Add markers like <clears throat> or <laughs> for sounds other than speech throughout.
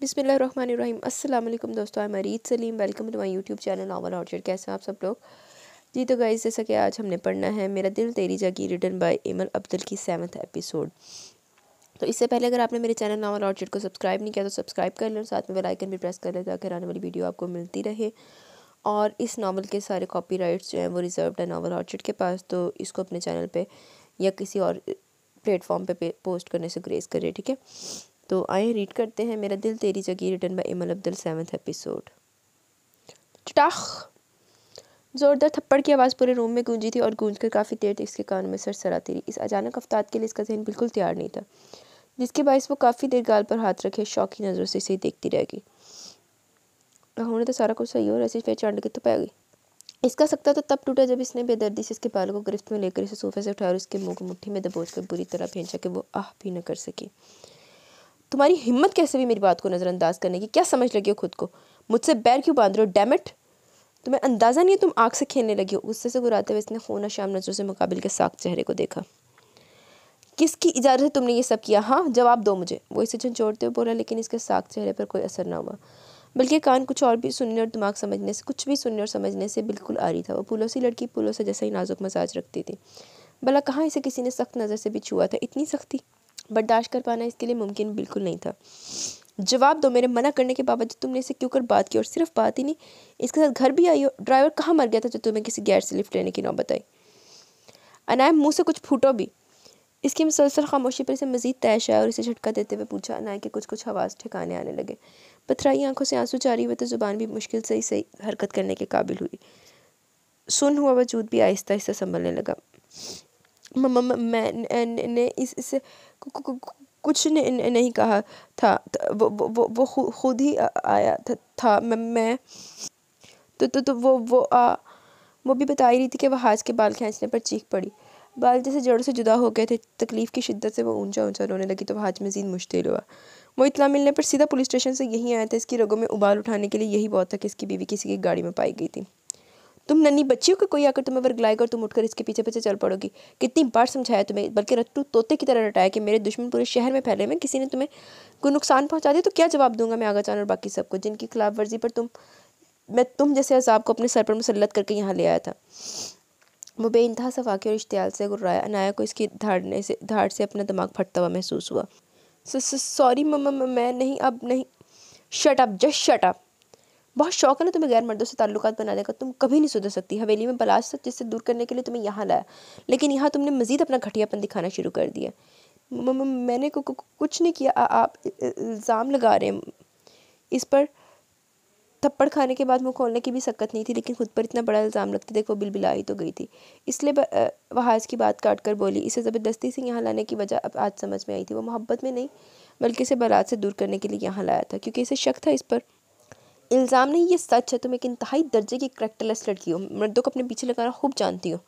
बिसमीम अल्लाम दोस्तों आई मरीद Saleem welcome to my YouTube channel novel archer कैसे हैं आप सब लोग जी तो गाइज जैसा कि आज हमने पढ़ना है मेरा दिल तेरी जागी रिटर्न बाय एमल अब्दुल की सेवन्थ एपिसोड तो इससे पहले अगर आपने मेरे चैनल नावल ऑर्चर को सब्सक्राइब नहीं किया तो सब्सक्राइब कर लें और साथ में बेलाइकन भी प्रेस कर लें ताकि आने वाली वीडियो आपको मिलती रहे और इस नावल के सारे राइट्स जो हैं वो रिजर्व है नावल ऑर्चर के पास तो इसको अपने चैनल पर या किसी और प्लेटफॉर्म पर पोस्ट करने से ग्रेज करें ठीक है तो आइए रीड करते हैं मेरा दिल तेरी जगी रिटर्न बाय इमल अब्दुल सेवन एपिसोड चटाख ज़ोरदार थप्पड़ की आवाज़ पूरे रूम में गूंजी थी और गूंज कर काफ़ी देर तक इसके कान में सर सराती रही इस अचानक अफ्ताद के लिए इसका जहन बिल्कुल तैयार नहीं था जिसके बायस वो काफ़ी देर गाल पर हाथ रखे शौकी नज़रों से इसे देखती रह गई उन्होंने तो सारा कुछ सही हो रहा फिर चांड के तो पै गई इसका सकता तो तब टूटा जब इसने बेदर्दी से इसके बालों को गिरफ्त में लेकर इसे सोफे से उठाया और उसके मुंह को मुट्ठी में दबोच कर बुरी तरह भेजा कि वो आह भी न कर सके तुम्हारी हिम्मत कैसे भी मेरी बात को नज़रअंदाज करने की क्या समझ लगी हो खुद को मुझसे बैर क्यों बांध रहे हो डैमिट तुम्हें अंदाज़ा नहीं है तुम आग से खेलने लगे हो गुस्से से घुराते हुए इसने खून शाम नज़रों से मुकाबिल के साख चेहरे को देखा किसकी इजाज़त है तुमने ये सब किया हाँ जवाब दो मुझे वो इसे झंझोड़ते हुए बोला लेकिन इसके साख चेहरे पर कोई असर ना हुआ बल्कि कान कुछ और भी सुनने और दिमाग समझने से कुछ भी सुनने और समझने से बिल्कुल आ रही था वो पुलों सी लड़की पुलों से जैसा ही नाजुक मजाज रखती थी भला कहाँ इसे किसी ने सख्त नज़र से भी छुआ था इतनी सख्ती बर्दाश्त कर पाना इसके लिए मुमकिन बिल्कुल नहीं था जवाब दो मेरे मना करने के बावजूद तुमने इसे क्यों कर बात की और सिर्फ बात ही नहीं इसके साथ घर भी आई हो ड्राइवर कहाँ मर गया था जो तुम्हें किसी गैर से लिफ्ट लेने की नौबत आई अनायब मुँह से कुछ फूटो भी इसकी मुसलसल खामोशी पर इसे मजीद तैश आया और इसे झटका देते हुए पूछा अनायब के कुछ कुछ आवाज़ ठिकाने आने लगे पथराई आंखों से आंसू चारी हुए तो ज़ुबान भी मुश्किल से ही सही हरकत करने के काबिल हुई सुन हुआ वजूद भी आहिस्ता आहिस्ता संभलने लगा मैंने मैं इस इस कुछ ने, ने, नहीं कहा था वो वो वो खुद ही आया था, था मैं तो तो तो वो वो आ, वो भी बता ही रही थी कि वह हाज के बाल खींचने पर चीख पड़ी बाल जैसे जड़ों से जुदा हो गए थे तकलीफ़ की शिद्दत से वो ऊंचा ऊंचा रोने लगी तो हाज मजीद मुश्किल हुआ वो इतला मिलने पर सीधा पुलिस स्टेशन से यहीं आया था इसकी रगों में उबाल उठाने के लिए यही बहुत था कि इसकी बीवी किसी की गाड़ी में पाई गई थी तुम नन्नी बच्चियों को कोई आकर तुम्हें वर्गलाएगा और तुम उठकर इसके पीछे पीछे चल पड़ोगी कितनी बार समझाया तुम्हें बल्कि रट्टू तोते की तरह रटाया कि मेरे दुश्मन पूरे शहर में फैले में किसी ने तुम्हें कोई नुकसान पहुँचा दिया तो क्या जवाब दूंगा मैं आगा चाहूँ और बाकी सबको जिनकी खिलाफ वर्जी पर तुम मैं तुम जैसे अजाब को अपने सर पर मुसलत करके यहाँ ले आया था वो बेानतहा सफाके और इश्तियाल से गुर्राया अनाया को इसकी धाड़ने से धाड़ से अपना दिमाग फटता हुआ महसूस हुआ सॉरी मम्मा मैं नहीं अब नहीं shut up just shut up बहुत शौक है ना तुम्हें गैर मर्दों से ताल्लुक बनाने का तुम कभी नहीं सुधर सकती हवेली में बलाश सच जिससे दूर करने के लिए तुम्हें यहाँ लाया लेकिन यहाँ तुमने मजीद अपना घटियापन दिखाना शुरू कर दिया मैंने कुछ नहीं किया आप इल्ज़ाम लगा रहे हैं इस पर थप्पड़ खाने के बाद मुँह खोलने की भी सक्कत नहीं थी लेकिन खुद पर इतना बड़ा इल्ज़ाम लगते थे वो बिल बिला ही तो गई थी इसलिए वहाज की बात काट कर बोली इसे ज़बरदस्ती से यहाँ लाने की वजह अब आज समझ में आई थी वो मोहब्बत में नहीं बल्कि इसे बरात से दूर करने के लिए यहाँ लाया था क्योंकि इसे शक था इस पर इल्ज़ाम नहीं ये सच है तुम एक इंतहाई दर्जे की करेक्टरलेस लड़की हो मर्दों को अपने पीछे लगाना खूब जानती हो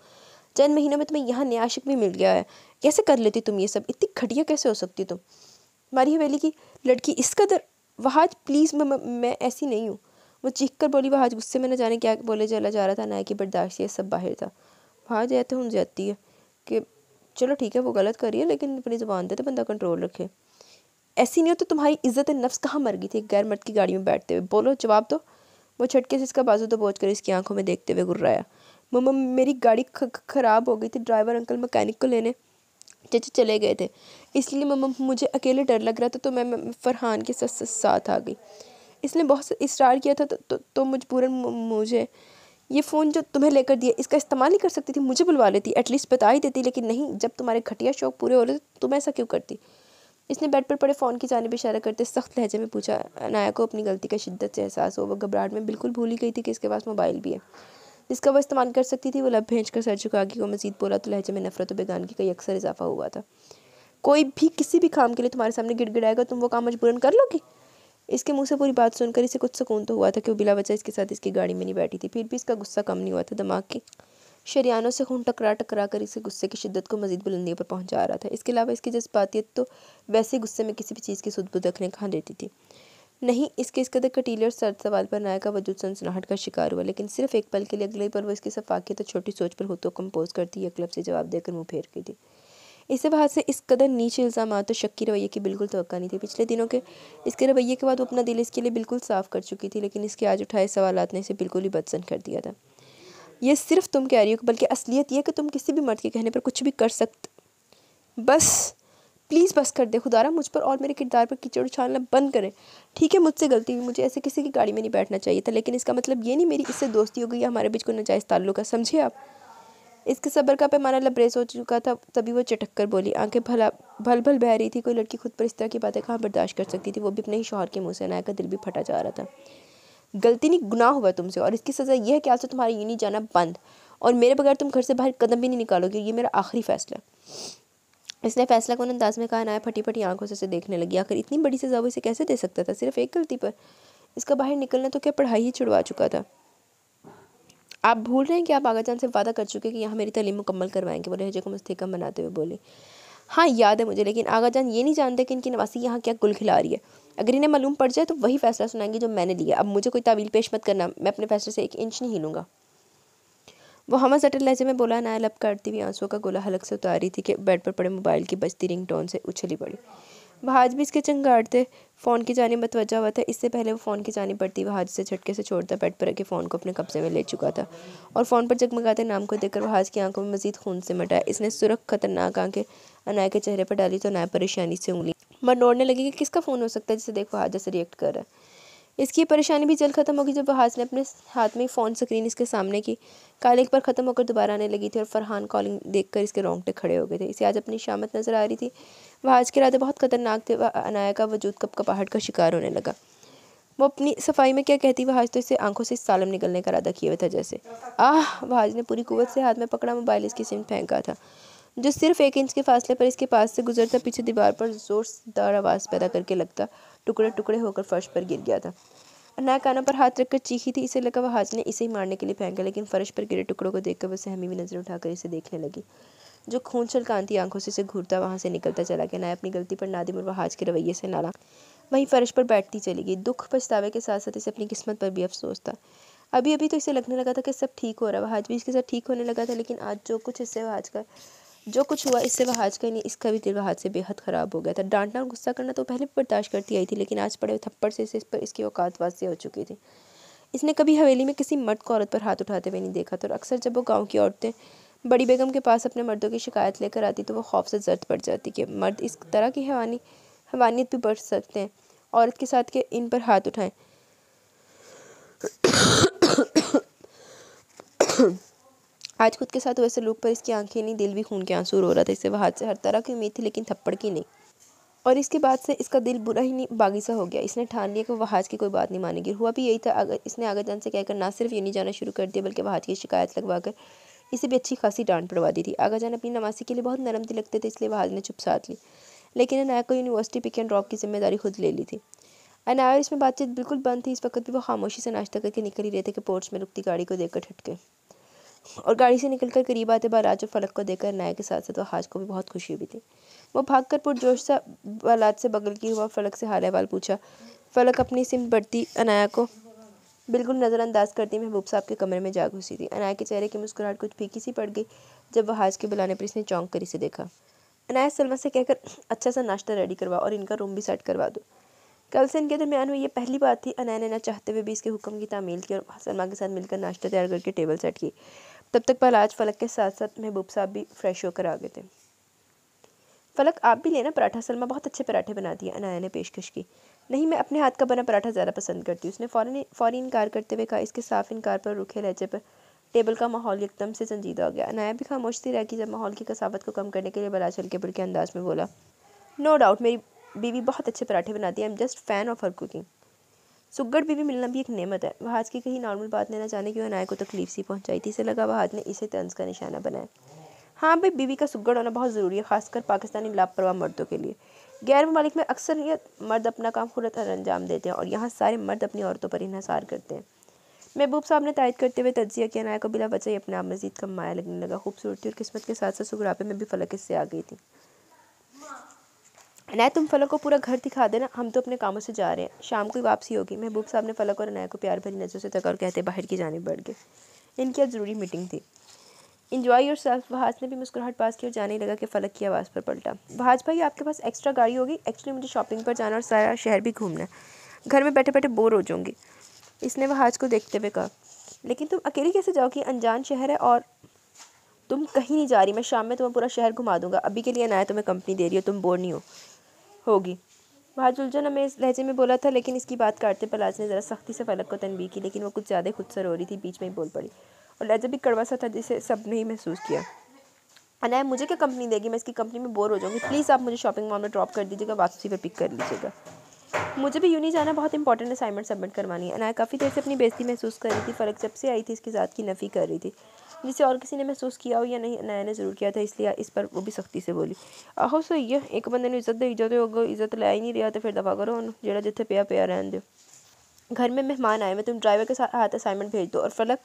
चंद महीनों में तुम्हें यहाँ न्याशिक भी मिल गया है कैसे कर लेती तुम ये सब इतनी घटिया कैसे हो सकती तुम हमारी हवेली की लड़की इस कदर वहाज प्लीज़ मैं मैं ऐसी नहीं हूँ वो चीख कर बोली वहाज गुस्से में न जाने क्या बोले चला जा रहा था ना कि बर्दाश्त ये सब बाहर था वहाज जाते हम जाती है कि चलो ठीक है वो गलत करिए लेकिन अपनी ज़ुबान देते तो बंदा कंट्रोल रखे ऐसी नहीं हो तो तुम्हारी इज्जत नफ्स कहाँ मर गई थी गैर मर्द की गाड़ी में बैठते हुए बोलो जवाब दो वो छटके से इसका बाजू तो पहुँच कर इसकी आंखों में देखते हुए गुर्राया मम्मा मेरी गाड़ी ख़राब हो गई थी ड्राइवर अंकल मकैनिक को लेने चचे चले गए थे इसलिए मम्मा मुझे अकेले डर लग रहा था तो मैं फरहान के साथ साथ आ गई इसने बहुत इसरार किया था तो, तो, तो मजबूरन मुझे ये फ़ोन जो तुम्हें लेकर दिया इसका इस्तेमाल नहीं कर सकती थी मुझे बुलवा लेती एटलीस्ट बता ही देती लेकिन नहीं जब तुम्हारे घटिया शौक पूरे हो रहे थे तुम ऐसा क्यों करती इसने बेड पर पड़े फ़ोन की जानब इशारा करते सख्त लहजे में पूछा अनाया को अपनी गलती का शिद्दत से एहसास हो वह घबराहट में बिल्कुल भूल ही गई थी कि इसके पास मोबाइल भी है जिसका वह इस्तेमाल कर सकती थी वो लब भेज कर सर चुका कि वो मजीद बोला तो लहजे में नफरत और बेगानगी का अक्सर इजाफा हुआ था कोई भी किसी भी काम के लिए तुम्हारे सामने गिड़गिड़ाएगा तुम वो काम मजबूरन कर लोगे इसके मुंह से पूरी बात सुनकर इसे कुछ सुकून तो हुआ था कि वो बिला वजह इसके साथ इसकी गाड़ी में नहीं बैठी थी फिर भी इसका गुस्सा कम नहीं हुआ था दिमाग की शरियानों से खून टकरा टकरा कर इसे गुस्से की शिद्दत को मजीद बुलंदियों पर पहुंचा रहा था इसके अलावा इसकी जज्बातियत तो वैसे गुस्से में किसी भी चीज़ की सुदबुद रखने खा देती थी नहीं इसके इस कदर कटीले और सर्द सवाल पर नायक का वजूद सनसनाहट का शिकार हुआ लेकिन सिर्फ एक पल के लिए अगले पल वो इसकी सफाकियत और छोटी सोच पर हो तो कंपोज करती क्लब से जवाब देकर मुँह फेर गई थी इसे वहाँ से इस कदर नीचे इल्ज़ाम तो शक्की रवैये की बिल्कुल तो नहीं थी पिछले दिनों के इसके रवैये के बाद वो अपना दिल इसके लिए बिल्कुल साफ़ कर चुकी थी लेकिन इसके आज उठाए सवाल ने इसे बिल्कुल ही बदसन कर दिया था ये सिर्फ तुम कह रही हो बल्कि असलियत यह कि तुम किसी भी मर्द के कहने पर कुछ भी कर सकते बस प्लीज़ बस कर दे खुदारा मुझ पर और मेरे किरदार पर कीचड़ उछालना बंद करें ठीक है मुझसे गलती हुई मुझे ऐसे किसी की गाड़ी में नहीं बैठना चाहिए था लेकिन इसका मतलब ये नहीं मेरी इससे दोस्ती हो गई हमारे बीच को नजायज ताल्लुक है समझे आप इसके सबर का पैमाना लबरेज हो चुका था तभी वो चटक कर बोली आंखें भला भल भल बह रही थी कोई लड़की खुद पर इस तरह की बातें कहाँ बर्दाश्त कर सकती थी वो भी अपने ही शोहर के मुँह से नायक का दिल भी फटा जा रहा था गलती नहीं गुनाह हुआ तुमसे और इसकी सज़ा यह है कि आज से तो तुम्हारा यूनी जाना बंद और मेरे बगैर तुम घर से बाहर कदम भी नहीं निकालोगे ये मेरा आखिरी फैसला इसने फैसला को अंदाज में कहा नाया फटी फटी आंखों से उसे देखने लगी आखिर इतनी बड़ी सजा वो इसे कैसे दे सकता था सिर्फ एक गलती पर इसका बाहर निकलना तो क्या पढ़ाई ही छुड़वा चुका था आप भूल रहे हैं कि आप आगा जान से वादा कर चुके कि यहाँ मेरी तलीम मुकम्मल करवाएंगे बोले हजे को मुस्तकम बनाते हुए बोले हाँ याद है मुझे लेकिन आगा जान ये नहीं जानते कि इनकी नवासी यहाँ क्या गुल खिला रही है अगर इन्हें मालूम पड़ जाए तो वही फैसला सुनाएंगे जो मैंने लिया अब मुझे कोई तावील पेश मत करना मैं अपने फैसले से एक इंच नहीं हिलूँगा वो हम सटल लहजे में बोला नायल अब काटती हुई आंसुओं का गोला हलक से उतारी थी कि बेड पर पड़े मोबाइल की बजती रिंग टोन से उछली पड़ी वहाज भी इसके चंगाड़ते फ़ोन की जानी मतवजा हुआ था इससे पहले वो फ़ोन की जानी पड़ती वहाज से झटके से छोड़ता बेड पर रखे फ़ोन को अपने कब्जे में ले चुका था और फ़ोन पर जगमगाते नाम को देखकर वहाज की आंखों में मजीद खून से मटाया इसने सुरख खतरनाक आंखें अनाया के चेहरे पर डाली तो अनाया परेशानी से उंगली मन दौड़ने लगी कि किसका फ़ोन हो सकता है जिसे देखो हाथ जैसे रिएक्ट कर रहा है इसकी परेशानी भी जल्द ख़त्म होगी जब हाज ने अपने हाथ में फ़ोन स्क्रीन इसके सामने की काले एक बार ख़त्म होकर दोबारा आने लगी थी और फरहान कॉलिंग देखकर इसके रोंगटे खड़े हो गए थे इसे आज अपनी शामत नज़र आ रही थी वह आज के इरादे बहुत खतरनाक थे वह अनाया का वजूद कपाहट का शिकार होने लगा वो अपनी सफाई में क्या कहती वहाज तो इसे आंखों से सालम निकलने का इरादा किया हुआ था जैसे आह वहाज ने पूरी कुवत से हाथ में पकड़ा मोबाइल इसकी सिम फेंका था जो सिर्फ एक इंच के फासले पर इसके पास से गुजरता पीछे दीवार पर जोरदार आवाज़ पैदा करके लगता टुकड़े टुकड़े होकर फर्श पर गिर गया था अन्ना कानों पर हाथ रखकर चीखी थी इसे लगा वह हाथ ने इसे ही मारने के लिए फेंका लेकिन फर्श पर गिरे टुकड़ों को देखकर वह सहमी हुई नजर उठाकर इसे देखने लगी जो खून छलकांती आंखों से इसे घूरता वहां से निकलता चला गया नाय अपनी गलती पर नादिम और वहाज के रवैये से नाला वहीं फर्श पर बैठती चली गई दुख पछतावे के साथ साथ इसे अपनी किस्मत पर भी अफसोस था अभी अभी तो इसे लगने लगा था कि सब ठीक हो रहा है वहाज भी इसके साथ ठीक होने लगा था लेकिन आज जो कुछ इससे वहाज का जो कुछ हुआ इससे वह आज का नहीं इसका भी दिल वह हाथ से बेहद ख़राब हो गया था डांटना और गुस्सा करना तो पहले भी बर्दाश्त करती आई थी लेकिन आज पड़े थप्पड़ से इस पर इसकी औकात वाजी हो चुकी थी इसने कभी हवेली में किसी मर्द को औरत पर हाथ उठाते हुए नहीं देखा था और अक्सर जब वो गाँव की औरतें बड़ी बेगम के पास अपने मर्दों की शिकायत लेकर आती तो वो खौफ से जर्द पड़ जाती कि मर्द इस तरह की हवानी हवानियत भी बढ़ सकते हैं औरत के साथ के इन पर हाथ उठाएं आज खुद के साथ वैसे लुक पर इसकी आंखें नहीं दिल भी खून के आंसू रो रहा था इससे वह हाथ से हर तरह की उम्मीद थी लेकिन थप्पड़ की नहीं और इसके बाद से इसका दिल बुरा ही नहीं बागीसा हो गया इसने ठान लिया कि वह हाज की कोई बात नहीं मानेगी हुआ भी यही था अगर इसने आगे जान से कहकर ना सिर्फ यूनी जाना शुरू कर दिया बल्कि वह हाज की शिकायत लगवा कर इसे भी अच्छी खासी डांट पड़वा दी थी आगा जान अपनी नमाजी के लिए बहुत नरम दिल लगते थे इसलिए वहाज ने चुप साथ ली लेकिन अनायक को यूनिवर्सिटी पिक एंड ड्रॉप की जिम्मेदारी खुद ले ली थी अनाया और इसमें बातचीत बिल्कुल बंद थी इस वक्त भी वो खामोशी से नाश्ता करके निकल ही रहे थे कि पोर्ट्स में रुकती गाड़ी को देखकर ठटके और गाड़ी से निकलकर करीब आते बाराज और फलक को देखकर नाया के साथ साथ वहाज तो को भी बहुत खुशी हुई थी वो भाग कर पुरजोश सा बालात से बगल की हुआ फलक से हाल अहवाल पूछा फलक अपनी सिम बढ़ती अनाया को बिल्कुल नज़रअंदाज करती महबूब साहब के कमरे में जा घुसी थी अनाया के चेहरे की मुस्कुराहट कुछ फीकी सी पड़ गई जब वह हाज के बुलाने पर इसने चौंक कर इसे देखा अनाया सलमा से कहकर अच्छा सा नाश्ता रेडी करवा और इनका रूम भी सेट करवा दो कल से इनके दरमियान में ये पहली बात थी अनाया ने ना चाहते हुए भी इसके हुक्म की तामील की और सलमा के साथ मिलकर नाश्ता तैयार करके टेबल सेट की तब तक पहलाज फलक के साथ साथ महबूब साहब भी फ्रेश होकर आ गए थे फलक आप भी लेना पराठा सलमा बहुत अच्छे पराठे बनाती है अनाया ने पेशकश की नहीं मैं अपने हाथ का बना पराठा ज़्यादा पसंद करती हूँ उसने फ़ौरन फ़ौरी इनकार करते हुए कहा इसके साफ इनकार पर रुखे लहजे पर टेबल का माहौल एकदम से संजीदा हो गया अनाया भी खामोश थी रह गई जब माहौल की कसावत को कम करने के लिए बलाज हल्के के अंदाज में बोला नो no डाउट मेरी बीवी बहुत अच्छे पराठे बनाती है I am just fan of her cooking सुग्गड़ बीवी मिलना भी एक नेमत है वह आज की कहीं नॉर्मल बात नहीं ना जाने की अनाया नायक को तकलीफ सी पहुंचाई थी इसे लगा वहाज ने इसे तंज का निशाना बनाया हाँ भाई बीवी का सुग्गड़ होना बहुत ज़रूरी है खासकर पाकिस्तानी लापरवाह मर्दों के लिए गैर ममालिक में अक्सर यह मर्द अपना काम खुरत अंजाम देते हैं और यहाँ सारे मर्द अपनी औरतों पर इन्हसार करते हैं महबूब साहब ने तायद करते हुए तजिया किया नायक को बिला बचाई अपने आप मजीद का माया लगने लगा खूबसूरती और किस्मत के साथ साथ सुगरापे में भी फलक इससे आ गई थी नया तुम फलक को पूरा घर दिखा देना हम तो अपने कामों से जा रहे हैं शाम को वापसी होगी महबूब साहब ने फलक और नया को प्यार भरी नज़र से तक और कहते बाहर की जाने बढ़ गए इनकी आज ज़रूरी मीटिंग थी इन्जॉय योर सेल्फ वहाज ने भी मुस्कुराहट पास की और जाने लगा कि फलक की आवाज़ पर पलटा वहाज भाई आपके पास एक्स्ट्रा गाड़ी होगी एक्चुअली मुझे शॉपिंग पर जाना और सारा शहर भी घूमना है घर में बैठे बैठे बोर हो जाऊंगी इसने वहाज को देखते हुए कहा लेकिन तुम अकेले कैसे जाओ कि अनजान शहर है और तुम कहीं नहीं जा रही मैं शाम में तुम्हें पूरा शहर घुमा दूंगा अभी के लिए ना तुम्हें कंपनी दे रही हो तुम बोर नहीं हो होगी वहाँ जुलझन हमें इस लहजे में बोला था लेकिन इसकी बात काटते पलाज ने ज़रा सख्ती से फलक को तनबी की लेकिन वो कुछ ज़्यादा खुद सर हो रही थी बीच में ही बोल पड़ी और लहजा भी कड़वा सा था जिसे सब ने ही महसूस किया अनाया मुझे क्या कंपनी देगी मैं इसकी कंपनी में बोर हो जाऊँगी प्लीज़ आप मुझे शॉपिंग मॉल में ड्रॉप कर दीजिएगा वापसी पर पिक कर लीजिएगा मुझे भी यूनी जाना बहुत इंपॉर्टेंट असाइनमेंट सबमिट करवानी है अनाया काफ़ी देर से अपनी बेजती महसूस कर रही थी फ़र्क जब से आई थी इसके साथ की नफ़ी कर रही थी जिसे और किसी ने महसूस किया हो या नहीं नया ने ज़रूर किया था इसलिए इस पर वो भी सख्ती से बोली आहो सो है एक बंदे ने इज्जत इज्जत होगो इज्जत लै ही नहीं रहा तो फिर दफा करो उन्होंने जेड़ा जिथे पिया पिया रहन दो घर में मेहमान आए मैं तुम ड्राइवर के साथ हाथ असाइनमेंट भेज दो और फलक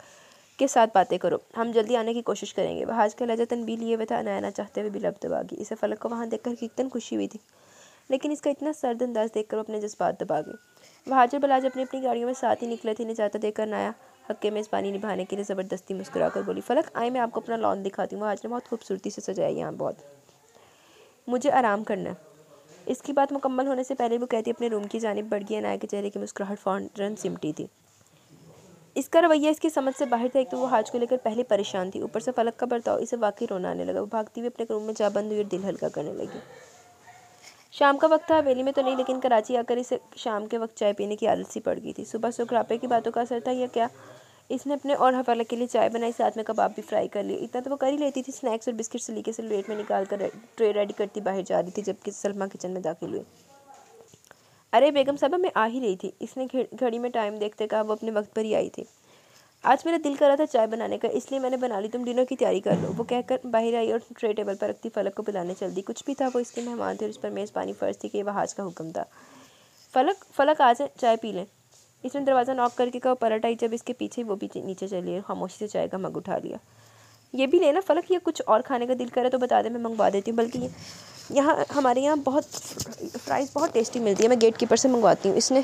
के साथ बातें करो हम जल्दी आने की कोशिश करेंगे वहाज का लहजा तनबी लिए हुए था नयाना चाहते हुए भी लब दबा गई इसे फलक को वहाँ देखकर कितन खुशी हुई थी लेकिन इसका इतना सर्द अंदाज कर वो अपने जज्बात दबा गए वहाजर और बलाज अपनी अपनी गाड़ियों में साथ ही निकले थे इन्हें जाता देखकर नया हक्के में इस पानी निभाने के लिए ज़बरदस्ती मुस्कुरा कर बोली फलक आए मैं आपको अपना लॉन दिखाती हूँ आज ने बहुत खूबसूरती से सजाया यहाँ बहुत मुझे आराम करना इसकी बात मुकम्मल होने से पहले वो कहती अपने रूम की जानब बढ़ गई अनाया के चेहरे की मुस्कुराहट फौरन सिमटी थी इसका रवैया इसकी समझ से बाहर था एक तो वो हाज को लेकर पहले परेशान थी ऊपर से फलक का बर्ताव इसे वाकई रोना आने लगा वो भागती हुई अपने रूम में जा बंद हुई और दिल हल्का करने लगी शाम का वक्त था हवेली में तो नहीं लेकिन कराची आकर इसे शाम के वक्त चाय पीने की आदत सी पड़ गई थी सुबह सुखरापे की बातों का असर था या क्या इसने अपने और हवाला के लिए चाय बनाई साथ में कबाब भी फ्राई कर लिए इतना तो वो कर ही लेती थी स्नैक्स और बिस्किट सलीके से प्लेट में निकाल कर ट्रे रेडी करती बाहर जा रही थी जबकि सलमा किचन में दाखिल हुई अरे बेगम साहबा मैं आ ही रही थी इसने घड़ी में टाइम देखते कहा वो अपने वक्त पर ही आई थी आज मेरा दिल कर रहा था चाय बनाने का इसलिए मैंने बना ली तुम डिनर की तैयारी कर लो वो कहकर बाहर आई और ट्रे टेबल पर रखती फलक को बुलाने चल दी कुछ भी था वो इसके मेहमान थे और इस पर मेज़बानी फ़र्ज थी कि वह आज का हुक्म था फलक फलक आज चाय पी लें इसने दरवाज़ा नॉक करके कहा पलट आई जब इसके पीछे वो भी नीचे चली खामोशी से चाय का मग उठा लिया ये भी लेना फलक ये कुछ और खाने का दिल करे तो बता दे मैं मंगवा देती हूँ बल्कि यहाँ हमारे यहाँ बहुत फ्राइज़ बहुत टेस्टी मिलती है मैं गेट कीपर से मंगवाती हूँ इसने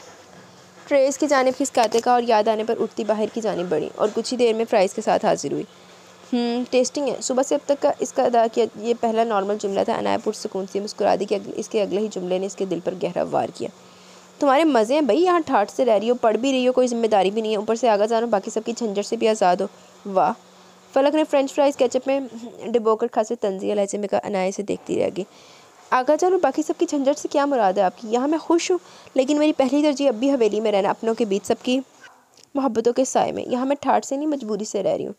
ट्रेस की जानब खिसकाते का और याद आने पर उठती बाहर की जानब बढ़ी और कुछ ही देर में फ़्राइज़ के साथ हाजिर हुई टेस्टिंग हम्म, है सुबह से अब तक का इसका अदा किया ये पहला नॉर्मल जुमला था अनाया सुकून सी मुस्कुरा दी कि इसके अगले ही जुमले ने इसके दिल पर गहरा वार किया तुम्हारे मज़े हैं भाई यहाँ ठाठ से रह रही हो पढ़ भी रही हो कोई जिम्मेदारी भी नहीं है ऊपर से आगा जानो बाकी सबकी झंझट से भी आज़ाद हो वाह फलक ने फ्रेंच फ्राइज़ कैचअप में डिबोकर खासे तंजिया लहजे में कहा अनाय से देखती रह गई आगा जान और बाकी सबकी झंझट से क्या मुराद है आपकी यहाँ मैं खुश हूँ लेकिन मेरी पहली तरजीह अब भी हवेली में रहना अपनों के बीच सबकी मोहब्बतों के साय में यहाँ मैं ठाठ से नहीं मजबूरी से रह रही हूँ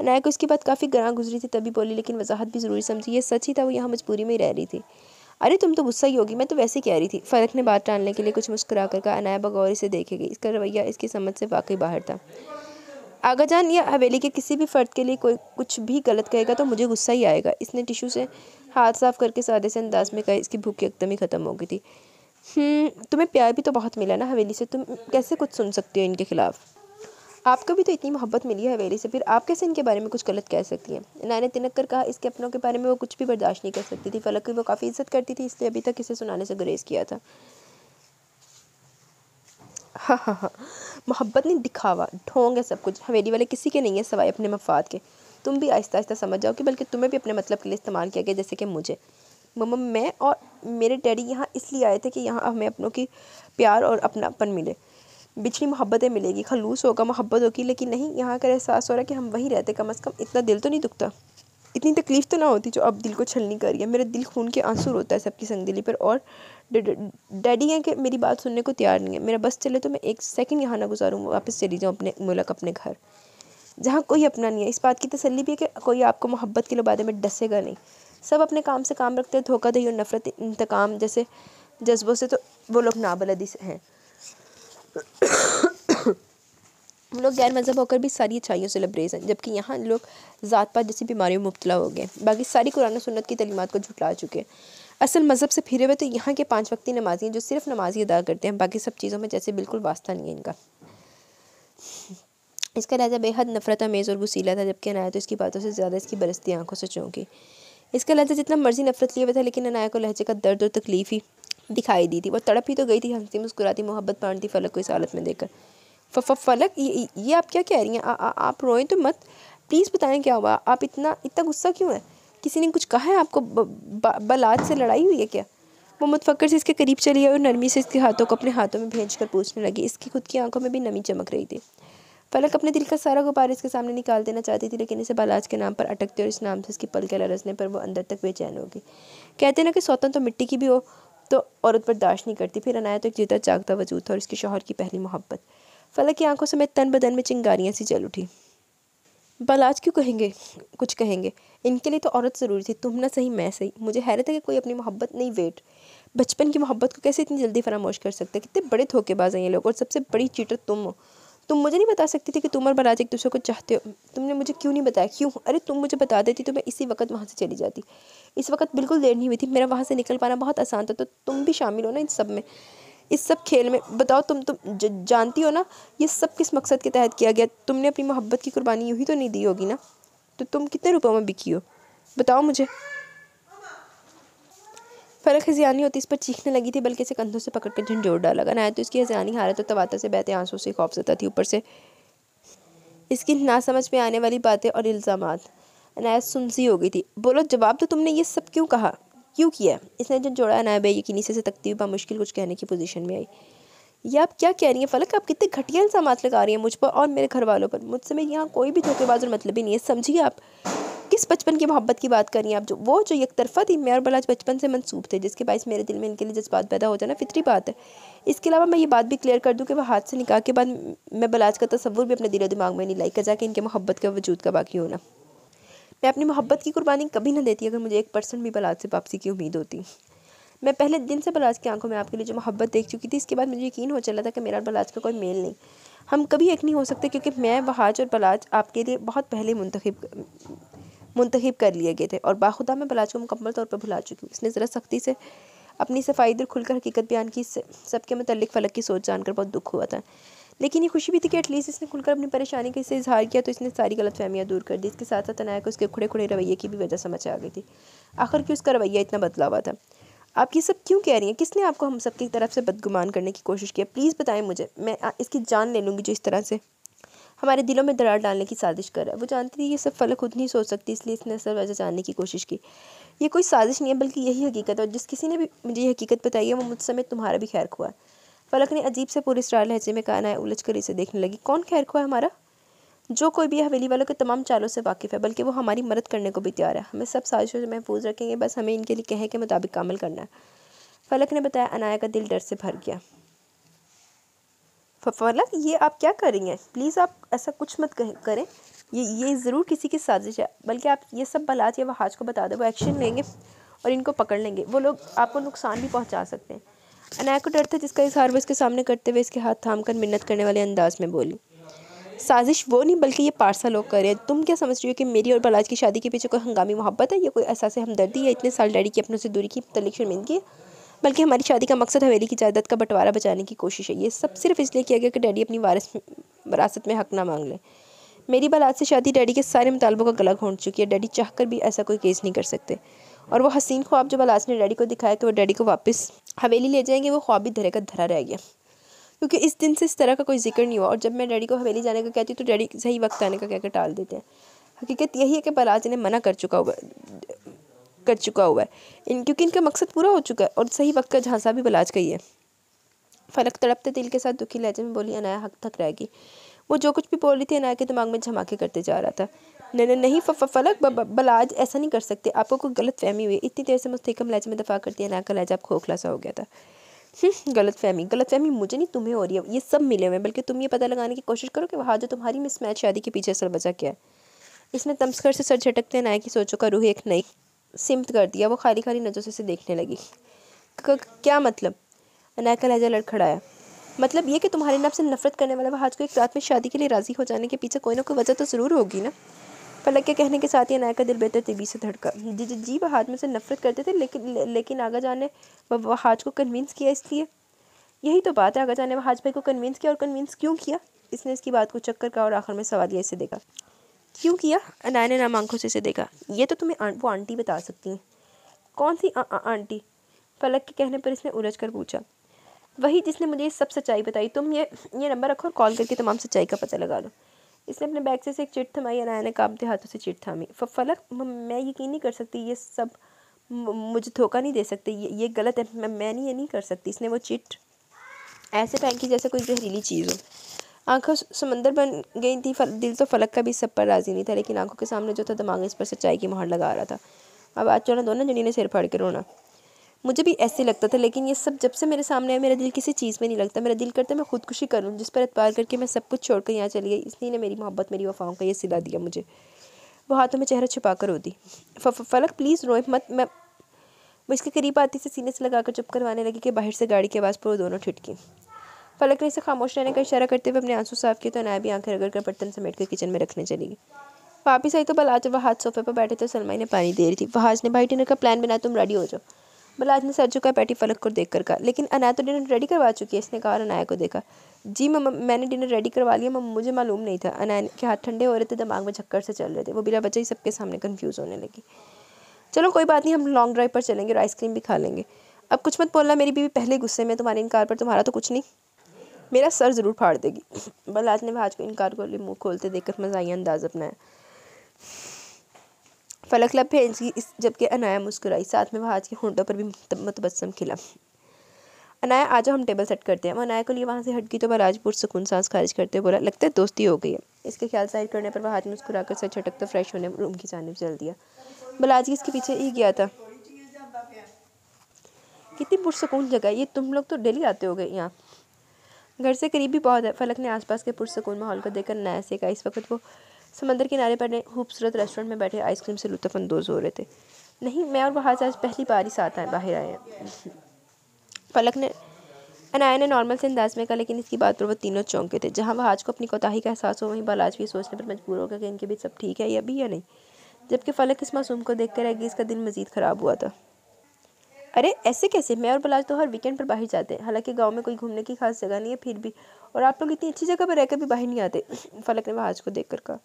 अनाया को इसकी बात काफ़ी ग्रां गुजरी थी तभी बोली लेकिन वजाहत भी ज़रूरी समझी ये सच ही था वो यहाँ मजबूरी में ही रह रही थी अरे तुम तो गुस्सा ही होगी मैं तो वैसे कह रही थी फ़र्क ने बात टालने के लिए कुछ मुस्कुरा कर कहा अनाया बगौर इसे देखेगी इसका रवैया इसकी समझ से वाकई बाहर था आगा जान या हवेली के किसी भी फ़र्द के लिए कोई कुछ भी गलत कहेगा तो मुझे गुस्सा ही आएगा इसने टिशू से हाथ साफ करके सादे से अंदाज में कहा इसकी भूख एकदम ही ख़त्म हो गई थी हम्म, तुम्हें प्यार भी तो बहुत मिला ना हवेली से तुम कैसे कुछ सुन सकती हो इनके ख़िलाफ़ आपको भी तो इतनी मोहब्बत मिली है हवेली से फिर आप कैसे इनके बारे में कुछ गलत कह सकती हैं नायना तिनक कर कहा इसके अपनों के बारे में वो कुछ भी बर्दाश्त नहीं कर सकती थी फलक की वो काफ़ी इज्जत करती थी इसलिए अभी तक इसे सुनाने से गुरेज किया था हाँ हाँ हाँ मोहब्बत नहीं दिखावा ढोंग है सब कुछ हवेली वाले किसी के नहीं है सवाए अपने मफाद के तुम भी आहिस्ता आहिस्ता समझ जाओ कि बल्कि तुम्हें भी अपने मतलब के लिए इस्तेमाल किया गया जैसे कि मुझे मम्मा मैं और मेरे डैडी यहाँ इसलिए आए थे कि यहाँ हमें अपनों की प्यार और अपनापन मिले बिछड़ी मोहब्बतें मिलेगी खलूस होगा मोहब्बत होगी लेकिन नहीं यहाँ का एहसास हो रहा है कि हम वहीं रहते कम अज़ कम इतना दिल तो नहीं दुखता इतनी तकलीफ़ तो ना होती जो अब दिल को छलनी कर रही है मेरे दिल खून के आंसू रोता है सबकी संगदिली पर और डैडी हैं कि मेरी बात सुनने को तैयार नहीं है मेरा बस चले तो मैं एक सेकंड यहाँ ना गुजारूँ वापस चली जाऊँ अपने मुल्क अपने घर जहाँ कोई अपना नहीं है इस बात की तसली भी है कि कोई आपको मोहब्बत के लबादे में डसेगा नहीं सब अपने काम से काम रखते हैं धोखा दही और नफ़रत इंतकाम जैसे जज्बों से तो वो लोग नाबलदी से हैं लोग गैर मजहब होकर भी सारी अच्छाइयों से लबरेज हैं जबकि यहाँ लोग ज़ात पात जैसी बीमारियों में मुबतला हो गए बाकी सारी कुरान सुन्नत की तलीमत को झुटला चुके हैं असल मज़हब से फिरे हुए तो यहाँ के पाँच वक्ती नमाजी हैं जो सिर्फ नमाजी अदा करते हैं बाकी सब चीज़ों में जैसे बिल्कुल वास्ता नहीं है इनका इसका लहजा बेहद नफरत अमेज़ और गुसीला था जबकि अनाया तो इसकी बातों से ज़्यादा इसकी बरसती आंखों से चौंकी इसका लहजा जितना मर्जी नफरत लिए हुए था लेकिन अनाया को लहजे का दर्द और तकलीफ ही दिखाई दी थी वो तड़प ही तो गई थी हंसती मुस्कुराती मोहब्बत पाड़ती फलक को इस हालत में देखकर फलक ये, ये आप क्या कह रही हैं आप रोएं तो मत प्लीज़ बताएं क्या हुआ आप इतना इतना गुस्सा क्यों है किसी ने कुछ कहा है आपको बलाद से लड़ाई हुई है क्या वो मुतफ़र से इसके करीब चली आई और नरमी से इसके हाथों को अपने हाथों में भेज कर पूछने लगी इसकी खुद की आंखों में भी नमी चमक रही थी फलक अपने दिल का सारा गुबार इसके सामने निकाल देना चाहती थी लेकिन इसे बालाज के नाम पर अटकते और इस नाम से इसकी के लरसने पर वो अंदर तक बेचैन होगी कहते ना कि सौतन तो मिट्टी की भी हो तो औरत बर्दाश्त नहीं करती फिर अनाया तो एक जीता जागता वजूद था और इसके शोहर की पहली मोहब्बत फलक की आंखों समेत तन बदन में चिंगारियाँ सी जल उठी बलाज क्यों कहेंगे कुछ कहेंगे इनके लिए तो औरत ज़रूरी थी तुम ना सही मैं सही मुझे हैरत है कि कोई अपनी मोहब्बत नहीं वेट बचपन की मोहब्बत को कैसे इतनी जल्दी फरामोश कर सकते कितने बड़े धोखेबाज हैं ये लोग और सबसे बड़ी चीटर तुम हो तुम मुझे नहीं बता सकती थी कि तुम और बराज एक दूसरे को चाहते हो तुमने मुझे क्यों नहीं बताया क्यों अरे तुम मुझे बता देती तो मैं इसी वक्त वहाँ से चली जाती इस वक्त बिल्कुल देर नहीं हुई थी मेरा वहाँ से निकल पाना बहुत आसान था तो तुम भी शामिल हो ना इन सब में इस सब खेल में बताओ तुम तुम तो ज, जानती हो ना ये सब किस मकसद के तहत किया गया तुमने अपनी मोहब्बत की कुर्बानी यूँ ही तो नहीं दी होगी ना तो तुम कितने रुपयों में बिकी हो बताओ मुझे फरक हजियानी होती इस पर चीखने लगी थी बल्कि इसे कंधों से पकड़ कर झंझोर डाल लगा नायत तो इसकी हजियानी हालत और तबाता से बहते आंसू से खौफजदा थी ऊपर से इसकी ना समझ में आने वाली बातें और इल्ज़ाम अनायत सुनसी हो गई थी बोलो जवाब तो तुमने ये सब क्यों कहा क्यों किया इसने जो जोड़ा अनाया यकीनी से तकती हुई मुश्किल कुछ कहने की पोजीशन में आई ये आप क्या कह रही हैं फलक आप कितने घटिया इल्ज़ाम लगा रही हैं मुझ पर और मेरे घर वालों पर मुझसे मेरे यहाँ कोई भी धोखेबाज और मतलब ही नहीं है समझिए आप किस बचपन की मोहब्बत की बात करें आप जो वो जो एक तरफा थी मैं और बलाज बचपन से मनसूब थे जिसके बायस मेरे दिल में इनके लिए जज्बात पैदा हो जाना फितरी बात है इसके अलावा मैं ये बात भी क्लियर कर दूँ कि वह हाथ से निकाह के बाद मैं बलाज का तस्वूर भी अपने दिलो दिमाग में नहीं लाई कजा कि इनके मोहब्बत का वजूद का बाकी होना मैं अपनी मोहब्बत की कुर्बानी कभी ना देती अगर मुझे एक परसेंट भी बलाज से वापसी की उम्मीद होती मैं पहले दिन से बलाज की आंखों में आपके लिए जो मोहब्बत देख चुकी थी इसके बाद मुझे यकीन हो चला था कि मेरा बलाज का कोई मेल नहीं हम कभी एक नहीं हो सकते क्योंकि मैं वहाज और बलाज आपके लिए बहुत पहले मुंतखब मुंतखब कर लिए गए थे और बाखुदा में बलाज को मुकम्मल तौर पर भुला चुकी हूँ इसने ज़रा सख्ती से अपनी सफाई दिल खुलकर हकीकत बयान की सबके मतलब फलक की सोच जानकर बहुत दुख हुआ था लेकिन ये खुशी भी थी कि एटलीस्ट इसने खुलकर अपनी परेशानी का इसे इजहार किया तो इसने सारी गलत फहमियाँ दूर कर दी इसके साथ साथ तनाया को उसके खुड़े खुड़े रवैये की भी वजह समझ आ गई थी आखिर कि उसका रवैया इतना बदला हुआ था आप ये सब क्यों कह रही हैं किसने आपको हम सब की तरफ से बदगुमान करने की कोशिश की प्लीज़ बताएं मुझे मैं इसकी जान ले लूँगी जो इस तरह से हमारे दिलों में दरार डालने की साजिश कर रहा है वो जानती थी ये सब फलक खुद नहीं सोच सकती इसलिए इसने असल वजह जानने की कोशिश की ये कोई साजिश नहीं है बल्कि यही हकीकत है और जिस किसी ने भी मुझे ये हकीकत बताई है वो मुझ समय तुम्हारा भी खैर खुआ है फलक ने अजीब से पूरे स्टार लहजे में कहना है उलझ कर इसे देखने लगी कौन खैर खुआ है हमारा जो कोई भी हवेली वालों के तमाम चालों से वाकिफ़ है बल्कि वो हमारी मदद करने को भी तैयार है हमें सब साजिशों से महफूज रखेंगे बस हमें इनके लिए कहे के मुताबिक कामल करना है फलक ने बताया अनाया का दिल डर से भर गया मतलब ये आप क्या करेंगे प्लीज़ आप ऐसा कुछ मत करें ये ये ज़रूर किसी की साजिश है बल्कि आप ये सब बलात या वहाज को बता दें वो एक्शन लेंगे और इनको पकड़ लेंगे वो लोग आपको नुकसान भी पहुंचा सकते हैं अनाया को डर था जिसका इजहार वो इसके सामने करते हुए इसके हाथ थाम कर मिन्नत करने वाले अंदाज में बोली साजिश वो नहीं बल्कि ये पारसा लोग कर रहे हैं तुम क्या समझ रही हो कि मेरी और बलाज की शादी के पीछे कोई हंगामी मोहब्बत है या कोई ऐसा से हमदर्दी या इतने साल डैडी की अपनों से दूरी की तलीक शर्मिंदगी है बल्कि हमारी शादी का मकसद हवेली की जायदाद का बंटवारा बचाने की कोशिश है ये सब सिर्फ इसलिए किया गया कि डैडी अपनी वारिस वरासत में हक ना मांग लें मेरी बाल आज से शादी डैडी के सारे मुतालबों का गला घोंट चुकी है डैडी चाह कर भी ऐसा कोई केस नहीं कर सकते और वो हसीन ख्वाब जो बलास ने डैडी को दिखाया कि वो डैडी को वापस हवेली ले जाएंगे वो ख्वाब धरे का धरा रह गया क्योंकि इस दिन से इस तरह का कोई जिक्र नहीं हुआ और जब मैं डैडी को हवेली जाने का कहती हूँ तो डैडी सही वक्त आने का कहकर टाल देते हैं हकीकत यही है कि बलाज इन्हें मना कर चुका हुआ कर चुका हुआ है इन क्योंकि इनका मकसद पूरा हो चुका है और सही वक्त का झांसा भी बलाज ही है फलक तड़पते दिल के साथ दुखी लहजे में बोली अनाया हक थक रहेगी वो जो कुछ भी बोल रही थी अनाया के दिमाग में झमाके करते जा रहा था नहीं नहीं फलक बलाज ऐसा नहीं कर सकते आपको कोई गलत फहमी हुई इतनी देर से मुस्तकम लहजे में दफा करती अनाया का लहजा आप खोखला सा हो गया था हम्म, गलत फहमी गलत फहमी मुझे नहीं तुम्हें हो रही है ये सब मिले हुए हैं बल्कि तुम ये पता लगाने की कोशिश करो कि वहाँ जो तुम्हारी मिसमैच शादी के पीछे असल वजह क्या है इसमें तमस्कर से सर झटकते नायक की सोचों का रूह एक नई सिमत कर दिया वो खाली खाली नज़रों से उसे देखने लगी क्या मतलब अनायका लहजा लड़खड़ाया मतलब ये कि तुम्हारे नाम से नफरत करने वाला वहाज को एक रात में शादी के लिए राज़ी हो जाने के पीछे कोई ना कोई वजह तो ज़रूर होगी ना फलक के कहने के साथ ही अनायका दिल बेहतर तेजी से धड़का जी जी जी वहाज मुझसे नफरत करते थे लेकिन लेकिन आगा जान ने वहाज को कन्विंस किया इसलिए यही तो बात है आगा जान ने वहाज भाई को कन्विंस किया और कन्विंस क्यों किया इसने इसकी बात को चक्कर का और आखिर में सवालिया इसे देखा क्यों किया ने नाम आंखों से इसे देखा ये तो तुम्हें वो आंटी बता सकती हैं कौन सी आ, आ, आंटी फलक के कहने पर इसने उलझ कर पूछा वही जिसने मुझे सब सच्चाई बताई तुम ये ये नंबर रखो और कॉल करके तमाम सच्चाई का पता लगा लो इसने अपने बैग से एक चिट थमाई अनाया ने कांपते हाथों से चिट थामी फलक मैं यकीन नहीं कर सकती ये सब मुझे धोखा नहीं दे सकते ये ये गलत है मैं, मैं नहीं ये नहीं कर सकती इसने वो चिट ऐसे फेंकी जैसे कोई जहरीली चीज़ हो आंखें समंदर बन गई थी दिल तो फलक का भी सब पर राजी नहीं था लेकिन आंखों के सामने जो था दिमाग इस पर सच्चाई की मोहर लगा रहा था अब आज चलना दोनों जनी ने सिर फाड़ के रोना मुझे भी ऐसे लगता था लेकिन ये सब जब से मेरे सामने है मेरा दिल किसी चीज़ में नहीं लगता मेरा दिल करता मैं खुदकुशी करूँ जिस पर अतबार करके मैं सब कुछ छोड़कर यहाँ चली गई इसलिए ने मेरी मोहब्बत मेरी वफाओं का ये सिला दिया मुझे वो हाथों में चेहरा छुपा कर रोती फलक प्लीज़ रोए मत मैं इसके करीब आती से सीने से लगाकर चुप करवाने लगी कि बाहर से गाड़ी की आवाज़ पर वो दोनों ठिटकी फलक ने इसे खामोश रहने का इशारा करते हुए अपने आंसू साफ किए तो अनाया भी आंखें रगड़ कर बर्तन समेट कर किचन में रखने चली गई वापिस आई तो बलाज हाथ सोफे पर बैठे तो सलमाई ने पानी दे रही थी वहाज ने भाई डिनर का प्लान बनाया तुम रेडी हो जाओ बलाज ने सर चुका पैटी फलक को कर कहा लेकिन अनाया तो डिनर रेडी करवा चुकी है इसने कहा और अनाया को देखा जी मम्मा मैंने डिनर रेडी करवा लिया मम्मा मुझे मालूम नहीं था अनाया के हाथ ठंडे हो रहे थे दिमाग में झक्कर से चल रहे थे वो बिला बच्चा ही सबके सामने कन्फ्यूज़ होने लगी चलो कोई बात नहीं हम लॉन्ग ड्राइव पर चलेंगे और आइसक्रीम भी खा लेंगे अब कुछ मत बोलना मेरी बीवी पहले गुस्से में तुम्हारे इनकार पर तुम्हारा तो कुछ नहीं मेरा सर ज़रूर फाड़ देगी बलात ने भाज को इनकार को मुंह खोलते देखकर मजाही अंदाज अपनाया फलक लब फेंच गई जबकि अनाया मुस्कुराई साथ में वहाज के होंडों पर भी मतबसम खिला अनाया आज हम टेबल सेट करते हैं अनाया को लिए वहाँ से हट गई तो बलाज पुरसकून सांस खारिज करते बोला लगता है दोस्ती हो गई है इसके ख्याल जाहिर करने पर वहाज मुस्कुरा कर सर छटक तो फ्रेश होने रूम की जानब चल दिया बलाज इसके पीछे ही गया था कितनी पुरसकून जगह ये तुम लोग तो डेली आते हो गए यहाँ घर से करीब भी बहुत है फलक ने आसपास के पुरसकून माहौल को देखकर नया सीखा इस वक्त वो समंदर किनारे पर खूबसूरत रेस्टोरेंट में बैठे आइसक्रीम से लुत्फानंदोज़ हो रहे थे नहीं मैं और वहाँ आज पहली बार ही साथ आए बाहर आए हैं फलक ने अनाया ने नॉर्मल से अंदाज में कहा लेकिन इसकी बात पर वो तीनों चौंके थे जहाँ वहाज को अपनी कोताही का एहसास हो वहीं बालाज भी सोचने पर मजबूर होगा कि इनके बीच सब ठीक है या भी या नहीं जबकि फलक इस मासूम को देख रह गई इसका दिल मज़ीद ख़राब हुआ था अरे ऐसे कैसे मैं और बलाज तो हर वीकेंड पर बाहर जाते हैं हालांकि गाँव में कोई घूमने की खास जगह नहीं है फिर भी और आप लोग इतनी अच्छी जगह पर रहकर भी बाहर नहीं आते फलक ने वहाज को देख कर कहा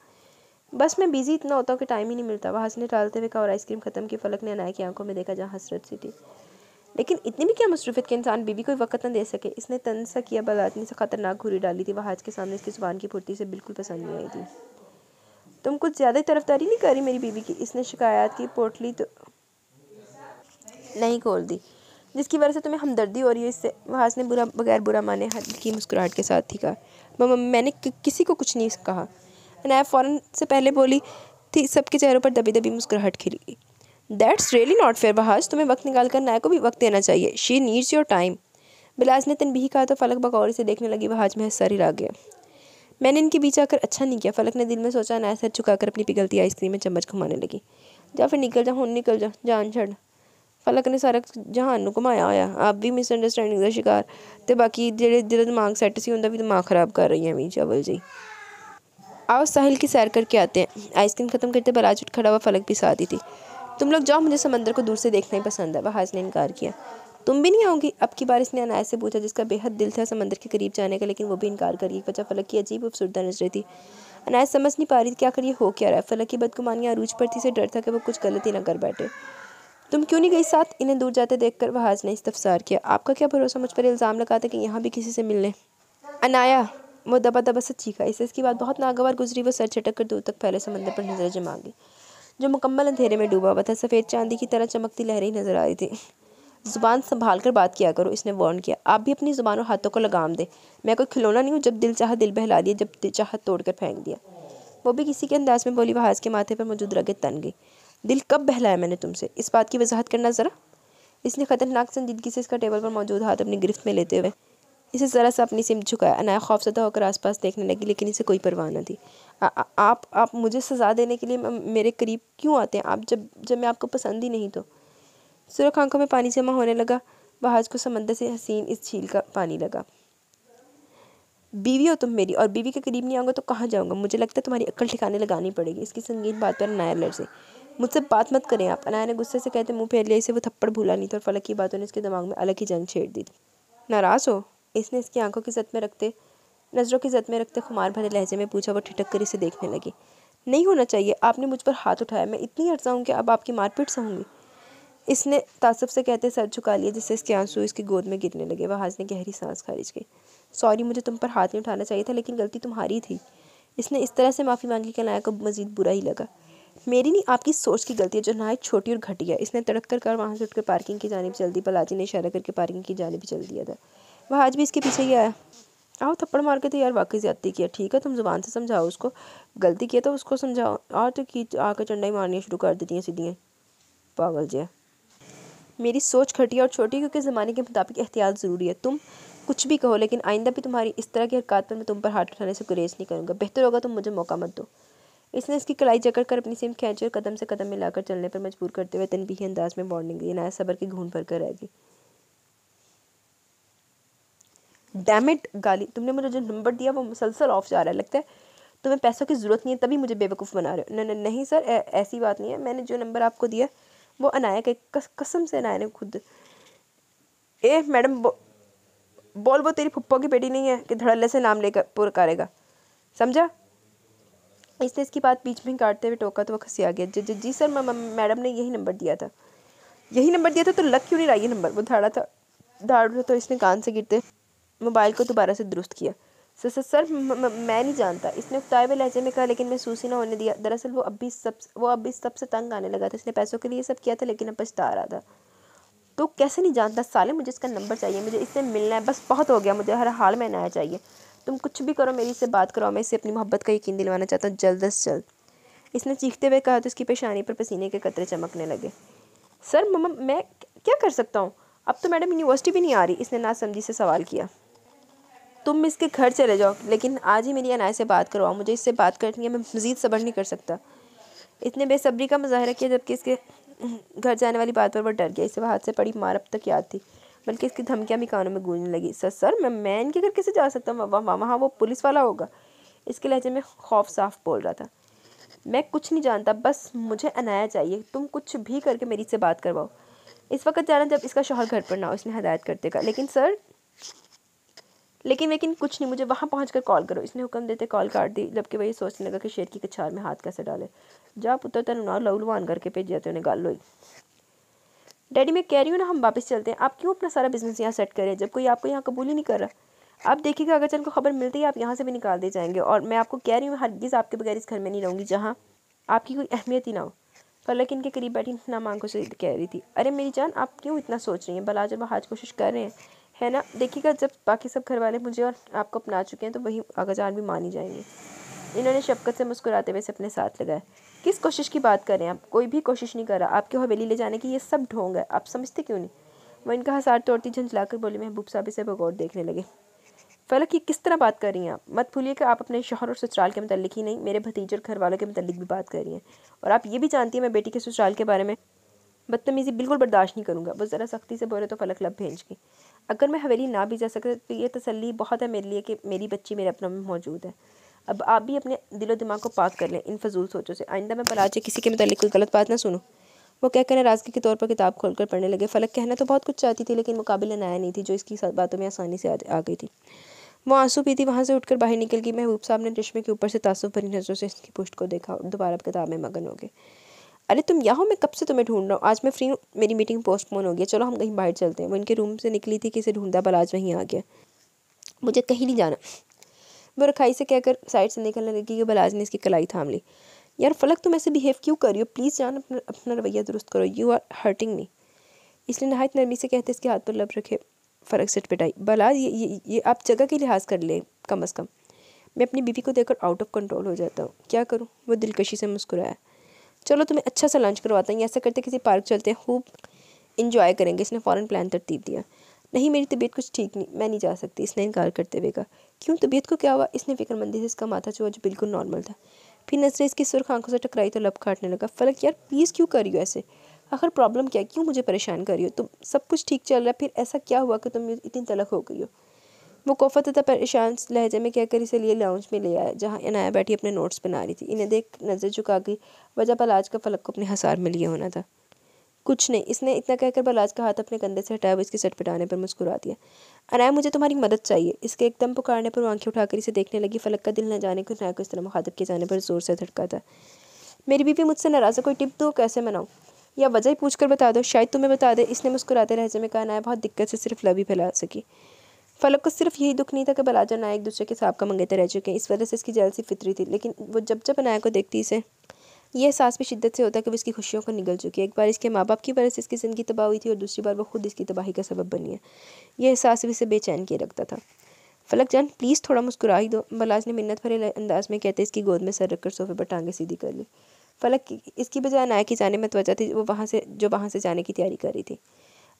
बस मैं बिजी इतना होता हूँ कि टाइम ही नहीं मिलता वहाज ने टालते हुए कहा और आइसक्रीम खत्म की फलक ने अनाया की आंखों में देखा जहाँ हसरत सी थी लेकिन इतनी भी क्या मसरूफियत के इंसान बीबी कोई वक्त ना दे सके इसने तनसा किया बलाज ने से खतरनाक घूरी डाली थी वहाज के सामने इसकी जुबान की फुर्ती से बिल्कुल पसंद नहीं आई थी तुम कुछ ज़्यादा ही तरफदारी नहीं करी मेरी बीवी की इसने शिकायत की पोटली तो नहीं खोल दी जिसकी वजह से तुम्हें हमदर्दी हो रही है इससे वहाज ने बुरा बगैर बुरा माने हद की मुस्कुराहट के साथ ही कहा मैंने कि, किसी को कुछ नहीं कहा अनाया फ़ौर से पहले बोली थी सबके चेहरों पर दबी दबी मुस्कुराहट खिली दैट्स रियली नॉट फेयर बहाज तुम्हें वक्त निकाल कर नाया को भी वक्त देना चाहिए शी नीड्स योर टाइम बिलास ने भी कहा तो फलक बकौरी से देखने लगी बहाज में सर हिला गया मैंने इनके बीच आकर अच्छा नहीं किया फलक ने दिल में सोचा नया सर झुकाकर अपनी पिघलती आइसक्रीम में चम्मच घुमाने लगी जा फिर निकल जा हूँ निकल जा जान छड़ फलक ने सारा जहान घुमाया हो आप भी मिसअंडरसटैंडिंग का शिकार तो बाकी ਬਾਕੀ जो दिमाग सैट से उनका भी दिमाग खराब कर रही है ਹੈ चावल जी आओ साहिल की सैर करके आते हैं आइसक्रीम ख़त्म करते पर उठ खड़ा हुआ फलक भी साथ थी तुम लोग जाओ मुझे समंदर को दूर से देखना ही पसंद है वहाज ने इनकार किया तुम भी नहीं आओगी अब की बार इसने अनायत से पूछा जिसका बेहद दिल था समंदर के करीब जाने का लेकिन वो भी इनकार कर गई बचा फलक की अजीब खूबसूरता नजर थी अनायत समझ नहीं पा रही थी कि आखिर ये हो क्या रहा है फलक की बदगुमानियाँ अरूज पर थी से डर था कि वो कुछ गलत ही ना कर बैठे तुम क्यों नहीं गई साथ इन्हें दूर जाते देखकर वहाज ने इस्तफसार किया आपका क्या भरोसा मुझ पर इल्ज़ाम लगाते कि यहाँ भी किसी से मिलने अनाया वो दबा दबा से चीखा इसे इसकी बात बहुत नागवार गुजरी वो सर छटक कर दूर तक फैले समंदर पर नजर जमा गई जो मुकम्मल अंधेरे में डूबा हुआ था सफ़ेद चांदी की तरह चमकती लहरें नजर आ रही थी ज़ुबान संभाल कर बात किया करो इसने वार्न किया आप भी अपनी ज़ुबान और हाथों को लगाम दे मैं कोई खिलौना नहीं हूँ जब दिल चाह दिल बहला दिया जब चाह तोड़ कर फेंक दिया वो भी किसी के अंदाज में बोली वहाज के माथे पर मौजूद रगे तन गई दिल कब बहलाया मैंने तुमसे इस बात की वजाहत करना ज़रा इसने ख़तरनाक संजीदगी से इसका टेबल पर मौजूद हाथ अपनी गिरफ्त में लेते हुए इसे ज़रा सा अपनी सिम झुकाया अनाया खौफजदा होकर आसपास देखने लगी लेकिन इसे कोई परवाह न थी आ, आ, आप आप मुझे सज़ा देने के लिए मेरे करीब क्यों आते हैं आप जब जब मैं आपको पसंद ही नहीं तो सुरख आंखों में पानी जमा होने लगा बहाज को समंदर से हसीन इस झील का पानी लगा बीवी हो तुम मेरी और बीवी के करीब नहीं आऊँगा तो कहाँ जाऊँगा मुझे लगता है तुम्हारी अक्ल ठिकाने लगानी पड़ेगी इसकी संगीन बात पर नायर लड़ से मुझसे बात मत करें आप अनाया ने गुस्से से कहते मुंह फेर लिया इसे वो थप्पड़ भूला नहीं था और फलक की बातों ने इसके दिमाग में अलग ही जंग छेड़ दी थी नाराज़ हो इसने इसकी आंखों की जद में रखते नज़रों की जद में रखते खुमार भरे लहजे में पूछा वो ठिठक कर इसे देखने लगी नहीं होना चाहिए आपने मुझ पर हाथ उठाया मैं इतनी अरसा हूँ कि अब आपकी मारपीट सहूँगी इसने तासब से कहते सर झुका लिया जिससे इसके आंसू इसकी गोद में गिरने लगे वह हाज ने गहरी सांस खारिज की सॉरी मुझे तुम पर हाथ नहीं उठाना चाहिए था लेकिन गलती तुम्हारी थी इसने इस तरह से माफ़ी मांगी कि नाया को मज़ीद बुरा ही लगा मेरी नहीं आपकी सोच की गलती है जो नहाय छोटी और घटिया है इसने तड़क कर कर वहाँ से उठकर पार्किंग की जानब चल दी बलाजी ने इशारा करके पार्किंग की जानब चल दिया था वह आज भी इसके पीछे ही आया आओ थप्पड़ मार के तो यार वाकई ज़्यादा किया ठीक है तुम ज़ुबान से समझाओ उसको गलती किया तो उसको समझाओ और तो की आकर चंडाई मारनी शुरू कर देती हैं सीधी पागल जी मेरी सोच घटिया और छोटी क्योंकि ज़माने के मुताबिक एहतियात ज़रूरी है तुम कुछ भी कहो लेकिन आइंदा भी तुम्हारी इस तरह की हरकत पर मैं तुम पर हाथ उठाने से गुरेज नहीं करूँगा बेहतर होगा तुम मुझे मौका मत दो इसने इसकी कलाई जकड़ कर अपनी सिम खींची और कदम से कदम मिलाकर चलने पर मजबूर करते हुए ही अंदाज में वार्निंग दी नया सबर की घून भर कर रह गई डैमिट गाली तुमने मुझे जो नंबर दिया वो मुसलसल ऑफ जा रहा है लगता है तुम्हें पैसों की ज़रूरत नहीं है तभी मुझे बेवकूफ़ बना रहे हो नहीं नहीं सर ऐसी बात नहीं है मैंने जो नंबर आपको दिया वो अनाया के कस, कसम से अनाया ने खुद ए मैडम बो, बोल वो तेरी फुप्पो की बेटी नहीं है कि धड़ल्ले से नाम लेकर पुरकारेगा समझा इसने इसकी बात बीच में काटते हुए टोका तो वो खसी आ गया जी जी जी सर मैडम ने यही नंबर दिया था यही नंबर दिया था तो लग क्यों नहीं रहा ये नंबर वो धाड़ा था धाड़ था तो इसने कान से गिरते मोबाइल को दोबारा से दुरुस्त किया सर सर सर मैं नहीं जानता इसने उताए हुए लहजे में कहा लेकिन मैं सूसी ना होने दिया दरअसल वो अभी सब वो अभी सबसे तंग आने लगा था इसने पैसों के लिए सब किया था लेकिन अब पछता रहा था तो कैसे नहीं जानता साले मुझे इसका नंबर चाहिए मुझे इससे मिलना है बस बहुत हो गया मुझे हर हाल में आना चाहिए तुम कुछ भी करो मेरी से बात करो मैं इसे अपनी मोहब्बत का यकीन दिलवाना चाहता हूँ जल्द अज जल्द इसने चीखते हुए कहा तो उसकी परेशानी पर पसीने के कतरे चमकने लगे सर मम्मा मैं क्या कर सकता हूँ अब तो मैडम यूनिवर्सिटी भी नहीं आ रही इसने नासमझी से सवाल किया तुम इसके घर चले जाओ लेकिन आज ही मेरी अनाय से बात करवाओ मुझे इससे बात करनी है मैं मज़ीद सब्र नहीं कर सकता इसने बेसब्री का मुजाहरा किया जबकि इसके घर जाने वाली बात पर वह डर गया इसे हाथ से पड़ी मार अब तक याद थी बल्कि इसकी धमकियाँ भी कानों में गूंजने लगी सर सर मैं मैं इनके घर कैसे जा सकता हूँ वहाँ वो पुलिस वाला होगा इसके लहजे में खौफ साफ बोल रहा था मैं कुछ नहीं जानता बस मुझे अनाया चाहिए तुम कुछ भी करके मेरी से बात करवाओ इस वक्त जाना जब इसका शोहर घर पर ना हो इसने हदायत कर देगा लेकिन सर लेकिन लेकिन कुछ नहीं मुझे वहाँ पहुँच कर कॉल करो इसने हुक्म देते कॉल काट दी जबकि वही सोचने लगा कि शेर की कछार में हाथ कैसे डाले जा पुत्र तेरे लहुलवान करके भेज जाते उन्हें गाल लोई डैडी मैं कह रही हूँ ना हम वापस चलते हैं आप क्यों अपना सारा बिजनेस यहाँ सेट करें जब कोई आपको यहाँ कबूल ही नहीं कर रहा आप देखिएगा अगर चल को खबर मिलती है आप यहाँ से भी निकाल दे जाएंगे और मैं आपको कह रही हूँ हरगिज़ आपके बगैर इस घर में नहीं रहूँगी जहाँ आपकी कोई अहमियत ही ना हो पर लेकिन इनके करीब बैठी मांग को से कह रही थी अरे मेरी जान आप क्यों इतना सोच रही हैं भला जब आज कोशिश कर रहे हैं है ना देखिएगा जब बाकी सब घर वाले मुझे और आपको अपना चुके हैं तो वही जान भी मान ही जाएंगे इन्होंने शफकत से मुस्कुराते हुए से अपने साथ लगाया किस कोशिश की बात करें आप कोई भी कोशिश नहीं कर रहा आपके हवेली ले जाने की ये सब ढोंग है आप समझते क्यों नहीं वह इनका हसार तोड़ती झंझला कर बोले महबूब साहब इसे बगौर देखने लगे फलक ये किस तरह बात कर रही हैं आप मत भूलिए कि आप अपने शोहर और ससुराल के मतलब ही नहीं मेरे भतीजे और घर वालों के मतलब भी बात कर रही हैं और आप ये भी जानती हैं मैं बेटी के ससुराल के बारे में बदतमीज़ी बिल्कुल बर्दाश्त नहीं करूँगा वो ज़रा सख्ती से बोले तो फलक लब भेज गई अगर मैं हवेली ना भी जा सकती तो ये तसली बहुत है मेरे लिए कि मेरी बच्ची मेरे अपनों में मौजूद है अब आप भी अपने दिलो दिमाग को पाक कर लें इन फजूल सोचों से आइंदा मैं पलाचे किसी के मतलब कोई गलत बात ना सुनो वो कर नाराजगी के तौर पर किताब खोलकर पढ़ने लगे फलक कहना तो बहुत कुछ चाहती थी लेकिन मुकाबले नया नहीं थी जो इसकी बातों में आसानी से आ गई थी वो आंसू थी वहाँ से उठकर बाहर निकल गई महबूब साहब ने चश्मे के ऊपर से तासुब भरी नज़रों से इसकी पुष्ट को देखा और दोबारा किताब में मगन हो गए अरे तुम यहाँ मैं कब से तुम्हें ढूंढ रहा हूँ आज मैं फ्री हूँ मेरी मीटिंग पोस्टपोन हो गया चलो हम कहीं बाहर चलते हैं वो इनके रूम से निकली थी कि इसे पर बलाज वहीं आ गया मुझे कहीं नहीं जाना बार खाई से कहकर साइड से निकलने लगी कि बलाज ने इसकी कलाई थाम ली यार फलक तुम ऐसे बिहेव क्यों कर रही हो प्लीज़ जान अपना अपना रवैया दुरुस्त करो यू आर हर्टिंग मी इसने नहायत नरमी से कहते इसके हाथ पर लब रखे फलक सिट पिटाई बलाज ये, ये ये आप जगह के लिहाज कर ले कम अज़ कम मैं अपनी बीवी को देखकर आउट ऑफ कंट्रोल हो जाता हूँ क्या करूँ वो दिलकशी से मुस्कुराया चलो तुम्हें अच्छा सा लंच करवाता हूँ ऐसा करते किसी पार्क चलते हैं खूब इन्जॉय करेंगे इसने फ़ौरन प्लान तरतीब दिया नहीं मेरी तबीयत कुछ ठीक नहीं मैं नहीं जा सकती इसने इनकार करते हुए कहा क्यों तबीयत को क्या हुआ इसने फिक्रमंदी से इसका माथा छुआ जो बिल्कुल नॉर्मल था फिर नजरें इसकी सुर्ख आंखों से टकराई तो लब काटने लगा फलक यार प्लीज़ क्यों कर रही हो ऐसे आखिर प्रॉब्लम क्या क्यों मुझे परेशान कर रही हो तुम सब कुछ ठीक चल रहा है फिर ऐसा क्या हुआ कि तुम इतनी तलक हो गई हो वो कोफ़त तथा परेशान लहजे में कहकर इसे लिए लाउंज में ले आया जहाँ इनाया बैठी अपने नोट्स बना रही थी इन्हें देख नज़र झुका गई वजह पर आज का फलक को अपने हसार में लिए होना था कुछ नहीं इसने इतना कहकर बलाज का हाथ अपने कंधे से हटाया वो इसकी सट पिटाने पर मुस्कुरा दिया अनाया मुझे तुम्हारी मदद चाहिए इसके एकदम पुकारने पर वो आंखें उठाकर इसे देखने लगी फलक का दिल न जाने को नाया को इस तरह मुखातब किए जाने पर जोर से धड़का था मेरी बीवी मुझसे नाराज़ है कोई टिप दो कैसे मनाऊँ या वजह ही पूछ कर बता दो शायद तुम्हें बता दे इसने मुस्कुराते रहजे में कहा नाया बहुत दिक्कत से सिर्फ लवी फैला सकी फलक को सिर्फ यही दुख नहीं था कि बलाजा नाया एक दूसरे के साहब का मंगेते रह चुके हैं इस वजह से इसकी जलसी फितरी थी लेकिन वो जब जब अनाया को देखती इसे यह एहसास भी शिद्दत से होता है कि इसकी खुशियों को निगल चुकी है एक बार इसके माँ बाप की वजह से इसकी ज़िंदगी तबाह हुई थी और दूसरी बार वो खुद इसकी तबाही का सबब बनी है यह एहसास भी इसे बेचैन किए रखता था फलक जान प्लीज़ थोड़ा मुस्कुरा ही दो बलाज ने मिन्नत भरे अंदाज में कहते इसकी गोद में सर रखकर सोफे पर टांगे सीधी कर ली फलक इसकी बजाय अनाया की जाने में त्वचा थी वो वहाँ से जो वहाँ से जाने की तैयारी कर रही थी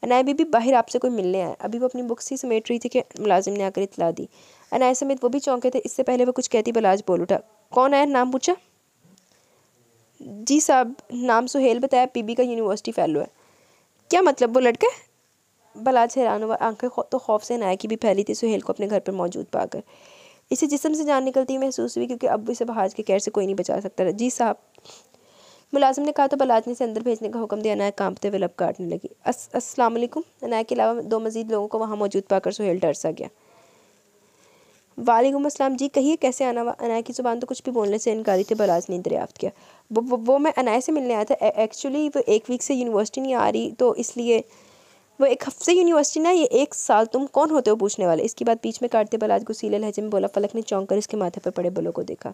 अनाया बीबी बाहर आपसे कोई मिलने आया अभी वो अपनी बुक्स ही समेट रही थी कि मुलाजिम ने आकर इतला दी अनाया समेत वो भी चौंके थे इससे पहले वो कुछ कहती बलाज बोल उठा कौन आया नाम पूछा जी साहब नाम सुहेल बताया पीबी का यूनिवर्सिटी फेलो है क्या मतलब वो लड़के बलाज हैरान हुआ आंखें तो खौफ से नायकी भी फैली थी सुहेल को अपने घर पर मौजूद पाकर इसे जिसम से जान निकलती हुई महसूस हुई क्योंकि अब इसे बहाज के कैर से कोई नहीं बचा सकता था जी साहब मुलाजिम ने कहा तो बलाज ने इसे अंदर भेजने का हुक्म दिया नायक कांपते हुए लब काटने लगी अस अस्सलाम वालेकुम के अलावा दो मजीद लोगों को वहाँ मौजूद पाकर सुहेल डर सा गया वालेकुम असलम जी कहिए कैसे आना हुआ अनाया की ज़ुबान तो कुछ भी बोलने से इनकारी थे बराज ने दरियाफ्त किया वो, वो, वो मैं अनाया से मिलने आया था एक्चुअली वो एक वीक से यूनिवर्सिटी नहीं आ रही तो इसलिए वो एक हफ्ते यूनिवर्सिटी ना ये एक साल तुम कौन होते हो पूछने वाले इसके बाद बीच में काटते बराज गुसीले लहजे में बोला फलक ने चौंक कर इसके माथे पर पड़े बलों को देखा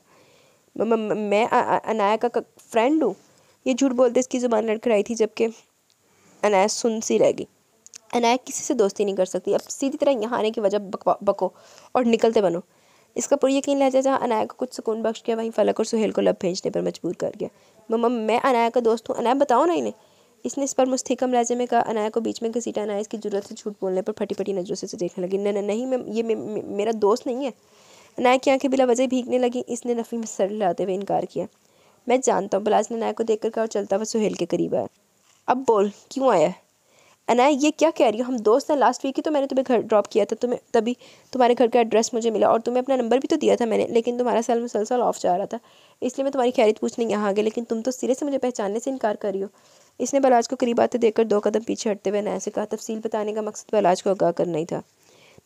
म, म, म, मैं अनाया का, का फ्रेंड हूँ ये झूठ बोलते इसकी ज़ुबान लड़कर आई थी जबकि अनाया सुन सी रह गई अनायक किसी से दोस्ती नहीं कर सकती अब सीधी तरह यहाँ आने की वजह बको और निकलते बनो इसका पूरी यकीन लहजा जहाँ अनाया को कुछ सुकून बख्श गया वहीं फलक और सुहेल को लब भेजने पर मजबूर कर गया मम्मा मैं अनाया का दोस्त हूँ अनाया बताओ ना इन्हें इसने इस पर मुस्तकम लहजे में कहा अनाया को बीच में घसीटा अनाया इसकी जरूरत से झूठ बोलने पर फटी फटी नज़रों से देखने लगी न नहीं मैं ये मेरा दोस्त नहीं है अनाया की आंखें बिला वजह भीगने लगी इसने नफ़ी में सर लाते हुए इनकार किया मैं जानता हूँ बलाज ने अनाया को देख कर कहा और चलता हुआ सुहेल के करीब आया अब बोल क्यों आया है अनाया ये क्या कह रही हो हम दोस्त हैं लास्ट वीक ही तो मैंने तुम्हें घर ड्रॉप किया था तुम्हें तभी तुम्हारे घर का एड्रेस मुझे मिला और तुम्हें अपना नंबर भी तो दिया था मैंने लेकिन तुम्हारा सेल मुसलसल ऑफ जा रहा था इसलिए मैं तुम्हारी खैरित पूछने यहाँ आ गई लेकिन तुम तो सिरे से मुझे पहचानने से इनकार कर रही हो इसने बलाज को करीब आते देखकर दो कदम पीछे हटते हुए अनाया से कहा तफसील बताने का मकसद बलाज को आगाह करना ही था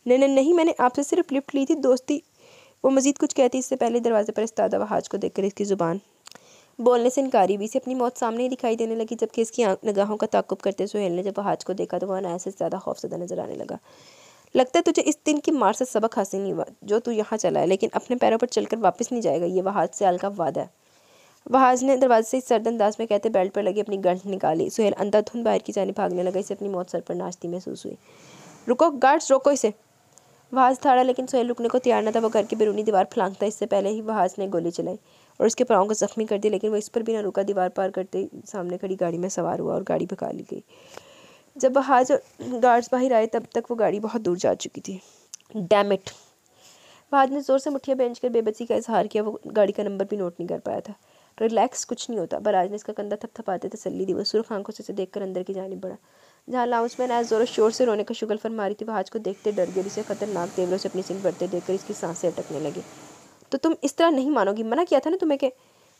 नहीं नहीं मैंने आपसे सिर्फ लिफ्ट ली थी दोस्ती वो मजीद कुछ कहती इससे पहले दरवाजे पर इस्तादा वहाज को देखकर इसकी ज़ुबान बोलने से इनकारी भी से अपनी मौत सामने ही दिखाई देने लगी जबकि इसकी नगाहों का ताकुब करते सुहेल ने जब हाज को देखा तो वह अनाया से ज़्यादा खौफजदा नजर आने लगा लगता है तुझे इस दिन की मार से सबक हासिल नहीं हुआ जो तू यहाँ चला है लेकिन अपने पैरों पर चलकर वापस नहीं जाएगा ये वहाज से हल्का वादा है वहाज ने दरवाजे से अंदाज में कहते बेल्ट पर लगी अपनी गंठ निकाली सुहेल अंधाधुंध बाहर की जानी भागने लगा इसे अपनी मौत सर पर नाचती महसूस हुई रुको गार्ड्स रोको इसे वहाज थाड़ा लेकिन सुहेल रुकने को तैयार न था वो घर की बिरूनी दीवार फलांगता इससे पहले ही वहाज ने गोली चलाई और उसके पाँव को ज़ख्मी कर दिया लेकिन वो इस पर भी ना रुका दीवार पार करते सामने खड़ी गाड़ी में सवार हुआ और गाड़ी भगा ली गई जब बहाज गार्ड्स बाहर आए तब तक वो गाड़ी बहुत दूर जा चुकी थी डैमिट बाद ने ज़ोर से मुठिया बेंच कर बेबसी का इजहार किया वो गाड़ी का नंबर भी नोट नहीं कर पाया था रिलैक्स कुछ नहीं होता बराज ने इसका कंधा थपथपाते तसली दी वो सुरख आंखों से देख कर अंदर की जानी बढ़ा जहाँ लाउंज में आज जोरों शोर से रोने का शुगल फरमा रही थी वहाज को देखते डर गई उसे खतरनाक देवरों से अपनी सिंह बढ़ते देखकर इसकी सांसें अटकने लगी तो तुम इस तरह नहीं मानोगी मना किया था ना तुम्हें के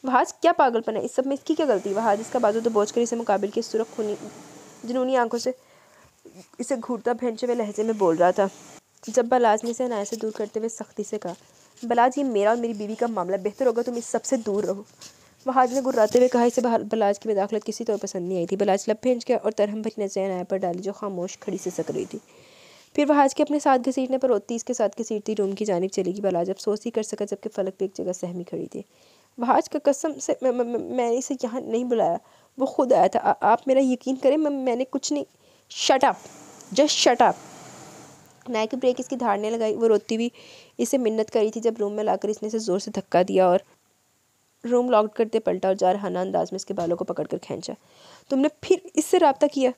वहाज क्या पागलपन है इस सब में इसकी क्या गलती वहाज इसका बाजू तो बोझ कर इसे मुकाबिल के सुरख खूनी जुनूनी आंखों से इसे घूरता भेंचे हुए लहजे में बोल रहा था जब बलाज ने इसे अनाया से दूर करते हुए सख्ती से कहा बलाज ये मेरा और मेरी बीवी का मामला बेहतर होगा तुम इस सबसे दूर रहो वहाज ने गुर्राते हुए कहा इसे बलाज की मुदाखलत किसी तौर पसंद नहीं आई थी बलाज लब भेंच गया और तरह भरी नजर अनाया पर डाली जो खामोश खड़ी से सक रही थी फिर वह आज के अपने साथ घसीटने पर रोती इसके साथ घसीटती रूम की जानब चली गई भला जब सोच ही कर सका जबकि फलक पे एक जगह सहमी खड़ी थी वहाज का कसम से मैंने इसे यहाँ नहीं बुलाया वो खुद आया था आ, आप मेरा यकीन करें मैं मैंने कुछ नहीं shut up just shut up नायक की ब्रेक इसकी धारने लगाई वो रोती हुई इसे मिन्नत करी थी जब रूम में लाकर इसने इसे ज़ोर से धक्का दिया और रूम लॉक करते पलटा और जा रहा अंदाज में इसके बालों को पकड़ कर खींचा तुमने फिर इससे रबता किया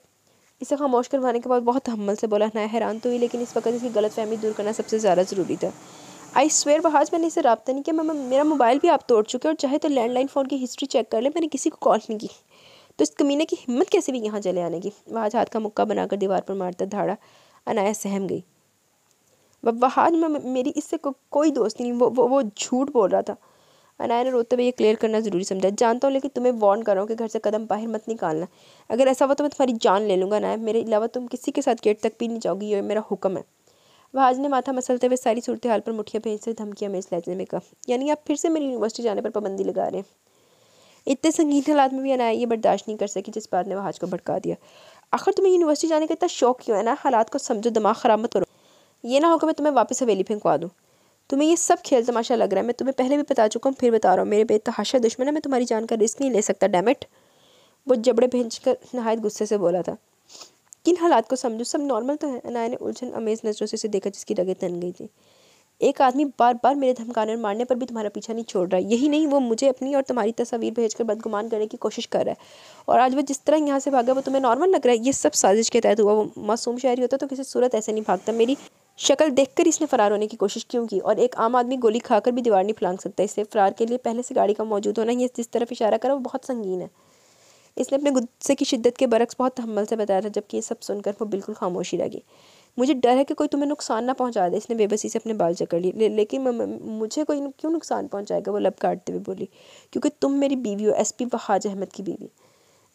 इसे खामोश करवाने के बाद बहुत हमल से बोला ना हैरान तो हुई लेकिन इस वक्त इसकी गलत फहमी दूर करना सबसे ज़्यादा ज़रूरी था आई स्वेयर बहाज मैंने इसे रबता नहीं किया मैं मेरा मोबाइल भी आप तोड़ चुके और चाहे तो लैंडलाइन फ़ोन की हिस्ट्री चेक कर ले मैंने किसी को कॉल नहीं की तो इस कमीने की हिम्मत कैसे भी यहाँ चले आने की वहाज हाथ का मुक्का बनाकर दीवार पर मारता धाड़ा अनाया सहम गई वहाज में मेरी इससे को, कोई दोस्ती नहीं वो वो वो झूठ बोल रहा था और ने रोते हुए ये क्लियर करना ज़रूरी समझा जानता हूँ लेकिन तुम्हें वार्न कर रहा हूँ कि घर से कदम बाहर मत निकालना अगर ऐसा हुआ तो मैं तुम्हारी जान ले लूँगा नायब मेरे अलावा तुम किसी के साथ गेट तक भी नहीं जाओगी ये मेरा हुक्म है वहाज ने माथा मसलते हुए सारी सूरत हाल पर मुठिया भेज से धमकियाँ मेज लहजे में कहा यानी आप फिर से मेरी यूनिवर्सिटी जाने पर पाबंदी लगा रहे हैं इतने संगीन हालात में भी अनाया ये बर्दाश्त नहीं कर सकी जिस बात ने वहाज को भड़का दिया आखिर तुम्हें यूनिवर्सिटी जाने का इतना शौक क्यों है ना हालात को समझो दिमाग ख़राब मत करो ये ना हो कि मैं तुम्हें वापस हवेली फेंकवा दूँ तुम्हें ये सब खेल तमाशा लग रहा है मैं तुम्हें पहले भी बता चुका हूँ फिर बता रहा हूँ मेरे बेतहाशा दुश्मन है मैं तुम्हारी जान का रिस्क नहीं ले सकता डैमिट वो जबड़े भेज कर नहायत गुस्से से बोला था किन हालात को समझो सब नॉर्मल तो है अनाया ने उलझन अमेज नज़रों से देखा जिसकी रगे तन गई थी एक आदमी बार बार मेरे धमकाने और मारने पर भी तुम्हारा पीछा नहीं छोड़ रहा यही नहीं वो मुझे अपनी और तुम्हारी तस्वीर भेजकर बदगुमान करने की कोशिश कर रहा है और आज वो जिस तरह यहाँ से भागा वो तुम्हें नॉर्मल लग रहा है ये सब साजिश के तहत हुआ वो मासूम शहरी होता तो किसी सूरत ऐसे नहीं भागता मेरी शक्ल देखकर इसने फरार होने की कोशिश क्यों की और एक आम आदमी गोली खाकर भी दीवार नहीं फलांग सकता इससे फरार के लिए पहले से गाड़ी का मौजूद होना ये जिस तरफ इशारा करा वो बहुत संगीन है इसने अपने गुस्से की शिद्दत के बरक्स बहुत तहमल से बताया था जबकि ये सब सुनकर वो बिल्कुल खामोशी लगी मुझे डर है कि कोई तुम्हें नुकसान ना पहुंचा दे इसने बेबसी से अपने बाल जकड़ लिए ले, लेकिन मुझे कोई क्यों नुकसान पहुंचाएगा वो लब काटते हुए बोली क्योंकि तुम मेरी बीवी हो एस पी वहाज अहमद की बीवी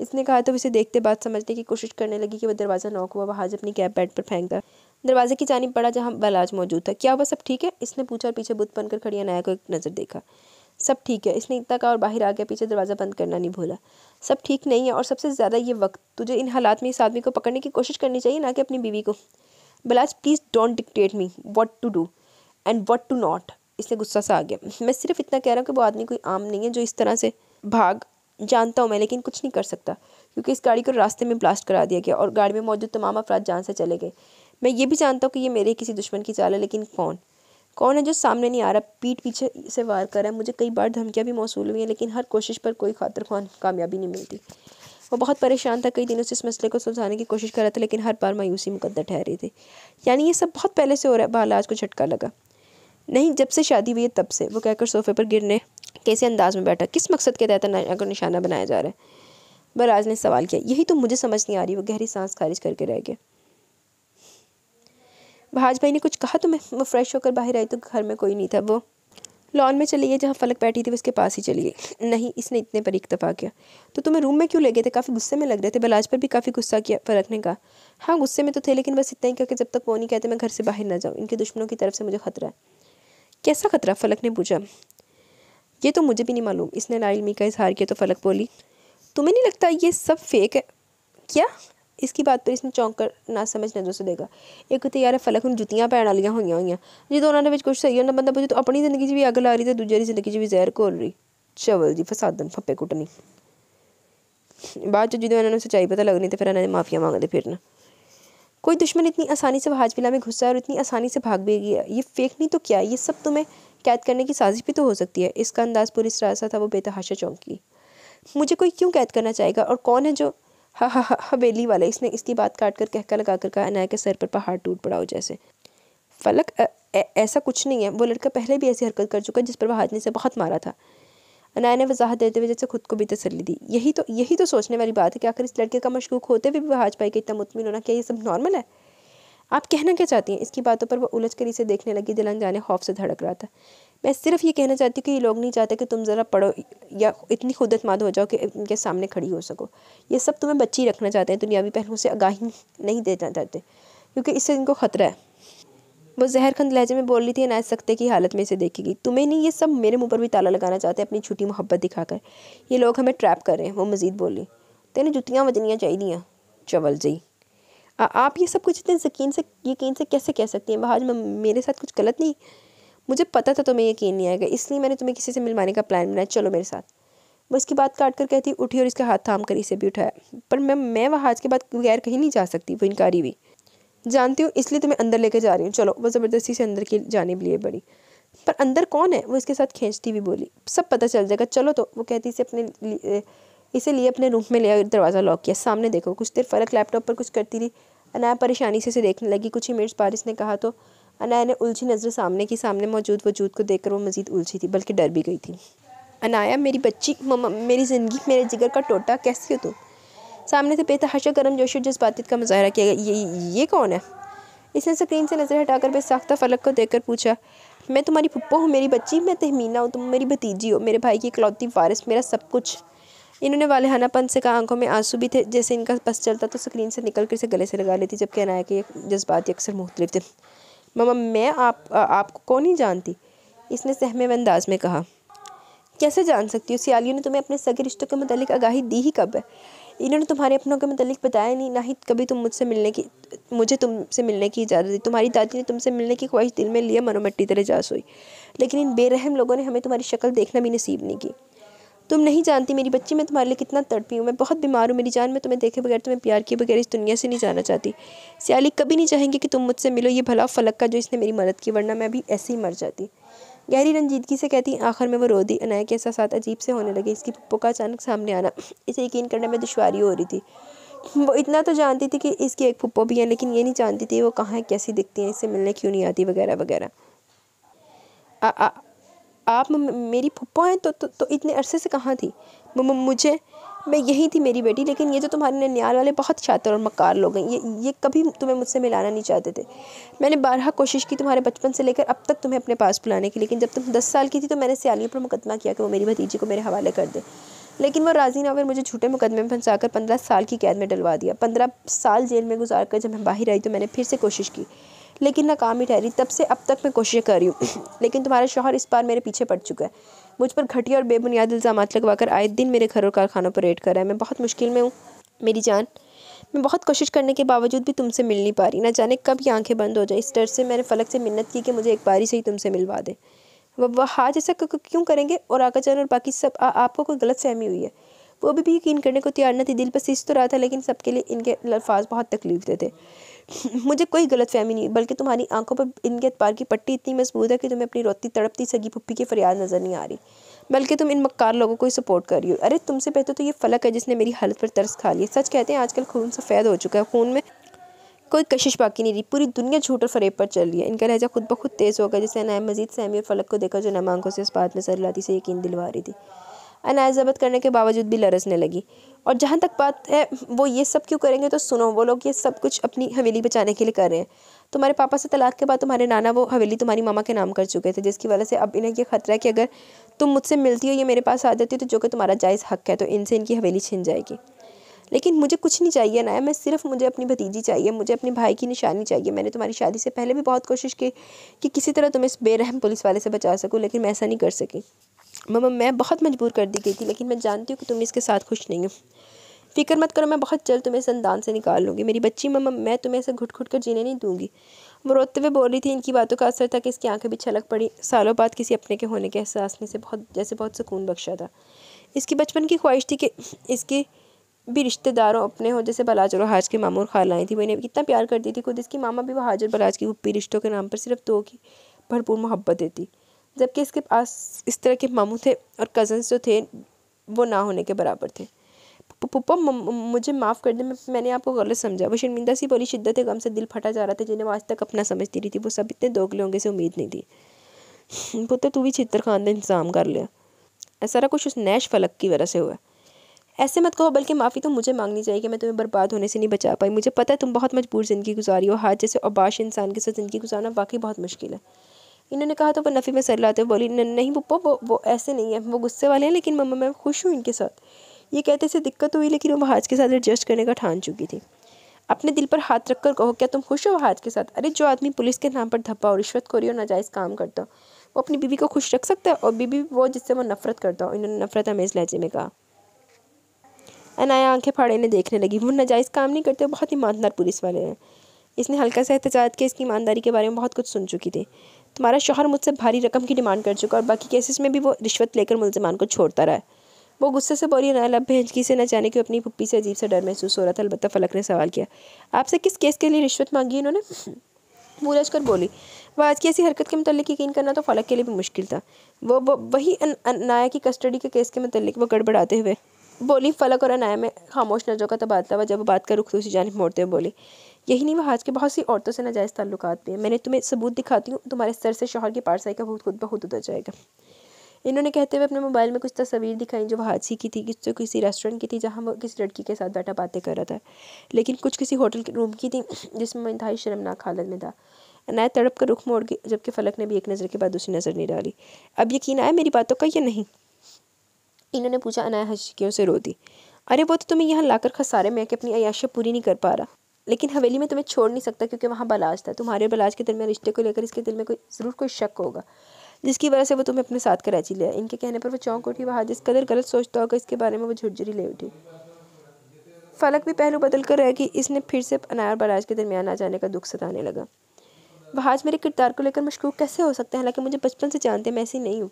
इसने कहा तो इसे देखते बात समझने की कोशिश करने लगी कि वह दरवाज़ा नॉक हुआ वहाज अपनी कैब बेड पर फेंकता दरवाजे की जानी पड़ा जहाँ बलाज मौजूद था क्या हुआ सब ठीक है इसने पूछा और पीछे बुत बनकर खड़ी अनाया को एक नज़र देखा सब ठीक है इसने इतना कहा और बाहर आ गया पीछे दरवाज़ा बंद करना नहीं भूला सब ठीक नहीं है और सबसे ज़्यादा ये वक्त तुझे इन हालात में इस आदमी को पकड़ने की कोशिश करनी चाहिए ना कि अपनी बीवी को बलाज please don't dictate me what to do and what to not इसने गुस्सा सा आ गया मैं सिर्फ इतना कह रहा हूँ कि वो आदमी कोई आम नहीं है जो इस तरह से भाग जानता हूँ मैं लेकिन कुछ नहीं कर सकता क्योंकि इस गाड़ी को रास्ते में ब्लास्ट करा दिया गया और गाड़ी में मौजूद तमाम अफराद जान से चले गए मैं ये भी जानता हूँ कि ये मेरे किसी दुश्मन की चाल है लेकिन कौन कौन है जो सामने नहीं आ रहा पीठ पीछे से वार कर रहा है मुझे कई बार धमकियाँ भी मौसू हुई हैं लेकिन हर कोशिश पर कोई खातर खान कामयाबी नहीं मिलती वो बहुत परेशान था कई दिनों से इस मसले को सुलझाने की कोशिश कर रहा था लेकिन हर बार मायूसी मुकदर ठहरी थी यानी ये सब बहुत पहले से हो रहा है बालाज को झटका लगा नहीं जब से शादी हुई है तब से वो कहकर सोफे पर गिरने कैसे अंदाज में बैठा किस मकसद के तहत अगर निशाना बनाया जा रहा है बराज ने सवाल किया यही तो मुझे समझ नहीं आ रही वो गहरी सांस खारिज करके रह गया भाज भाई ने कुछ कहा तो मैं वो फ्रेश होकर बाहर आई तो घर में कोई नहीं था वो लॉन में चली गई जहाँ फलक बैठी थी उसके पास ही चली गई नहीं इसने इतने पर इकतफा किया तो तुम्हें रूम में क्यों ले गए थे काफ़ी गुस्से में लग रहे थे बलाज पर भी काफ़ी गुस्सा किया फलक ने कहा हाँ गुस्से में तो थे लेकिन बस इतना ही क्या कि जब तक वो नहीं कहते मैं घर से बाहर ना जाऊँ इनके दुश्मनों की तरफ से मुझे खतरा है कैसा खतरा फलक ने पूछा ये तो मुझे भी नहीं मालूम इसने मी का इजहार किया तो फलक बोली तुम्हें नहीं लगता ये सब फेक है क्या इसकी बात पर इसने चौंक कर ना समझ ना से देखा एक तो यार फलक में जुतियां पैन वाली हुई हुई जी कुछ सही होना बंदा बुझे तो अपनी जिंदगी भी अग ला रही तो दूजे की जिंदगी भी जहर घोल रही चवल जी फसादन फप्पे कुटनी बाद जो इन्होंने सच्चाई पता लगनी तो फिर इन्होंने माफिया मांग दे फिर कोई दुश्मन इतनी आसानी से हाजविला में घुसा और इतनी आसानी से भाग भी गया ये फेक नहीं तो क्या ये सब तुम्हें कैद करने की साजिश भी तो हो सकती है इसका अंदाज पुलिस रास्ता था वो बेतहाशा चौंकी मुझे कोई क्यों कैद करना चाहेगा और कौन है जो हा हा हा हवेली वाले इसने इसकी बात काट कर कहका लगा कर कहा अनाया के सर पर पहाड़ टूट पड़ा हो जैसे फलक ऐसा कुछ नहीं है वो लड़का पहले भी ऐसी हरकत कर चुका है जिस पर वह हाथने से बहुत मारा था अनाया ने वजाहत देते हुए जैसे खुद को भी तसली दी यही तो यही तो सोचने वाली बात है कि आखिर इस लड़के का मशकूक होते हुए भी वह हाजपाई का इतना मुतमिन होना क्या ये सब नॉर्मल है आप कहना क्या चाहती हैं इसकी बातों पर वह उलझ कर इसे देखने लगी दिलन जाने खौफ से धड़क रहा था मैं सिर्फ ये कहना चाहती हूँ कि ये लोग नहीं चाहते कि तुम ज़रा पढ़ो या इतनी खुदतमाद हो जाओ कि उनके सामने खड़ी हो सको ये सब तुम्हें बच्ची रखना चाहते हैं दुनियावी पहलुओं से आगाही नहीं देना चाहते क्योंकि इससे इनको खतरा है वो जहरखंद लहजे में बोल रही थी ना सकते की हालत में इसे देखेगी तुम्हें नहीं ये सब मेरे मुंह पर भी ताला लगाना चाहते हैं अपनी छोटी मोहब्बत दिखाकर ये लोग हमें ट्रैप कर रहे हैं वो मज़ीद बोली तेने जुतियाँ वजनियाँ चाहिए चवल जी आप ये सब कुछ इतने यकीन से यकीन से कैसे कह सकती हैं वहाज मेरे साथ कुछ गलत नहीं मुझे पता था तुम्हें यकीन नहीं आएगा इसलिए मैंने तुम्हें किसी से मिलवाने का प्लान बनाया चलो मेरे साथ वो इसकी बात काट कर कहती उठी और इसका हाथ थाम कर इसे भी उठाया पर मैं मैं वहाज के बाद बगैर कहीं नहीं जा सकती वो इनकारी हुई जानती हूँ इसलिए तुम्हें अंदर लेकर जा रही हूँ चलो वो ज़बरदस्ती से अंदर की जाने लिए बड़ी पर अंदर कौन है वो इसके साथ खींचती हुई बोली सब पता चल जाएगा चलो तो वो कहती इसे अपने इसे लिए अपने रूम में ले दरवाज़ा लॉक किया सामने देखो कुछ देर फर्क लैपटॉप पर कुछ करती रही अनाया परेशानी से इसे देखने लगी कुछ ही मिनट्स बाद इसने कहा तो अनाया ने उलझी नज़र सामने की सामने मौजूद वजूद को देखकर वो मज़ीद उलझी थी बल्कि डर भी गई थी अनाया मेरी बच्ची मेरी ज़िंदगी मेरे जिगर का टोटा कैसे हो तुम सामने से बेतहाशा गर्म जोश और जज्बातीत का मुजाहरा किया गया ये ये कौन है इसने स्क्रीन से नज़र हटाकर बेसाख्ता फलक को देखकर पूछा मैं तुम्हारी पप्पा हूँ मेरी बच्ची मैं तहमीना हूँ तुम मेरी भतीजी हो मेरे भाई की इकलौती वारिस मेरा सब कुछ इन्होंने वालेहाना से कहा आंखों में आंसू भी थे जैसे इनका बस चलता तो स्क्रीन से निकल कर इसे गले से लगा लेती जबकि है कि जज्बात अक्सर मुख्तलिफ थे ममा मैं आप आपको कौन नहीं जानती इसने सहमे अंदाज में कहा कैसे जान सकती हूँ सियालियों ने तुम्हें अपने सगे रिश्तों के मतलब आगाही दी ही कब है इन्होंने तुम्हारे अपनों के मतलब बताया नहीं ना ही कभी तुम मुझसे मिलने की मुझे तुमसे मिलने की इजाज़त दी तुम्हारी दादी ने तुमसे मिलने की ख्वाहिश दिल में लिया मनोमट्टी तरह जास हुई लेकिन इन बेरहम लोगों ने हमें तुम्हारी शक्ल देखना भी नसीब नहीं की तुम नहीं जानती मेरी बच्ची मैं तुम्हारे लिए कितना तड़पी हूँ मैं बहुत बीमार हूँ मेरी जान मैं तुम्हें देखे बगैर तुम्हें प्यार किए बगैर इस दुनिया से नहीं जाना चाहती सियाली कभी नहीं चाहेंगे कि तुम मुझसे मिलो ये भला फलक का जो इसने मेरी मदद की वरना मैं अभी ऐसे ही मर जाती गहरी रंजीदगी से कहती आखिर में वो रो दी अनाया के साथ अजीब से होने लगे इसकी पप्पो का अचानक सामने आना इसे यकीन करने में दुशारी हो रही थी वो इतना तो जानती थी कि इसकी एक पप्पो भी है लेकिन ये नहीं जानती थी वो कहाँ कैसी दिखती हैं इससे मिलने क्यों नहीं आती वगैरह वगैरह आप मेरी फुप्पा हैं तो, तो तो इतने अरसे से कहाँ थी मुझे मैं यही थी मेरी बेटी लेकिन ये जो तुम्हारे ननियाल वाले बहुत शातर और मकार लोग हैं ये ये कभी तुम्हें मुझसे मिलाना नहीं चाहते थे मैंने बारह कोशिश की तुम्हारे बचपन से लेकर अब तक तुम्हें अपने पास बुलाने की लेकिन जब तुम दस साल की थी तो मैंने सियालियों पर मुकदमा किया कि वो मेरी भतीजी को मेरे हवाले कर दे लेकिन वो राज़ी ना होकर मुझे झूठे मुकदमे में फंसा कर पंद्रह साल की कैद में डलवा दिया पंद्रह साल जेल में गुजार कर जब मैं बाहर आई तो मैंने फिर से कोशिश की लेकिन नाकाम ही ठहरी तब से अब तक मैं कोशिश कर रही हूँ <clears throat> लेकिन तुम्हारा शोहर इस बार मेरे पीछे पड़ चुका है मुझ पर घटिया और बेबुनियाद इल्ज़ाम लगवाकर आए दिन मेरे घर और कारखानों पर रेड कर रहा है मैं बहुत मुश्किल में हूँ मेरी जान मैं बहुत कोशिश करने के बावजूद भी तुमसे मिल नहीं पा रही ना जाने कब ये आंखें बंद हो जाए इस डर से मैंने फलक से मिन्नत की कि मुझे एक बारी से ही तुमसे मिलवा दे वह हाज ऐसा क्यों करेंगे और जान और बाकी सब आ, आपको कोई गलत फहमी हुई है वो अभी भी यकीन करने को तैयार न थी दिल पर सिस्त तो रहा था लेकिन सबके लिए इनके अल्फाज बहुत तकलीफ देते <laughs> मुझे कोई गलत फहमी नहीं बल्कि तुम्हारी आंखों पर इनके पार की पट्टी इतनी मजबूत है कि तुम्हें अपनी रोती तड़पती सगी पुप्पी की फरियाद नज़र नहीं आ रही बल्कि तुम इन मक्कार लोगों को ही सपोर्ट कर रही हो अरे तुमसे बेहतर तो ये फलक है जिसने मेरी हालत पर तर्स खा लिया सच कहते हैं आजकल खून सफ़ेद हो चुका है खून में कोई कशिश बाकी नहीं रही पूरी दुनिया झूठ और फरेब पर चल रही है इनका लहजा खुद ब खुद तेज़ हो गया जिसने नए मजीद सहमी और फलक को देखा जो नम आंखों से इस बात में सरलाती से यकीन दिलवा रही थी अनाज जबत करने के बावजूद भी लरसने लगी और जहाँ तक बात है वो ये सब क्यों करेंगे तो सुनो वो लोग ये सब कुछ अपनी हवेली बचाने के लिए कर रहे हैं तुम्हारे पापा से तलाक के बाद तुम्हारे नाना वो हवेली तुम्हारी मामा के नाम कर चुके थे जिसकी वजह से अब इन्हें यह खतरा है कि अगर तुम मुझसे मिलती हो या मेरे पास आ जाती हो तो जो कि तुम्हारा जायज़ हक है तो इनसे इनकी हवेली छिन जाएगी लेकिन मुझे कुछ नहीं चाहिए ना मैं सिर्फ मुझे अपनी भतीजी चाहिए मुझे अपने भाई की निशानी चाहिए मैंने तुम्हारी शादी से पहले भी बहुत कोशिश की कि किसी तरह तुम इस बेरहम पुलिस वाले से बचा सकूँ लेकिन मैं ऐसा नहीं कर सकी मम्मा मैं बहुत मजबूर कर दी गई थी लेकिन मैं जानती हूँ कि तुम इसके साथ खुश नहीं हो फिक्र मत करो मैं बहुत जल्द तुम्हें संदान से निकाल लूँगी मेरी बच्ची मम्मा मैं तुम्हें ऐसे घुट घुट कर जीने नहीं दूँगी वो रोते हुए बोल रही थी इनकी बातों का असर था कि इसकी आंखें भी छलक पड़ी सालों बाद किसी अपने के होने के एहसास में से बहुत जैसे बहुत सुकून बख्शा था इसकी बचपन की ख्वाहिश थी कि इसके भी रिश्तेदारों अपने हो जैसे बलाज और हाज के मामू और खालाएँ थी वो इन्हें कितना प्यार करती थी खुद इसकी मामा भी वो हाजर और बलाज की गुप्पी रिश्तों के नाम पर सिर्फ दो की भरपूर मोहब्बत देती जबकि इसके पास इस तरह के मामू थे और कज़न्स जो थे वो ना होने के बराबर थे पप्पा मुझे माफ़ कर दे मैं मैंने आपको गलत समझा वो शर्मिंदा सी बोली शिद्दत गम से दिल फटा जा रहा था जिन्हें आज तक अपना समझती रही थी वो सब इतने दोगले होंगे से उम्मीद नहीं थी <laughs> पुत्र तू भी छित्र खान ने इंतज़ाम कर लिया सारा कुछ उस नैश फलक की वजह से हुआ ऐसे मत कहो बल्कि माफ़ी तो मुझे मांगनी चाहिए कि मैं तुम्हें बर्बाद होने से नहीं बचा पाई मुझे पता है तुम बहुत मजबूर ज़िंदगी गुजारी हो हाथ जैसे अबाश इंसान के साथ ज़िंदगी गुजारना वाकई बहुत मुश्किल है इन्होंने कहा तो वो नफ़ी में सर लाते हुए बोली नहीं पप्पो वो वो ऐसे नहीं है वो गुस्से वाले हैं लेकिन मम्मा मैं खुश हूँ इनके साथ ये कहते से दिक्कत हुई लेकिन वो वहाज के साथ एडजस्ट करने का ठान चुकी थी अपने दिल पर हाथ रखकर कहो क्या तुम खुश हो वहाज के साथ अरे जो आदमी पुलिस के नाम पर धप्पा और रिश्वत खोरी और नाजायज़ काम करता वो अपनी बीवी को खुश रख सकता है और बीबी वो जिससे वो नफरत करता हो इन्होंने नफरत हमेज लहजे में कहा अनाया आंखें फाड़े ने देखने लगी वो नाजायज़ काम नहीं करते बहुत ईमानदार पुलिस वाले हैं इसने हल्का सा एहतजाज किया इसकी ईमानदारी के बारे में बहुत कुछ सुन चुकी थी तुम्हारा शोहर मुझसे भारी रकम की डिमांड कर चुका और बाकी केसेस में भी वो रिश्वत लेकर मुलजमान को छोड़ता रहा है वो गुस्से से बोली ना लब भेंचकी से न जाने की अपनी पुप्पी से अजीब सा डर महसूस हो रहा था अलबत्त फलक ने सवाल किया आपसे किस केस के लिए रिश्वत मांगी इन्होंने <clears throat> मूरज कर बोली वह आज की ऐसी हरकत के मतलब यकीन करना तो फलक के लिए भी मुश्किल था वो, वो वही अनाया की कस्टडी के केस के मतलब वो गड़बड़ाते हुए बोली फलक और अनाया में खामोश नजरों का तबादला हुआ जब बात का रुख दूसरी जानब मोड़ते हुए बोली यही नहीं वह आज के बहुत सी औरतों से नाजायज़ ताल्लुक भी हैं मैंने तुम्हें सबूत दिखाती हूँ तुम्हारे सर से शोहर की पारसाई का भूत खुद बहुत उतर जाएगा इन्होंने कहते हुए अपने मोबाइल में कुछ तस्वीर दिखाई जो वह हादसी की थी किस तो किसी रेस्टोरेंट की थी जहाँ वो किसी लड़की के साथ बैठा बातें कर रहा था लेकिन कुछ किसी होटल के रूम की थी जिसमें मैं इंतहाई शर्मनाक हालत में था अनाया तड़प कर रुख मोड़ गई जबकि फलक ने भी एक नज़र के बाद दूसरी नज़र नहीं डाली अब यकीन आया मेरी बातों का या नहीं इन्होंने पूछा अनाया हंसकियों से रो दी अरे वो तो तुम्हें यहाँ लाकर खसारे में आके अपनी अयाशा पूरी नहीं कर पा रहा लेकिन हवेली में तुम्हें छोड़ नहीं सकता क्योंकि वहाँ बलाज था तुम्हारे बलाज के दरमियान रिश्ते को लेकर इसके दिल में कोई ज़रूर कोई शक होगा जिसकी वजह से वो तुम्हें अपने साथ कराची ले इनके कहने पर वो चौंक उठी वहाँ जिस कदर गलत सोचता होगा इसके बारे में वो झुरझुरी ले उठी फलक भी पहलू बदल कर रह गई इसने फिर से अनार बलाज के दरमियान आ जाने का दुख सताने लगा वहाज मेरे किरदार को लेकर मशकूक कैसे हो सकते हैं हालांकि मुझे बचपन से जानते मैं ऐसी नहीं हूँ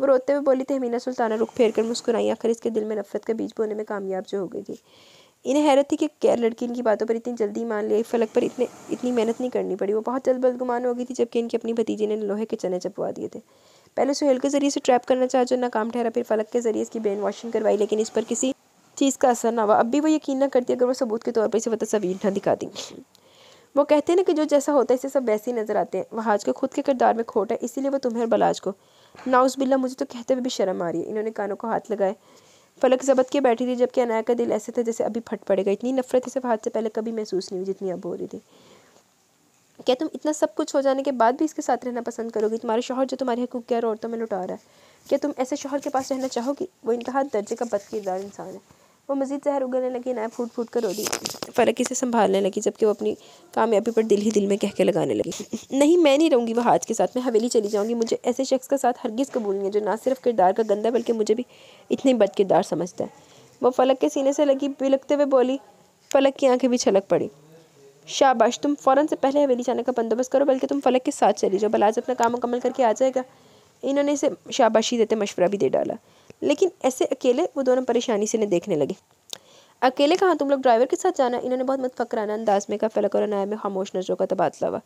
वो रोते हुए बोली थी हमीना सुल्ताना रुख फेर कर मुस्कुराई आखिर इसके दिल में नफरत का बीज बोने में कामयाब जो हो गई थी इन्हें हैरत थी कि कैर लड़की इनकी बातों पर इतनी जल्दी मान ली फलक पर इतने इतनी मेहनत नहीं करनी पड़ी वो बहुत जल्द बदगुमान हो गई थी जबकि इनकी अपनी भतीजी ने लोहे के चने चपवा दिए थे पहले सुहेल के जरिए से ट्रैप करना चाहा जो नाकाम ठहरा फिर फलक के जरिए इसकी ब्रेन वॉशिंग करवाई लेकिन इस पर किसी चीज़ का असर ना हुआ अब भी वो यकीन ना करती अगर वो सबूत के तौर पर इसे वह तस्वीर ना दिखा दी वो कहते हैं ना कि जो जैसा होता है इसे सब वैसे ही नज़र आते हैं वहाज के खुद के किरदार में खोट है इसीलिए वो तुम्हें और बलाज को बिल्ला मुझे तो कहते हुए भी शर्म आ रही है इन्होंने कानों को हाथ लगाए फलक जबत के बैठी थी जबकि अनाया का दिल ऐसे था जैसे अभी फट पड़ेगा इतनी नफरत इसे हाथ से पहले कभी महसूस नहीं हुई जितनी अब हो रही थी क्या तुम इतना सब कुछ हो जाने के बाद भी इसके साथ रहना पसंद करोगी तुम्हारे शोहर जो तुम्हारे हकूक गैर औरतों में लुटा रहा है क्या तुम ऐसे शोहर के पास रहना चाहोगी वो इंतहा दर्जे का बद किरदार इंसान है वो मज़ीद जहर उगलने लगी नायब फूट फूट कर रो दी फ़लक इसे संभालने लगी जबकि वो अपनी कामयाबी पर दिल ही दिल में कह के लगाने लगी नहीं मैं नहीं रहूँगी वह हाथ के साथ मैं हवेली चली जाऊँगी मुझे ऐसे शख्स के साथ हरगिज़ कबूल नहीं है जो ना सिर्फ किरदार का गंदा बल्कि मुझे भी इतने बद किरदार समझता है वो फलक के सीने से लगी बिलकते हुए बोली फलक की आंखें भी छलक पड़ी शाबाश तुम फ़ौरन से पहले हवेली जाने का बंदोबस्त करो बल्कि तुम फलक के साथ चली जाओ बलाज अपना काम मुकम्मल करके आ जाएगा इन्होंने इसे शाबाशी देते मशवरा भी दे डाला लेकिन ऐसे अकेले वो दोनों परेशानी से इन्हें देखने लगे अकेले कहाँ तुम लोग ड्राइवर के साथ जाना इन्होंने बहुत मत फकराना अंदाज में कहा फलक और अनाया में खामोश नजरों का तबादला हुआ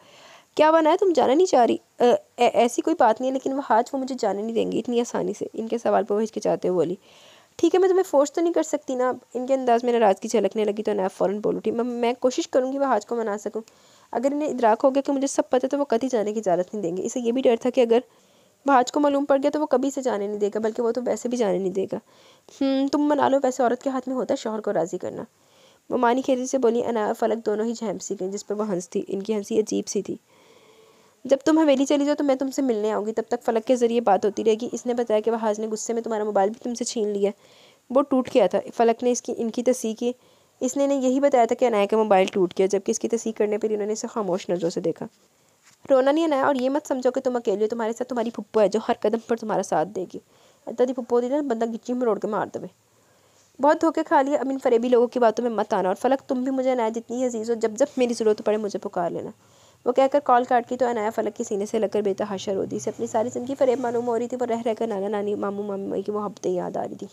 क्या वन है तुम जाना नहीं चाह रही ऐसी कोई बात नहीं है लेकिन वह आज वो मुझे जाने नहीं देंगी इतनी आसानी से इनके सवाल पर वो हिचकिचाते हुए बोली ठीक है मैं तुम्हें फोर्स तो नहीं कर सकती ना इनके अंदाज में नाराज़गी झलकने लगी तो अनाया फ़ौरन बोल उठी मैं कोशिश करूँगी वह आज को मना सकूँ अगर इन्हें इदराक हो गया कि मुझे सब पता तो वो कतई जाने की इजाज़त नहीं देंगे इसे ये भी डर था कि अगर भाज को मालूम पड़ गया तो वो कभी से जाने नहीं देगा बल्कि वो तो वैसे भी जाने नहीं देगा हम्म, तुम मना लो वैसे औरत के हाथ में होता है शोहर को राज़ी करना मानी खेरी से बोली अना फलक दोनों ही सी गई जिस पर वह हंस थी इनकी हंसी अजीब सी थी जब तुम हवेली चली जाओ तो मैं तुमसे मिलने आऊँगी तब तक फलक के ज़रिए बात होती रहेगी इसने बताया कि वहाज ने गुस्से में तुम्हारा मोबाइल भी तुमसे छीन लिया वो टूट गया था फलक ने इसकी इनकी तसी की इसने यही बताया था कि अनाया का मोबाइल टूट गया जबकि इसकी तसी करने पर इन्होंने इसे खामोश नज़रों से देखा रोना नहीं है और ये मत समझो कि तुम अकेले हो तुम्हारे साथ तुम्हारी फुप्पो है जो हर कदम पर तुम्हारा साथ देगी दी फुप्पो होती ना बंदा गिच्ची में रोड के मार दे बहुत धोखे खा लिए अब इन फरेबी लोगों की बातों में मत आना और फलक तुम भी मुझे अनाया जितनी अजीज़ हो जब जब मेरी ज़रूरत पड़े मुझे पुकार लेना वो कहकर कॉल काट की तो अनाया फलक के सीने से लगकर बेतहाशा रो दी से अपनी सारी ज़िंदगी फरेब मालूम हो रही थी वो रह रहकर नाना नानी मामू मामी की मोहब्बतें याद आ रही थी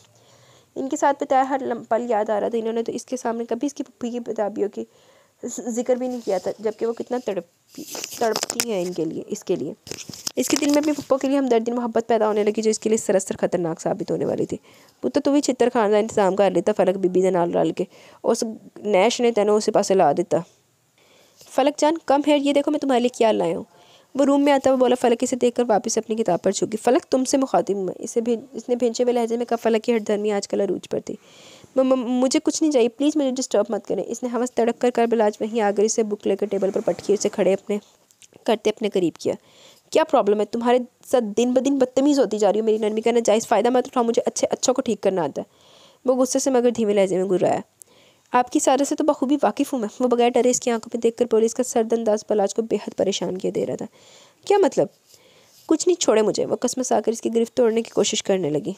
इनके साथ बिताया हर पल याद आ रहा था इन्होंने तो इसके सामने कभी इसकी पुप्पी की बताबियों की जिक्र भी नहीं किया था जबकि वो कितना तड़पी तड़पती है इनके लिए इसके लिए इसके दिल में अपने पप्पो के लिए हमदर्दी मोहब्बत पैदा होने लगी जो इसके लिए सरसर खतरनाक साबित होने वाली थी पुत्र तो भी छित्र खान का इंतजाम कर लेता फलक बीबी के नाल रल के उस नैश ने तेनों उस पास ला दिता फलक जान कम है ये देखो मैं तुम्हारे लिए क्या लाया हूँ वो रूम में आता वो बोला फलक इसे देखकर वापस अपनी किताब पर छुकी फलक तुमसे मुखातिब हुआ इसे भी इसने भेजे में लहजे में कब फलक की हर धर्मी आजकल अरूज पर थी मुझे कुछ नहीं चाहिए प्लीज़ मुझे डिस्टर्ब मत करें इसने हवस तड़क कर कर में वहीं आकर इसे बुक लेकर टेबल पर पटकी उसे खड़े अपने करते अपने करीब किया क्या प्रॉब्लम है तुम्हारे साथ दिन ब दिन बदतमीज़ होती जा रही हो मेरी नरमी का नजायज़ फ़ायदा मत उठाओ मुझे अच्छे अच्छा को ठीक करना आता है वो गुस्से से मगर धीमे लहजे में गुर्राया आपकी सारा से तो बखूबी वाकिफ़ हूँ मैं वो बगैर डरे इसकी आंखों पर देखकर का सरद सरदंदाज बलाज को बेहद परेशान किए दे रहा था क्या मतलब कुछ नहीं छोड़े मुझे वो कसमस आकर इसकी गिरफ्त तोड़ने की कोशिश करने लगी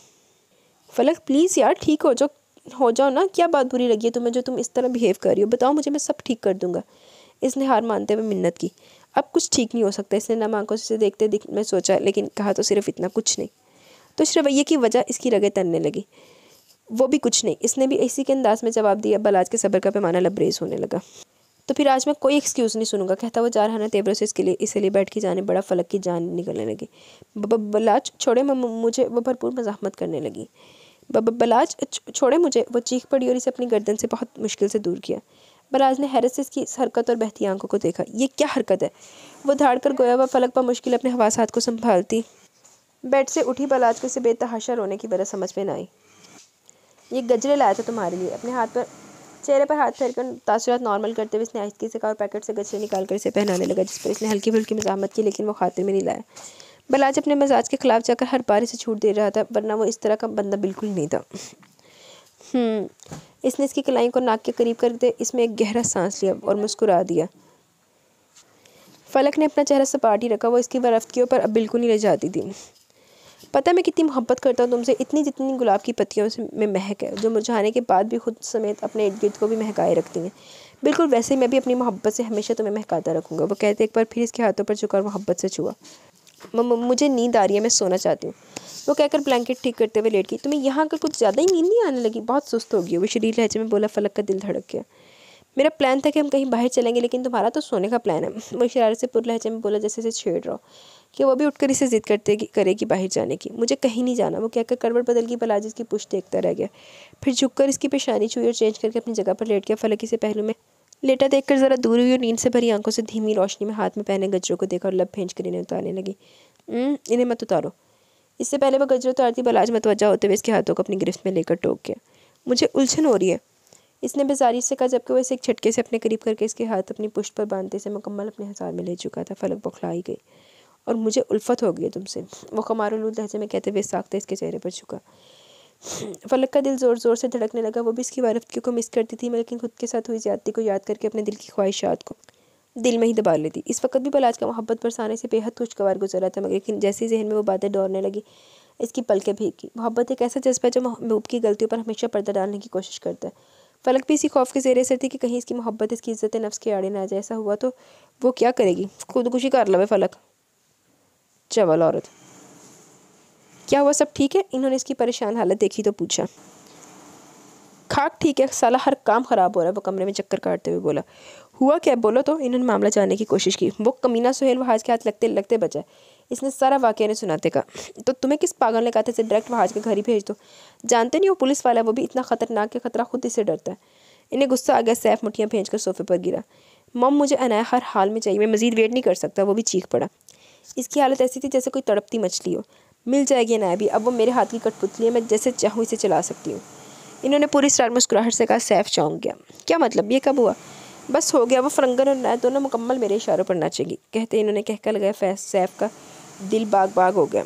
फलक प्लीज़ यार ठीक हो जाओ हो जाओ ना क्या बात बुरी लगी है तुम्हें जो तुम इस तरह बिहेव कर रही हो बताओ मुझे मैं सब ठीक कर दूंगा इसने हार मानते हुए मिन्नत की अब कुछ ठीक नहीं हो सकता इसने माँ को से देखते दिख मैं सोचा लेकिन कहा तो सिर्फ इतना कुछ नहीं तो इस रवैये की वजह इसकी रगे तनने लगी वो भी कुछ नहीं इसने भी इसी के अंदाज में जवाब दिया बलाज के सबर का पैमाना लबरेज होने लगा तो फिर आज मैं कोई एक्सक्यूज़ नहीं सुनूंगा कहता वो जारहाना तेबरों से इसके लिए इसलिए बैठ के जाने बड़ा फलक की जान निकलने लगी बलाज छोड़े मुझे वो भरपूर मजामत करने लगी बलाज छोड़े मुझे वो चीख पड़ी और इसे अपनी गर्दन से बहुत मुश्किल से दूर किया बलाज ने हैरत से इसकी इस हरकत और बहती आंखों को देखा ये क्या हरकत है वो धाड़ कर गोया हुआ फलक पर मुश्किल अपने हवास हाथ को संभालती बेड से उठी बलाज को इसे बेतहाशा रोने की वजह समझ में ना आई ये गजरे लाया था तुम्हारे लिए अपने हाथ पर चेहरे पर हाथ फेर कर तासुरात नॉर्मल करते हुए इसने आहिस्ती से कहा और पैकेट से गजरे निकाल कर इसे पहनाने लगा जिस पर इसने हल्की फुल्की मजामत की लेकिन वो खातिर में नहीं लाया बलाज अपने मजाज के ख़िलाफ़ जाकर हर बारी इसे छूट दे रहा था वरना वो इस तरह का बंदा बिल्कुल नहीं था हम्म, इसने इसकी कलाई को नाक के करीब कर दे इसमें एक गहरा सांस लिया और मुस्कुरा दिया फलक ने अपना चेहरा सपाट ही रखा वो इसकी वरफ्तियों पर अब बिल्कुल नहीं रह जाती थी पता मैं कितनी मोहब्बत करता हूँ तुमसे इतनी जितनी गुलाब की पत्तियों से में महक है जो मुरझाने के बाद भी खुद समेत अपने इर्द गिर्द को भी महकाए रखती हैं बिल्कुल वैसे ही मैं भी अपनी मोहब्बत से हमेशा तुम्हें महकाता रखूँगा वो कहते एक बार फिर इसके हाथों पर झुका और मोहब्बत से छुआ मुझे नींद आ रही है मैं सोना चाहती हूँ वो कहकर ब्लैंकेट ठीक करते हुए लेट गई तुम्हें यहाँ का कुछ ज़्यादा ही नींद नहीं आने लगी बहुत सुस्त हो गई वो शरीर लहजे में बोला फलक का दिल धड़क गया मेरा प्लान था कि हम कहीं बाहर चलेंगे लेकिन तुम्हारा तो सोने का प्लान है <laughs> वो शरारत से पुर लहजे में बोला जैसे इसे छेड़ रहा कि वो भी उठकर इसे जिद करते करेगी बाहर जाने की मुझे कहीं नहीं जाना वो कहकर करवट बदल गई बलाजिस की पुष्ट देखता रह गया फिर झुककर इसकी पेशानी छुई और चेंज करके अपनी जगह पर लेट गया फलक इसे पहलू में लेटा देखकर ज़रा दूर हुई और नींद से भरी आंखों से धीमी रोशनी में हाथ में पहने गजरों को देखा और लब फेंच कर इन्हें उतारने लगी इन्हें मत उतारो इससे पहले वह गजरों उतारती बलाज मतवजा होते हुए इसके हाथों को अपनी गिरफ्त में लेकर टोक गया मुझे उलझन हो रही है इसने बेजारी से कहा जबकि वह इसे एक छटके से अपने करीब करके इसके हाथ अपनी पुष्ट पर बांधते से मुकम्मल अपने हज़ार में ले चुका था फलक बौखलाई गई और मुझे उल्फत हो गई तुमसे वो कमारुल लहजे में कहते हुए साखते इसके चेहरे पर छुका फलक का दिल ज़ोर ज़ोर से धड़कने लगा वो भी इसकी वारफ्तगी को मिस करती थी मैं लेकिन खुद के साथ हुई ज्यादती को याद करके अपने दिल की ख्वाहिशात को दिल में ही दबा लेती इस वक्त भी बलाज का मोहब्बत बरसाने से बेहद खुशगवार गुजरा था मगर लेकिन जैसे जहन में वो बातें दौड़ने लगी इसकी पलकें भीगी मोहब्बत एक ऐसा जज्बा जो महबूब की गलतियों पर हमेशा पर्दा डालने की कोशिश करता है फलक भी इसी खौफ के जेरे से थी कि कहीं इसकी मोहब्बत इसकी इज्जत नफ्स के आड़े ना जाए ऐसा हुआ तो वो क्या करेगी खुदकुशी कर लवे फलक चवल औरत क्या हुआ सब ठीक है इन्होंने इसकी परेशान हालत देखी तो पूछा खाक ठीक है साला हर काम ख़राब हो रहा है वो कमरे में चक्कर काटते हुए बोला हुआ क्या बोलो तो इन्होंने मामला जानने की कोशिश की वो कमीना सुहेल वहाज के हाथ लगते लगते बचा इसने सारा वाक्य ने सुनाते कहा तो तुम्हें किस पागल ने कहा था इसे डायरेक्ट वहाज के घर ही भेज दो जानते नहीं वो पुलिस वाला वो भी इतना खतरनाक के खतरा खुद इसे डरता है इन्हें गुस्सा आ गया सैफ मुठियाँ भेज कर सोफे पर गिरा मम मुझे अनाया हर हाल में चाहिए मैं मजीद वेट नहीं कर सकता वो भी चीख पड़ा इसकी हालत ऐसी थी जैसे कोई तड़पती मछली हो मिल जाएगी ना अभी अब वो मेरे हाथ की कठपुतली है मैं जैसे चाहूँ इसे चला सकती हूँ इन्होंने पूरी स्टार मुस्कुराहट से कहा सैफ चौंक गया क्या मतलब ये कब हुआ बस हो गया वो फ्रंगन और नाय दोनों मुकम्मल मेरे इशारों पर नाचेगी कहते इन्होंने कहकर लगाया सैफ का दिल बाग बाग हो गया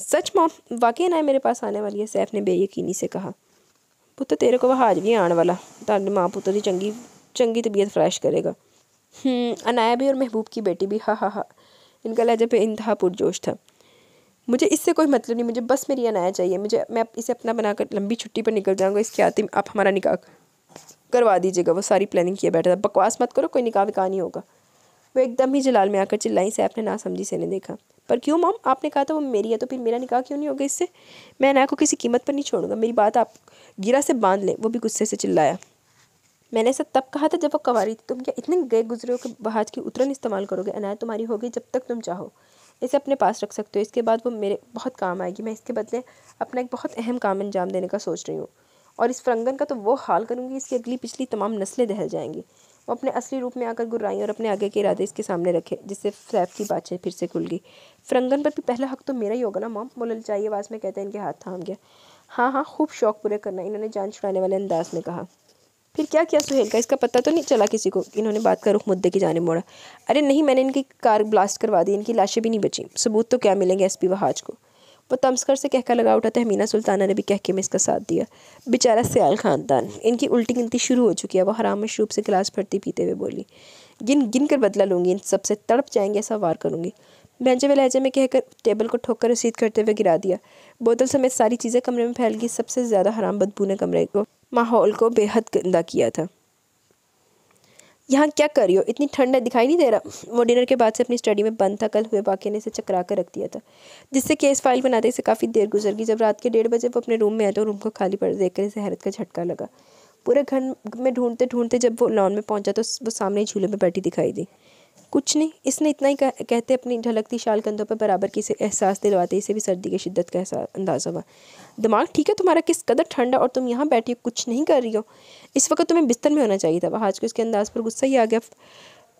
सच मॉम वाकई नाय मेरे पास आने वाली है सैफ ने बेयकीनी से कहा पुत्र तेरे को वह आज भी आने वाला तारे माँ पुत्र की चंगी चंगी तबीयत फ्रैश करेगा हम्म, अनाया भी और महबूब की बेटी भी हाँ हाँ हाँ इनका लहजा पे इंतहा पुरजोश था मुझे इससे कोई मतलब नहीं मुझे बस मेरी अनाया चाहिए मुझे मैं इसे अपना बनाकर लंबी छुट्टी पर निकल जाऊँगा इसके आते आप हमारा निकाह करवा दीजिएगा वो सारी प्लानिंग किया बैठा था बकवास मत करो कोई निकाह विकाह नहीं होगा वो एकदम ही जलाल में आकर चिल्लाई सैफ ने ना समझी से ने देखा पर क्यों मॉम आपने कहा था वो मेरी है तो फिर मेरा निकाह क्यों नहीं होगा इससे मैं अनाया को किसी कीमत पर नहीं छोड़ूंगा मेरी बात आप गिरा से बांध लें वो भी गुस्से से चिल्लाया मैंने ऐसा तब कहा था जब वो कवारी थी तुम क्या इतने गए गुजरे हो कि बहाज की उतरन इस्तेमाल करोगे अनाया तुम्हारी होगी जब तक तुम चाहो इसे अपने पास रख सकते हो इसके बाद वो मेरे बहुत काम आएगी मैं इसके बदले अपना एक बहुत अहम काम अंजाम देने का सोच रही हूँ और इस फ्रंगन का तो वो हाल करूँगी इसकी अगली पिछली तमाम नस्लें दहल जाएंगी वो अपने असली रूप में आकर गुर्राई और अपने आगे के इरादे इसके सामने रखे जिससे सैफ की बातचीत फिर से खुल गई फ्रंगन पर भी पहला हक तो मेरा ही होगा ना मॉम मुलल चाहिए आवाज़ में कहते हैं इनके हाथ थाम गया हाँ हाँ खूब शौक पूरे करना इन्होंने जान छुड़ाने वाले अंदाज में कहा फिर क्या किया सुहेल का इसका पता तो नहीं चला किसी को इन्होंने बात का रुख मुद्दे की जाने मोड़ा अरे नहीं मैंने इनकी कार ब्लास्ट करवा दी इनकी लाशें भी नहीं बची सबूत तो क्या मिलेंगे एसपी वहाज को वो तमस्कर से कहकर लगा उठा था हमीना सुल्ताना ने भी कहके में इसका साथ दिया बेचारा सयाल खानदान इनकी उल्टी गिनती शुरू हो चुकी है वो हरामश रूप से गिलास भरती पीते हुए बोली गिन गिन कर बदला लूँगी इन सबसे तड़प जाएंगे ऐसा वार करूँगी बेंजे व लहजे में कहकर टेबल को कर रसीद करते हुए गिरा दिया बोतल समेत सारी चीज़ें कमरे में फैल गई सबसे ज़्यादा हराम बदबू ने कमरे को माहौल को बेहद गंदा किया था यहाँ क्या कर रही हो इतनी ठंड है दिखाई नहीं दे रहा वो डिनर के बाद से अपनी स्टडी में बंद था कल हुए वाक्य ने इसे चकरा कर रख दिया था जिससे केस फाइल बनाते इसे काफ़ी देर गुजर गई जब रात के डेढ़ बजे वो अपने रूम में आया तो रूम को खाली पड़ कर इसे हैरत का झटका लगा पूरे घर में ढूंढते ढूंढते जब वो लॉन में पहुंचा तो वो सामने झूले में बैठी दिखाई दी कुछ नहीं इसने इतना ही कह, कहते अपनी ढलकती शाल कंधों पर बराबर की से एहसास दिलवाते इसे भी सर्दी की शिद्दत का एहसास अंदाज़ा हुआ दिमाग ठीक है तुम्हारा किस कदर ठंडा और तुम यहाँ बैठी हो कुछ नहीं कर रही हो इस वक्त तुम्हें बिस्तर में होना चाहिए था वहाज को इसके अंदाज पर गुस्सा ही आ गया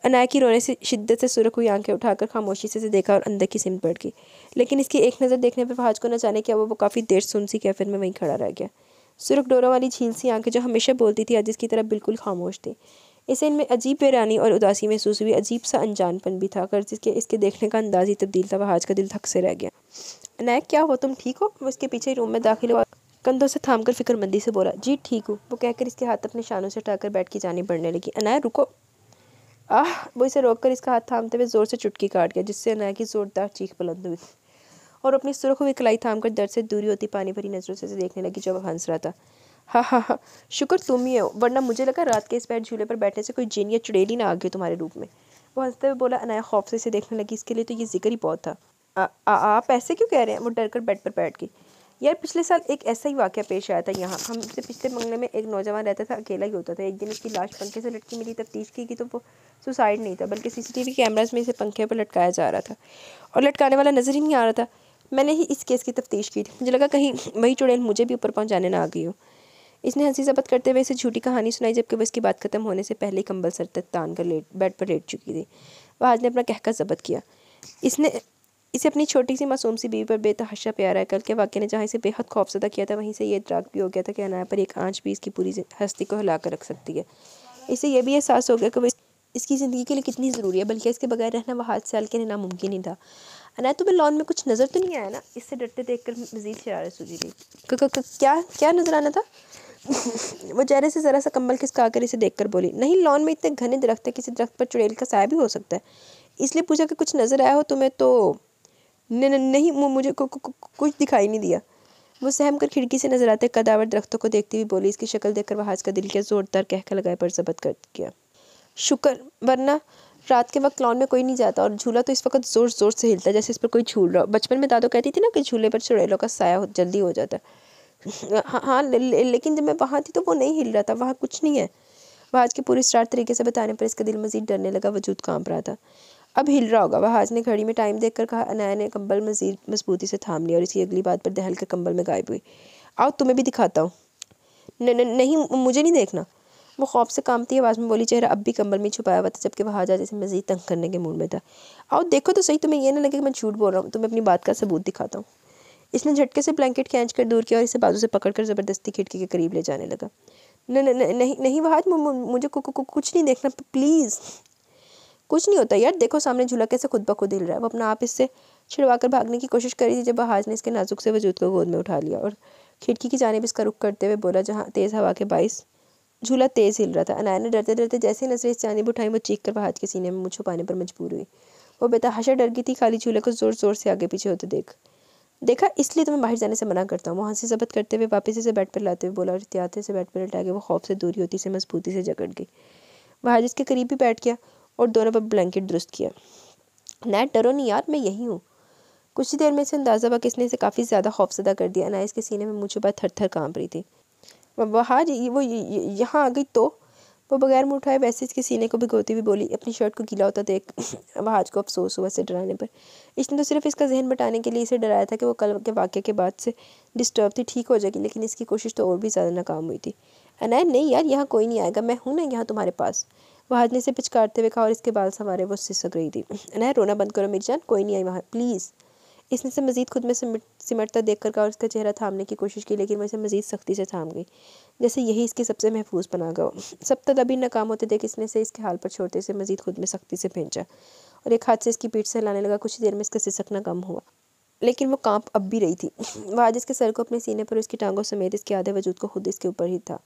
अनाय की रोने से शिद्दत से सुरख हुई आंखें उठाकर खामोशी से, से देखा और अंदर की सिम पड़ गई लेकिन इसकी एक नज़र देखने पर वहाज को न जाने क्या वो वो काफ़ी देर सुन सी कैफिन में वहीं खड़ा रह गया सुरख डोरों वाली झील सी आंखें जो हमेशा बोलती थी आज इसकी तरह बिल्कुल खामोश थी इसे इनमें अजीब बेरानी और उदासी महसूस हुई अजीब सा अनजानपन भी था कर्जिस के इसके देखने का अंदाज ही तब्दील था वह आज का दिल थक से रह गया अनायक क्या हुआ तुम ठीक हो वो उसके पीछे रूम में दाखिल हुआ कंधों से थाम कर फिक्रमंदी से बोला जी ठीक हूँ वो कहकर इसके हाथ अपने शानों से हटाकर बैठ की जानी बढ़ने लगी अनायक रुको आह वो इसे रोक कर इसका हाथ थामते हुए ज़ोर से चुटकी काट गया जिससे अनायक की ज़ोरदार चीख बुलंद हुई और अपनी सुरख हुई कलाई थाम कर दर्द से दूरी होती पानी भरी नज़रों से देखने लगी जब हंस रहा था हाँ हाँ हाँ शुक्र तुम ही हो वरना मुझे लगा रात के इस पैर झूले पर बैठने से कोई जिन या चुड़ैली ना आ गई तुम्हारे रूप में वो हंसते हुए बोला अनाया खौफ से इसे देखने लगी इसके लिए तो ये जिक्र ही बहुत था आ, आ, आप ऐसे क्यों कह रहे हैं वो डर कर बेड पर बैठ गई यार पिछले साल एक ऐसा ही वाक्य पेश आया था यहाँ हमसे पिछले मंगले में एक नौजवान रहता था अकेला ही होता था एक दिन उसकी लाश पंखे से लटकी मिली तफ्तीश की कि तो वो सुसाइड नहीं था बल्कि सीसीटीवी कैमराज में इसे पंखे पर लटकाया जा रहा था और लटकाने वाला नज़र ही नहीं आ रहा था मैंने ही इस केस की तफ्तीश की थी मुझे लगा कहीं वही चुड़ैल मुझे भी ऊपर पहुँचाने ना आ गई हो इसने हंसी जबत करते हुए इसे झूठी कहानी सुनाई जबकि वह इसकी बात खत्म होने से पहले ही कंबल सर तक तान कर लेट बेड पर लेट चुकी थी वहाज ने अपना कहका जबत किया इसने इसे अपनी छोटी सी मासूम सी बीवी पर बेतहाशा प्यार है कल के वाक्य ने जहाँ इसे बेहद खौफजदा किया था वहीं से ये इतराक भी हो गया था कि अनाया पर एक आँच भी इसकी पूरी हस्ती को हिला कर रख सकती है इसे यह भी एहसास हो गया कि वह इसकी ज़िंदगी के लिए कितनी ज़रूरी है बल्कि इसके बगैर रहना वह हाथ से के लिए नामुमकिन ही था अनाया तुम्हें लॉन में कुछ नज़र तो नहीं आया ना इससे डरते देख कर मजीद शरारत सूझी थी क्या क्या नज़र आना था वो चेहरे से ज़रा सा कंबल खिसका कर इसे देखकर बोली नहीं लॉन में इतने घने दरख्त है किसी दरख्त पर चुड़ैल का साया भी हो सकता है इसलिए पूछा कि कुछ नज़र आया हो तुम्हें तो, तो नहीं मुझे कुछ दिखाई नहीं दिया वो सहम कर खिड़की से नजर आते कदावर दरख्तों को देखती हुई बोली इसकी शक्ल देखकर वहाज का दिल किया जोरदार कहका लगाए पर जबत कर गया शुक्र वरना रात के वक्त लॉन में कोई नहीं जाता और झूला तो इस वक्त ज़ोर ज़ोर से हिलता है जैसे इस पर कोई झूल रहा हो बचपन में दादो कहती थी ना कि झूले पर चुड़ैलों का साया जल्दी हो जाता है हाँ हाँ ले, लेकिन जब मैं वहाँ थी तो वो नहीं हिल रहा था वहाँ कुछ नहीं है वहाज के पूरे स्टार तरीके से बताने पर इसका दिल मजीद डरने लगा वजूद कांप रहा था अब हिल रहा होगा वहाज ने घड़ी में टाइम देख कहा अनाया ने कम्बल मजीद मजबूती से थाम लिया और इसी अगली बात पर दहल के कंबल में गायब हुई आओ तुम्हें भी दिखाता हूँ नहीं मुझे नहीं देखना वो खौफ से कामती आवाज़ में बोली चेहरा अब भी कंबल में छुपाया हुआ था जबकि वहाँ जा जैसे मजीद तंग करने के मूड में था आओ देखो तो सही तुम्हें यह ना लगे कि मैं झूठ बोल रहा हूँ तुम्हें अपनी बात का सबूत दिखाता हूँ इसने झटके से ब्लैंकेट खींच कर दूर किया और इसे बाजू से पकड़कर ज़बरदस्ती खिड़की के करीब ले जाने लगा नहीं नहीं वहाज मुझे कुछ नहीं देखना प्लीज़ कुछ नहीं होता यार देखो सामने झूला कैसे खुद ब खुद हिल रहा है वो अपना आप इससे छिड़वा कर भागने की कोशिश करी थी जब वहाज ने इसके नाजुक से वजूद को गोद में उठा लिया और खिड़की की जानब इसका रुख करते हुए बोला जहाँ तेज़ हवा के बाइस झूला तेज़ हिल रहा था अनाया ने डरते डरते जैसे ही नजरें इस जानब उठाई वो चीख कर वहाज के सीने में मुँह छुपाने पर मजबूर हुई वो बेतहाशा डर गई थी खाली झूले को ज़ोर ज़ोर से आगे पीछे होते देख देखा इसलिए तो मैं बाहर जाने से मना करता हूँ वहाँ से जबत करते हुए वापस इसे बेड पर लाते हुए बोला और इतिहाते से बेड पर लटा गया वो खौफ से दूरी होती से मजबूती से जकड़ गई वह जिसके के करीब भी बैठ गया और दोनों पर ब्लैंकेट दुरुस्त किया नैट डरो नहीं यार मैं यहीं हूँ कुछ ही देर में इसे अंदाज़ा हुआ किसने इसे काफ़ी ज़्यादा खौफजदा कर दिया ना के सीने में मुझे बात थर थर काँप रही थी वहाँ वो यहाँ आ गई तो वो बगैर मुँह उठाए वैसे इसके सीने को भिगोती हुई बोली अपनी शर्ट को गीला होता देख वहाज को अफसोस हुआ इसे डराने पर इसने तो सिर्फ इसका जहन बटाने के लिए इसे डराया था कि वो कल के वाक्य के बाद से डिस्टर्ब थी ठीक हो जाएगी लेकिन इसकी कोशिश तो और भी ज़्यादा नाकाम हुई थी अनैन नहीं यार यहाँ कोई नहीं आएगा मैं हूँ ना यहाँ तुम्हारे पास वहाज ने इसे पिचकारते हुए कहा और इसके बाल संवारे वो सिसक रही थी अनैन रोना बंद करो मेरी जान कोई नहीं आई वहाँ प्लीज़ इसने से मज़ीद खुद में सिमट सिमटता देख कर कहा उसका चेहरा थामने की कोशिश की लेकिन इसे मज़ीद सख्ती से थाम गई जैसे यही इसके सबसे महफूज बना गया सब तदबीर तो नाकाम होते देख इसने से इसके हाल पर छोड़ते इसे मज़ीद खुद में सख्ती से भेजा और एक हाथ से इसकी पीठ से हिलाने लगा कुछ देर में इसका सिसकना कम हुआ लेकिन वो कांप अब भी रही थी वह आज इसके सर को अपने सीने पर उसकी टांगों समेत इसके आधे वजूद को खुद इसके ऊपर ही था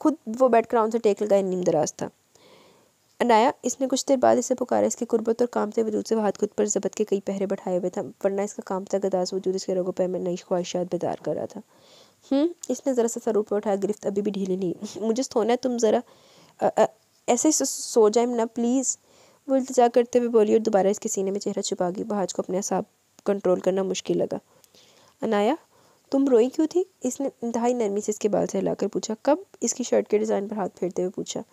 खुद वो बेड क्राउन से टेक लगाए नीम दराज था अनाया इसने कुछ देर बाद इसे पुकारा इसकी कुर्बत और काम से वजूद से हाथ खुद पर जबत के कई पहरे बैठाए हुए था वरना इसका काम था गदास वजूद इसके रगों पर मैं नई ख्वाहिशात बेदार कर रहा था हम्म, इसने ज़रा सा सरूप उठाया गिरफ्त अभी भी ढीली नहीं <laughs> मुझे सोना है तुम ज़रा ऐसे सो जाए ना प्लीज़ वो इल्तजा करते हुए बोली और दोबारा इसके सीने में चेहरा छुपा गई बहाज को अपने हिसाब कंट्रोल करना मुश्किल लगा अनाया तुम रोई क्यों थी इसने इंतहाई नरमी से इसके बाल से हिलाकर पूछा कब इसकी शर्ट के डिज़ाइन पर हाथ फेरते हुए पूछा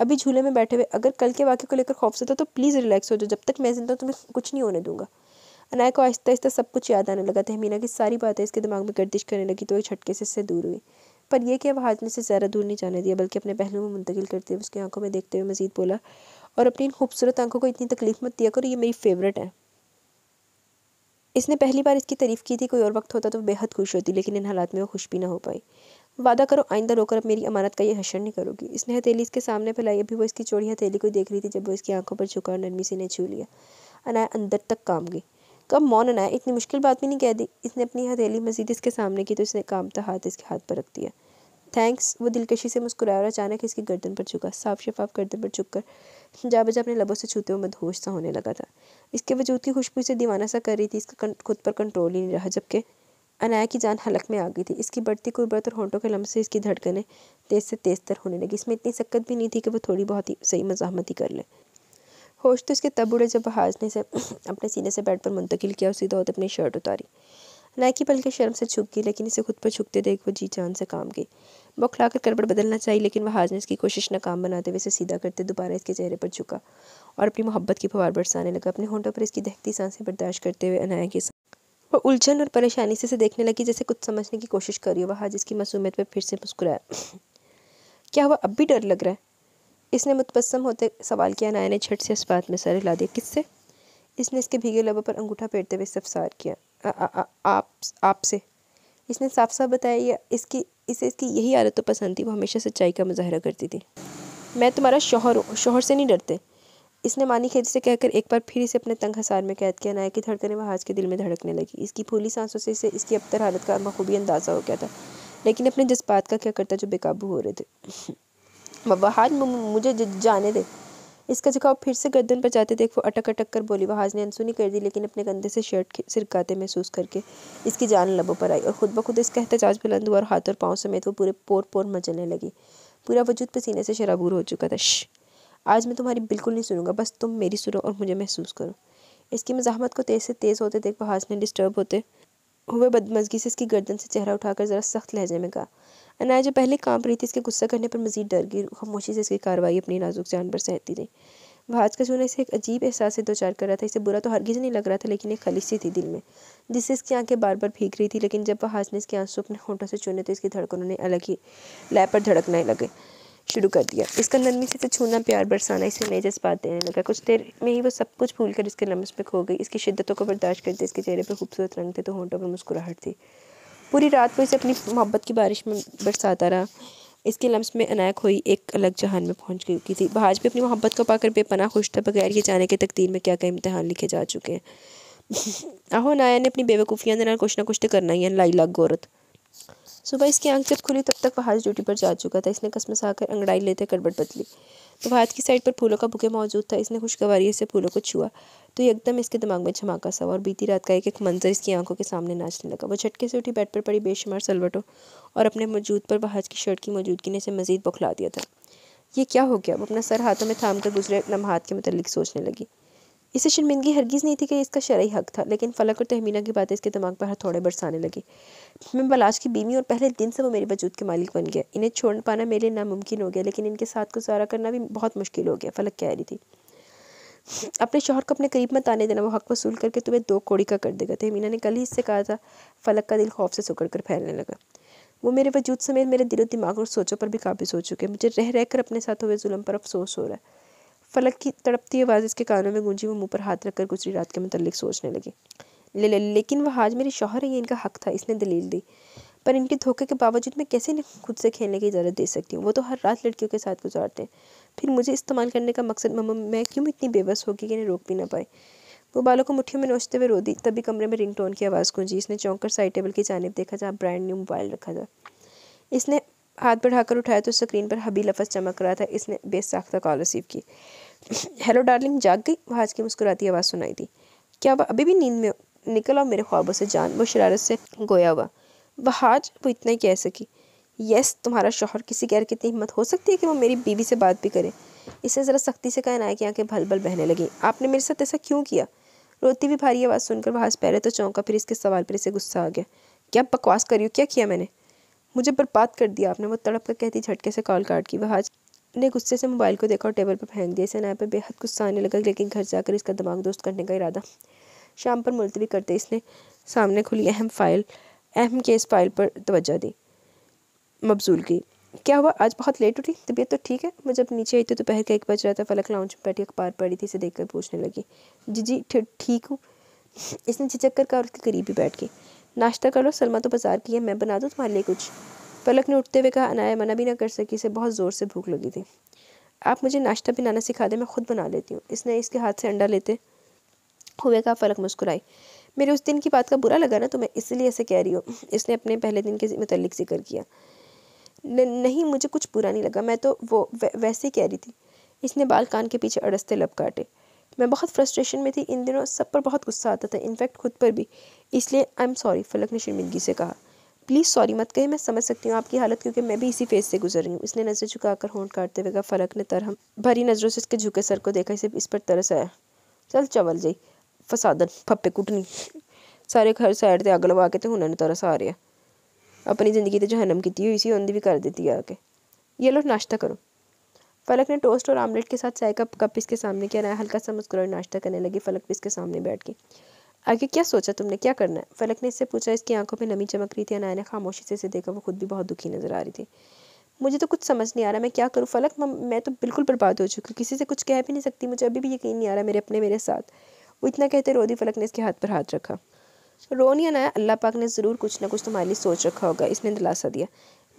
अभी झूले में बैठे हुए अगर कल के वाक्य को लेकर खौफ से था तो प्लीज़ रिलैक्स हो जाओ जब तक मैं जिंदा तुम्हें कुछ नहीं होने दूंगा अनाया को आहिस्ता आहिस्ता सब कुछ याद आने लगा तहमीना की सारी बातें इसके दिमाग में गर्दिश करने लगी तो एक झटके से इससे दूर हुई पर यह वह हाथ में से ज़्यादा दूर नहीं जाने दिया बल्कि अपने पहलू में मुंतकिल करते हुए उसकी आंखों में देखते हुए मजीद बोला और अपनी इन खूबसूरत आंखों को इतनी तकलीफ मत दिया करो ये मेरी फेवरेट है इसने पहली बार इसकी तारीफ़ की थी कोई और वक्त होता तो बेहद खुश होती लेकिन इन हालात में वो खुश भी ना हो पाई वादा करो आइंदा रोकर अब मेरी अमानत का ये हशर नहीं करोगी इसने हथेली इसके सामने फैलाई अभी वो इसकी चोरी हथेली को देख रही थी जब वो इसकी आंखों पर झुका और नरमी से इन्हें छू लिया अनाया अंदर तक काम गई कब मौन अनाया इतनी मुश्किल बात भी नहीं कह दी इसने अपनी हथेली मजीद इसके सामने की तो इसने कामता तो हाथ इसके हाथ पर रख दिया थैंक्स वो दिलकशी से मुस्कुराया और अचानक इसकी गर्दन पर झुका साफ शफाफ गर्दन पर झुक कर जा बजा अपने लबों से छूते हुए मदहोश सा होने लगा था इसके वजूद की खुशबू से दीवाना सा कर रही थी इसका खुद पर कंट्रोल ही नहीं रहा जबकि अनाया की जान हलक में आ गई थी इसकी बढ़ती कुर्बत और होंठों के लम्ब से इसकी धड़कनें तेज़ से तेज़ तर होने लगी इसमें इतनी सक्कत भी नहीं थी कि वो थोड़ी बहुत ही सही मजामती कर ले होश तो इसके तब उड़े जब हाज ने इसे अपने सीने से बेड पर मुंतकिल किया उसी दौत अपनी शर्ट उतारी अनाया पल के शर्म से छुप गई लेकिन इसे खुद पर छुपते देख वो जी जान से काम गई बौखलाकर करबड़ बदलना चाहिए लेकिन वह ने इसकी कोशिश नाकाम बनाते हुए इसे सीधा करते दोबारा इसके चेहरे पर झुका और अपनी मोहब्बत की फवार बरसाने लगा अपने होंठों पर इसकी दहकती सांसें बर्दाश्त करते हुए अनाया साथ वह उलझन और परेशानी से से देखने लगी जैसे कुछ समझने की कोशिश कर रही हो वह जिसकी मासूमियत पर फिर से मुस्कुराया <clears throat> क्या वह अब भी डर लग रहा है इसने मुतबसम होते सवाल किया नाया ने छठ से इस बात में सर हिला दिया किससे इसने इसके भीगे लबों पर अंगूठा फेरते हुए सार किया आप आपसे इसने साफ साफ बताया ये इसकी इसे इसकी यही आदत तो पसंद थी वो हमेशा सच्चाई का मुजाहरा करती थी मैं तुम्हारा शोहर हूँ शोहर से नहीं डरते इसने मानी खेत से कहकर एक बार फिर इसे अपने तंग हसार में कैद किया नायक की धड़कने वहाज के दिल में धड़कने लगी इसकी फूली सांसों से इसे इसकी अबतर हालत का बखूबी अंदाज़ा हो गया था लेकिन अपने जज्बात का क्या करता जो बेकाबू हो रहे थे वहाज <laughs> मुझे जाने दे इसका झुकाव फिर से गर्दन पर जाते देख वो अटक अटक कर बोली वहाज ने अनसुनी कर दी लेकिन अपने कंधे से शर्ट सिरकाते महसूस करके इसकी जान लबों पर आई और खुद ब खुद इसका एहतजाज बुलंद हुआ और हाथ और पाँव समेत वो पूरे पोर पोर मचलने लगी पूरा वजूद पसीने से शराबूर हो चुका था आज मैं तुम्हारी बिल्कुल नहीं सुनूंगा बस तुम मेरी सुनो और मुझे महसूस करो इसकी मजामत को तेज़ से तेज़ होते देख वह ने डिस्टर्ब होते हुए बदमजगी से इसकी गर्दन से चेहरा उठाकर ज़रा सख्त लहजे में कहा अनाया जो पहले काम रही थी इसके गुस्सा करने पर मजीद डर गई खामोशी से इसकी कार्रवाई अपनी नाजुक जान पर सहती रही वहाज का चूना इसे एक अजीब एहसास से दो चार कर रहा था इसे बुरा तो हरगिज नहीं लग रहा था लेकिन एक खलिश थी दिल में जिससे इसकी आंखें बार बार भीग रही थी लेकिन जब वहाज ने इसकी आंसू अपने होंठों से चुने तो इसकी धड़कनों ने अलग ही लय पर धड़कने लगे शुरू कर दिया इसका नरमी से तो छूना प्यार बरसाना इसे नए जज्बात देने लगा कुछ देर में ही वो सब कुछ भूल कर इसके लम्स में खो गई इसकी शिद्दतों को बर्दाश्त करते इसके चेहरे पर खूबसूरत रंग थे तो होंटों पर मुस्कुराहट थी पूरी रात वो इसे अपनी मोहब्बत की बारिश में बरसाता रहा इसके लम्स में अनायक हुई एक अलग जहान में पहुंच गई थी बहाज भी अपनी मोहब्बत को पाकर बेपनाह खुश था बगैर ये जाने के तकदीर में क्या क्या इम्तहान लिखे जा चुके हैं <laughs> आहो नाया ने अपनी बेवकूफ़ियाँ कुछ ना कुछ तो करना ही है लाई लाग गोरत सुबह इसकी आंख जब खुली तब तक फहाद ड्यूटी पर जा चुका था इसने कसम आकर अंगड़ाई लेते करबट बदली तो हाथ की साइड पर फूलों का बुके मौजूद था इसने खुशगवारी से फूलों को छुआ तो एकदम इसके दिमाग में झमाका सा और बीती रात का एक एक मंजर इसकी आंखों के सामने नाचने लगा वो झटके से उठी बेड पर पड़ी बेशुमार सलवटों और अपने मौजूद पर बहाज की शर्ट की मौजूदगी ने इसे मजीद बौखला दिया था ये क्या हो गया वो अपना सर हाथों में थाम कर गुजरे लम्हा के मतलब सोचने लगी इसे शर्मिंदगी हरगिज़ नहीं थी कि इसका शरय हक था लेकिन फलक और तहमीना की बातें इसके दिमाग पर थोड़े बरसाने लगे मैं बलाश की बीवी और पहले दिन से वो मेरे वजूद के मालिक बन गया इन्हें छोड़ पाना मेरे लिए नामुमकिन हो गया लेकिन इनके साथ गुजारा करना भी बहुत मुश्किल हो गया फलक कह रही थी अपने शोहर को अपने करीब मत आने देना वो हक वसूल करके तुम्हें दो कोड़ी का कर देगा तहमीना ने कल ही इससे कहा था फलक का दिल खौफ से सुकड़ कर फैलने लगा वो मेरे वजूद समेत मेरे दिलो दिमाग और सोचों पर भी काबिज हो चुके मुझे रह रह कर अपने साथ हुए जुल्म पर अफसोस हो रहा है फलक की तड़पती आवाज़ इसके कानों में गूंजी वो मुंह पर हाथ रखकर गुजरी रात के मतलब सोचने लगी ले, ले, लेकिन वह आज मेरे शौहर है ये इनका हक था इसने दलील दी पर इनके धोखे के बावजूद मैं कैसे इन्हें खुद से खेलने की इजाज़त दे सकती हूँ वो तो हर रात लड़कियों के साथ गुजारते हैं फिर मुझे इस्तेमाल करने का मकसद मम्मा मैं क्यों इतनी बेबस होगी कि इन्हें रोक भी ना पाए वो बालों को मुठ्ठियों में नोचते हुए रो दी तभी कमरे में रिंगटोन की आवाज़ गूंजी इसने चौंक कर साइड टेबल की जानब देखा जहाँ ब्रांड न्यू मोबाइल रखा था इसने हाथ बढ़ाकर उठाया तो स्क्रीन पर हबी लफज चमक रहा था इसने बेसाख्ता कॉल रिसीव की हेलो डार्लिंग जाग गई आज की मुस्कुराती आवाज़ सुनाई थी क्या वह अभी भी नींद में निकल आओ मेरे ख्वाबों से जान वो शरारत से गोया हुआ वहाज वो इतना ही कह सकी यस तुम्हारा शोहर किसी गैर की इतनी हिम्मत हो सकती है कि वो मेरी बीवी से बात भी करे इसने ज़रा सख्ती से कहना है कि आंखें भल भल बहने लगी आपने मेरे साथ ऐसा क्यों किया रोती भी भारी आवाज़ सुनकर वहाज पहले तो चौंका फिर इसके सवाल पर इसे गुस्सा आ गया क्या बकवास करी हो क्या किया मैंने मुझे बर्बाद कर दिया आपने वो तड़प कर कहती झटके से कॉल काट की वहाज ने गुस्से से मोबाइल को देखा और टेबल पर फेंक दिया इसे पर बेहद गुस्सा आने लगा लेकिन घर जाकर इसका दिमाग दोस्त करने का इरादा शाम पर मुलतवी करते इसने सामने खुली अहम फाइल अहम केस फाइल पर तोज्जा दी मबजूल की क्या हुआ आज बहुत लेट उठी तबीयत तो ठीक है मैं जब नीचे आई तो दोपहर का एक बज रहा था फलक लाउंज में बैठी अखबार पड़ी थी इसे देखकर पूछने लगी जी जी ठीक हूँ इसने झिझक कर उसके करीब ही बैठ गई नाश्ता कर लो सलमा तो बाजार की है मैं बना दूँ तुम्हारे लिए कुछ पलक ने उठते हुए कहा अनाया मना भी ना कर सकी इसे बहुत ज़ोर से भूख लगी थी आप मुझे नाश्ता बनाना सिखा दें मैं खुद बना लेती हूँ इसने इसके हाथ से अंडा लेते हुए कहा पलक मुस्कुराई मेरे उस दिन की बात का बुरा लगा ना तो मैं इसलिए ऐसे कह रही हूँ इसने अपने पहले दिन के मतलब जिक्र किया न, नहीं मुझे कुछ बुरा नहीं लगा मैं तो वो वैसे ही कह रही थी इसने बाल कान के पीछे अड़सते लप काटे मैं बहुत फ्रस्ट्रेशन में थी इन दिनों सब पर बहुत गुस्सा आता था इनफैक्ट खुद पर भी इसलिए आई एम सॉरी फलक ने शर्मिंदगी से कहा प्लीज़ सॉरी मत कहिए मैं समझ सकती हूँ आपकी हालत क्योंकि मैं भी इसी फेज से गुजर रही हूँ इसने नज़र कर होंठ काटते हुए कहा फलक ने तरह भरी नज़रों से इसके झुके सर को देखा इसे इस पर तरस आया चल चवल जाई फसादन फप्पे कुटनी सारे घर साइड से अग लगा के तो हुनर तरस आ रहा अपनी ज़िंदगी तो जहनम की हुई इसी उन्हें भी कर है आके ये लो नाश्ता करो फलक ने टोस्ट और आमलेट के साथ चाय का कप इसके सामने किया रहा हल्का सा मुस्कुरा नाश्ता करने लगी फलक भी इसके सामने बैठ गई आगे क्या सोचा तुमने क्या करना है फलक ने इससे पूछा इसकी आंखों में नमी चमक रही थी अनाया ने खामोशी से इसे देखा वो खुद भी बहुत दुखी नजर आ रही थी मुझे तो कुछ समझ नहीं आ रहा मैं क्या करूँ फलक मैं तो बिल्कुल बर्बाद हो चुकी हूँ किसी से कुछ कह भी नहीं सकती मुझे अभी भी यकीन नहीं आ रहा मेरे अपने मेरे साथ वो इतना कहते रोदी फलक ने इसके हाथ पर हाथ रखा रोनी अनाया अल्लाह पाक ने ज़रूर कुछ ना कुछ तुम्हारे लिए सोच रखा होगा इसने दिलासा दिया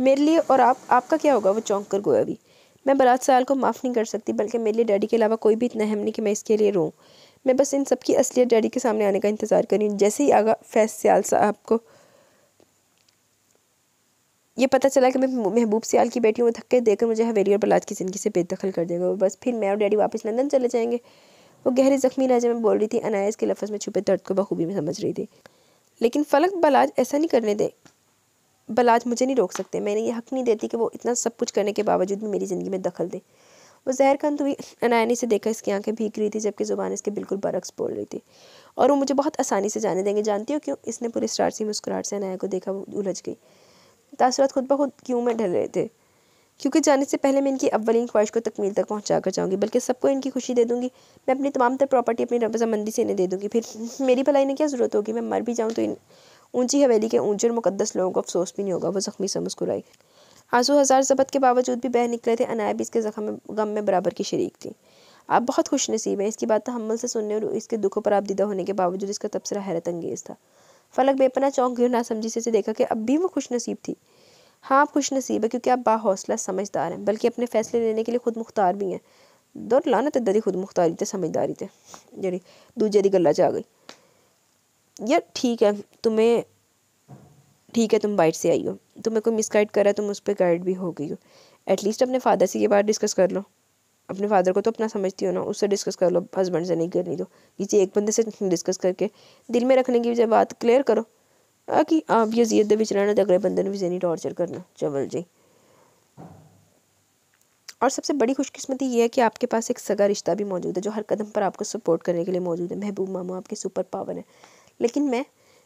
मेरे लिए और आप आपका क्या होगा वो चौंक कर गोया भी मैं बरात सयाल को माफ़ नहीं कर सकती बल्कि मेरे लिए डैडी के अलावा कोई भी इतना अहम नहीं कि मैं इसके लिए रोऊँ मैं बस इन सबकी असलियत डैडी के सामने आने का इंतज़ार कर रही हूँ जैसे ही आगा फैज सयाल साहब को ये पता चला कि मैं महबूब सियाल की बेटी हूँ धक्के देकर मुझे हवेली और बलाज की ज़िंदगी से बेदखल कर देगा बस फिर मैं और डैडी वापस लंदन चले जाएंगे वो गहरे ज़ख्मी लहजे में बोल रही थी अनायस के लफ्ज़ में छुपे दर्द को बखूबी में समझ रही थी लेकिन फलक बलाज ऐसा नहीं करने दे बलाज मुझे नहीं रोक सकते मैंने ये हक नहीं देती कि वो इतना सब कुछ करने के बावजूद भी मेरी ज़िंदगी में दखल दे वो जहर खान तो भी अनायनी से देखा इसकी आंखें भीग रही थी जबकि ज़ुबान इसके बिल्कुल बरक्स बोल रही थी और वो मुझे बहुत आसानी से जाने देंगे जानती हो क्यों इसने पूरे स्टार सी मुस्कुराहट से अनाया को देखा वो उलझ गई तासरत खुद ब खुद क्यों में ढल रहे थे क्योंकि जाने से पहले मैं इनकी अवलिन ख्वाहिश को तकमील तक पहुँचा कर जाऊँगी बल्कि सबको इनकी खुशी दे दूँगी मैं अपनी तमाम तर प्रॉपर्टी अपनी रबजामंदी से इन्हें दे दूँगी फिर मेरी भलाई इन्हें क्या ज़रूरत होगी मैं मर भी जाऊँ तो इन ऊंची हवेली के ऊंचे और मुकदस लोगों को अफसोस भी नहीं होगा वो जख्मी से मुस्कुराई आंसू हज़ार जबत के बावजूद भी बह निकले थे अनायब इसके जख्म गम में बराबर की शरीक थी आप बहुत खुश नसीब हैं इसकी बात तहमल से सुनने और इसके दुखों पर आप दिदा होने के बावजूद इसका तबसरा हैरत अंगेज़ था फलक बेपना चौंक गिर ना समझी से, देखा कि अब भी वो खुश नसीब थी हाँ आप खुश नसीब है क्योंकि आप हौसला समझदार हैं बल्कि अपने फैसले लेने के लिए खुद मुख्तार भी हैं लाना तो दरी खुद मुख्तारी थे समझदारी थे जी दूजे की गला जा गई यार ठीक है तुम्हें ठीक है तुम बाइट से आई हो तुम्हें कोई मिस रहा करा तुम उस पर गाइड भी हो गई हो एटलीस्ट अपने फादर से ये बात डिस्कस कर लो अपने फादर को तो अपना समझती हो ना उससे डिस्कस कर लो हस्बैंड से नहीं करनी दो तो। किसी एक बंदे से डिस्कस <laughs> करके दिल में रखने की वजह बात क्लियर करो कि आप ਆਪ ਵੀ ਅਜ਼ੀਅਤ रहना तो अगले बंदे ने भी ਨੂੰ टॉर्चर करना चवल जी और सबसे बड़ी खुशकिस्मती ये है कि आपके पास एक सगा रिश्ता भी मौजूद है जो हर कदम पर आपको सपोर्ट करने के लिए मौजूद है महबूब मामू आपके सुपर पावर है लेकिन मैं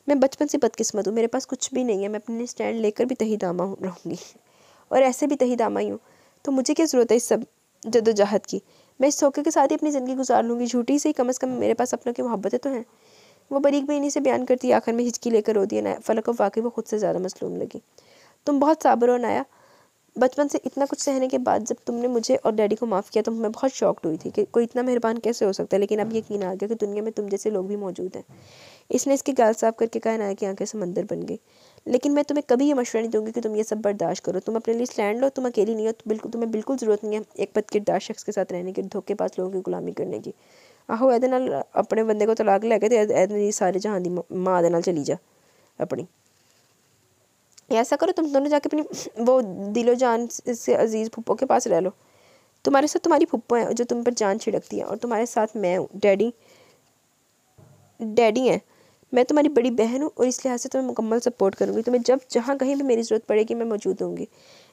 मैं बचपन से बदकिस्मत हूँ मेरे पास कुछ भी नहीं है मैं अपने स्टैंड लेकर भी तही दामा रहूँगी और ऐसे भी तही दामा ही हूँ तो मुझे क्या ज़रूरत है इस सब जदोजहद की मैं इस सौके के साथ ही अपनी ज़िंदगी गुजार लूँगी झूठी से ही कम अज़ कम मेरे पास अपनों की मोहब्बतें तो हैं वो बरीक बहनी से बयान करती आखिर में हिचकी लेकर रो है नाया फलक वाकई वो खुद से ज़्यादा मसलूम लगी तुम बहुत साबर हो नाया बचपन से इतना कुछ सहने के बाद जब तुमने मुझे और डैडी को माफ़ किया तो मैं बहुत शॉक्ड हुई थी कि कोई इतना मेहरबान कैसे हो सकता है लेकिन अब यकीन आ गया कि दुनिया में तुम जैसे लोग भी मौजूद हैं इसने इसकी गाल साफ करके कहा ना कि आंखें समंदर बन गई लेकिन मैं तुम्हें कभी ये मशवरा नहीं दूंगी कि तुम ये सब बर्दाश्त करो तुम अपने लिए स्टैंड लो तुम अकेली नहीं हो बिल्कुल तुम्हें बिल्कुल ज़रूरत नहीं है एक पद किरदार शख्स के साथ रहने की पास लोगों की गुलामी करने की आहो ए अपने बंदे को ਕੋ ਤਲਾਕ ਲੈ तो सारे ਇਹਦੇ की माँ ਜਹਾਨ ਦੀ ਮਾਂ ऐसा करो तुम दोनों जाके अपनी वो दिलो जान से अजीज़ फुप्पो के पास रह लो तुम्हारे साथ तुम्हारी फुप्पो है जो तुम पर जान छिड़कती है और तुम्हारे साथ मैं हूँ डैडी डैडी हैं मैं तुम्हारी बड़ी बहन हूँ और इस लिहाज से तुम्हें मुकम्मल सपोर्ट करूँगी तुम्हें जब जहाँ कहीं भी मेरी ज़रूरत पड़ेगी मैं मौजूद होंगी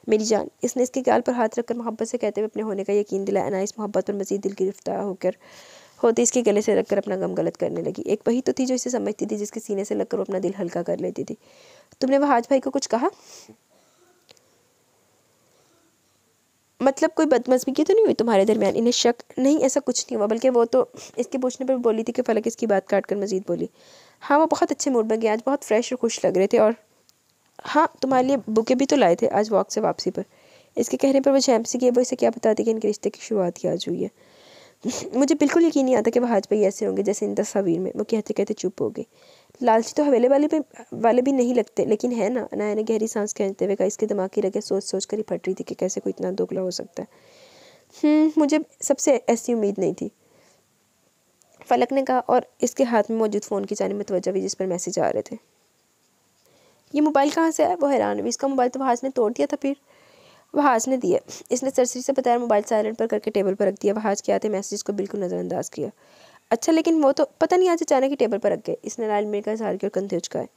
मेरी जान इसने इसके ख्याल पर हाथ रखकर मोहब्बत से कहते हुए अपने होने का यकीन दिलाया ना इस मोहब्बत पर मजीद दिल गिरफ्तार होकर होते इसके गले से रखकर अपना गम गलत करने लगी एक वही तो थी जो इसे समझती थी जिसके सीने से लगकर वो अपना दिल हल्का कर लेती थी तुमने वह हाज भाई को कुछ कहा मतलब कोई की तो नहीं हुई तुम्हारे दरमियान इन्हें शक नहीं ऐसा कुछ नहीं हुआ बल्कि वो तो इसके पूछने पर बोली थी कि फलक इसकी बात काट कर मजीद बोली हाँ वो बहुत अच्छे मूड में गए आज बहुत फ्रेश और खुश लग रहे थे और हाँ तुम्हारे लिए बुके भी तो लाए थे आज वॉक से वापसी पर इसके कहने पर वो जैम से वो इसे क्या बताते कि इनके रिश्ते की शुरुआत ही आज हुई है <laughs> मुझे बिल्कुल यकीन नहीं आता कि वह हाज भाई ऐसे होंगे जैसे इन तस्वीर में वो कहते कहते चुप हो गए लालची तो हवेले वाले भी वाले भी नहीं लगते लेकिन है ना अनाया ने गहरी सांस खींचते हुए कहा इसके दिमाग की रगे सोच सोच कर ही फट रही थी कि कैसे कोई इतना दोगला हो सकता है हम्म, मुझे सबसे ऐसी उम्मीद नहीं थी फलक ने कहा और इसके हाथ में मौजूद फ़ोन की जानी में तोज्जा हुई जिस पर मैसेज आ रहे थे ये मोबाइल कहाँ से आया वो हैरान हुई इसका मोबाइल तो वहाज ने तोड़ दिया था फिर वहाज ने दिया इसने सरसरी से बताया मोबाइल साइलेंट पर करके टेबल पर रख दिया वहाज के आते मैसेज को बिल्कुल नज़रअंदाज किया अच्छा लेकिन वो तो पता नहीं आज अचानक ही टेबल पर रख गए इसने लाल मेरे का इजहार किया और कंधे उचकाए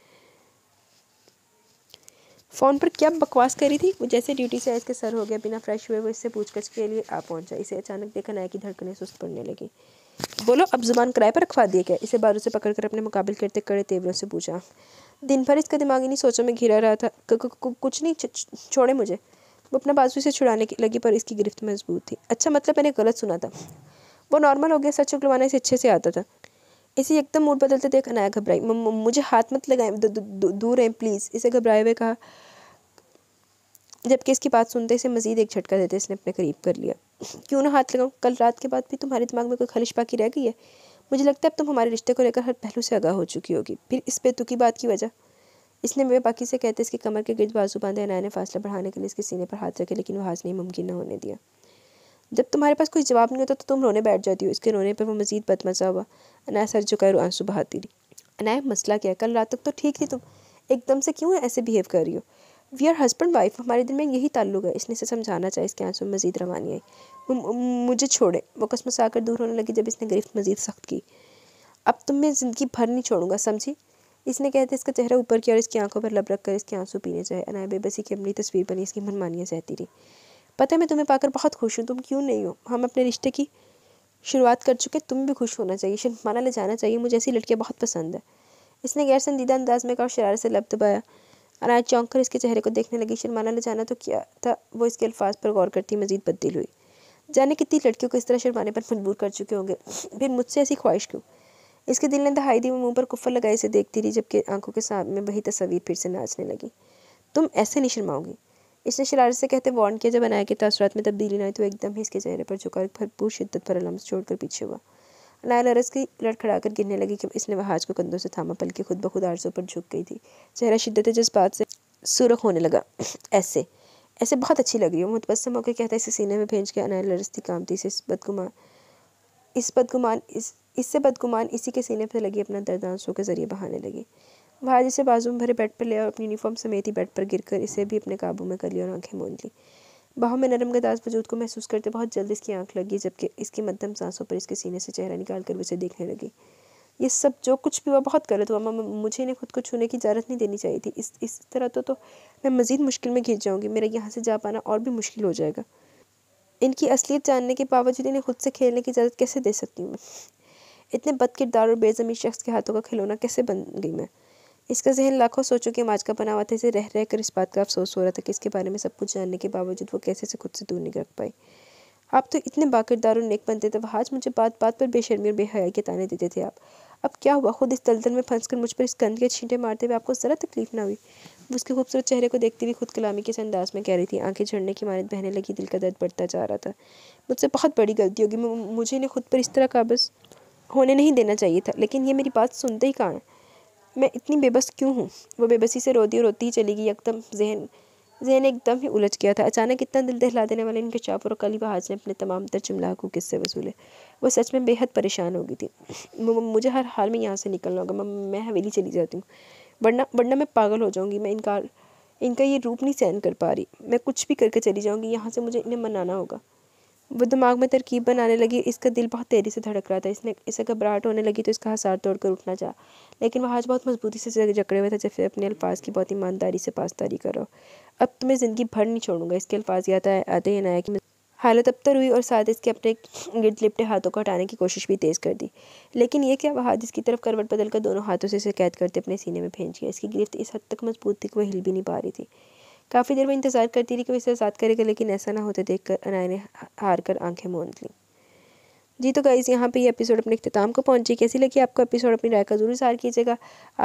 फ़ोन पर क्या बकवास कर रही थी वो जैसे ड्यूटी से आए इसके सर हो गया बिना फ्रेश हुए वो इससे पूछताछ के लिए आ पहुंचा इसे अचानक देखा नाया की धड़कने सुस्त पड़ने लगी बोलो अब जुबान किराए पर रखवा दिया गया इसे बारू से पकड़कर अपने मुकाबले करते कड़े तेवरों से पूछा दिन भर इसका दिमाग इन्हीं सोचों में घिरा रहा था कुछ नहीं छोड़े मुझे वो अपना बाजू से छुड़ाने की लगी पर इसकी गिरफ्त मजबूत थी अच्छा मतलब मैंने गलत सुना था वो नॉर्मल हो गया सच उगलवाना इसे अच्छे से आता था इसे एकदम मूड बदलते देख अनाया घबराई मुझे हाथ मत लगाए दूर हैं प्लीज़ इसे घबराए हुए कहा जबकि इसकी बात सुनते इसे मजीद एक झटका देते इसने अपने करीब कर लिया क्यों ना हाथ लगाऊँ कल रात के बाद भी तुम्हारे दिमाग में कोई खलिश बाकी रह गई है मुझे लगता है अब तुम हमारे रिश्ते को लेकर हर पहलू से आगाह हो चुकी होगी फिर इस पे तुकी बात की वजह इसने मेरे बाकी से कहते इसकी कमर के गिर्द बाजू बांधे अनाया ने फासला बढ़ाने के लिए इसके सीने पर हाथ रखे लेकिन वह नहीं मुमकिन न होने दिया जब तुम्हारे पास कोई जवाब नहीं होता तो तुम रोने बैठ जाती हो इसके रोने पर वो मजीद बदमजा हुआ अनाया सर झुकाए आंसू बहाती रही अनाया मसला क्या है कल रात तक तो ठीक थी तुम एकदम से क्यों ऐसे बिहेव कर रही हो वी आर हस्बैंड वाइफ हमारे दिल में यही ताल्लुक है इसने इसे समझाना चाहिए इसके आंसू में मजीद रवानी आई मुझे छोड़े वो कसमस आकर दूर होने लगी जब इसने गिरफ्त मजीद सख्त की अब तुम मैं ज़िंदगी भर नहीं छोड़ूंगा समझी इसने कहते इसका चेहरा ऊपर किया और इसकी आंखों पर लब रख कर इसके आंसू पीने जाए अनाया बेबसी की अपनी तस्वीर बनी इसकी मनमानियाँ सहती रही पता है मैं तुम्हें पाकर बहुत खुश हूँ तुम क्यों नहीं हो हम अपने रिश्ते की शुरुआत कर चुके तुम भी खुश होना चाहिए शर्माना ले जाना चाहिए मुझे ऐसी लड़कियाँ बहुत पसंद है इसने गैर संदीदा अंदाज में कहा शरारत से लब दबाया अनाज चौंक कर इसके चेहरे को देखने लगी शर्माना ने जाना तो किया था वो इसके अल्फाज पर गौर करती मजीद बदल हुई जाने कितनी लड़कियों को इस तरह शर्माने पर मजबूर कर चुके होंगे फिर मुझसे ऐसी ख्वाहिश क्यों इसके दिल ने दहाई दी वो मुंह पर कुफर लगाए से देखती रही जबकि आंखों के सामने वही तस्वीर फिर से नाचने लगी तुम ऐसे नहीं शर्माओगी इसने शरारत से कहते वार्न किया जब अनाया के तासरात में तब्दीली आई तो एकदम ही इसके चेहरे पर झुका भरपूर शिद्दत पर अलम्स छोड़कर पीछे हुआ लायला अरस की लड़ कर गिरने लगी कि इसने महाज को कंधों से थामा बल्कि खुद ब खुद आरसों पर झुक गई थी चेहरा शिद्दत जज्बात से सुरख होने लगा ऐसे ऐसे बहुत अच्छी लग रही हो मुतबसम होकर कहता इसे सीने में भेज के अनायल रस्ती कामती से इस बदगुमान इस बदगुमान इस इससे बदगुमान इसी के सीने पर लगी अपना दर्द आंसू के जरिए बहाने लगी वहाज इसे बाजू में भरे बेड पर ले और अपनी यूनिफॉर्म समेत ही बेड पर कर इसे भी अपने काबू में कर लिया और आंखें मूंद ली बाहों में नरम गदास वजूद को महसूस करते बहुत जल्द इसकी आंख लगी जबकि इसकी मध्यम सांसों पर इसके सीने से चेहरा निकाल कर उसे देखने लगी ये सब जो कुछ भी हुआ बहुत गलत हुआ मैं मुझे इन्हें खुद को छूने की इजाज़त नहीं देनी चाहिए थी इस इस तरह तो तो मैं मज़ीद मुश्किल में घिर जाऊँगी मेरा यहाँ से जा पाना और भी मुश्किल हो जाएगा इनकी असलियत जानने के बावजूद इन्हें खुद से खेलने की इजाज़त कैसे दे सकती हूँ मैं इतने बद किरदार और बेजमी शख्स के हाथों का खिलौना कैसे बन गई मैं इसका जहन लाखों सोचों के माज का बना हुआ था इसे रह रह कर इस बात का अफसोस हो रहा था कि इसके बारे में सब कुछ जानने के बावजूद वो कैसे से खुद से दूर नहीं रख पाए आप तो इतने बाकिरदार और नेक बनते थे वह आज मुझे बात बात पर बेशर्मी और बेहया के ताने देते थे आप अब क्या हुआ खुद इस दलदल में फंस कर मुझ पर इस कंध के छींटे मारते हुए आपको ज़रा तकलीफ ना हुई उसके खूबसूरत चेहरे को देखते हुए खुद कलामी के अंदाज में कह रही थी आंखें झड़ने की मानत बहने लगी दिल का दर्द बढ़ता जा रहा था मुझसे बहुत बड़ी गलती होगी मुझे इन्हें खुद पर इस तरह काबज होने नहीं देना चाहिए था लेकिन ये मेरी बात सुनते ही कहाँ है मैं इतनी बेबस क्यों हूँ वो बेबसी से रोती रोती ही चली गई एकदम जहन जहन एकदम ही उलझ गया था अचानक इतना दिल दहला देने वाले इनके चाप और कली बहाज ने अपने तमाम तर जुमला को किससे वसूले वो सच में बेहद परेशान हो गई थी मुझे हर हाल में यहाँ से निकलना होगा मैं हवेली चली जाती हूँ वरना वरना मैं पागल हो जाऊँगी मैं इनकार इनका ये रूप नहीं सहन कर पा रही मैं कुछ भी करके चली जाऊँगी यहाँ से मुझे इन्हें मनाना होगा वो दिमाग में तरकीब बनाने लगी इसका दिल बहुत तेज़ी से धड़क रहा था इसने इसे घबराहट होने लगी तो इसका हसार तोड़कर उठना चाहा लेकिन वह आज बहुत मजबूती से जकड़े हुए थे जैसे अपने अल्फाज की बहुत ईमानदारी से पासदारी करो अब तुम्हें ज़िंदगी भर नहीं छोड़ूंगा इसके अल्फाज याद आते ही नया कि हालत अबतर हुई और साथ इसके अपने गिरद लिपटे हाथों को हटाने की कोशिश भी तेज़ कर दी लेकिन यह क्या वहाज इसकी तरफ करवट बदल कर दोनों हाथों से इसे कैद करते अपने सीने में भेज गया इसकी गिरफ्त इस हद तक मजबूत थी कि वह हिल भी नहीं पा रही थी काफ़ी देर में इंतज़ार करती रही कि वो इससे आज़ाद करेगा लेकिन ऐसा ना होते देख कर अनाया ने हार कर आंखें मूंद ली जी तो गाइज़ यहाँ पे ये एपिसोड अपने अख्ताम को पहुँची कैसी लगी आपको एपिसोड अपनी राय का ज़रूर सार कीजिएगा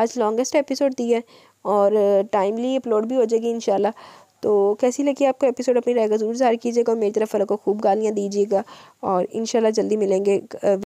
आज लॉन्गेस्ट एपिसोड दिया है और टाइमली अपलोड भी हो जाएगी इन तो कैसी लगी आपको एपिसोड अपनी राय का ज़रूर सार कीजिएगा और मेरी तरफ फलों को खूब गालियाँ दीजिएगा और इन जल्दी मिलेंगे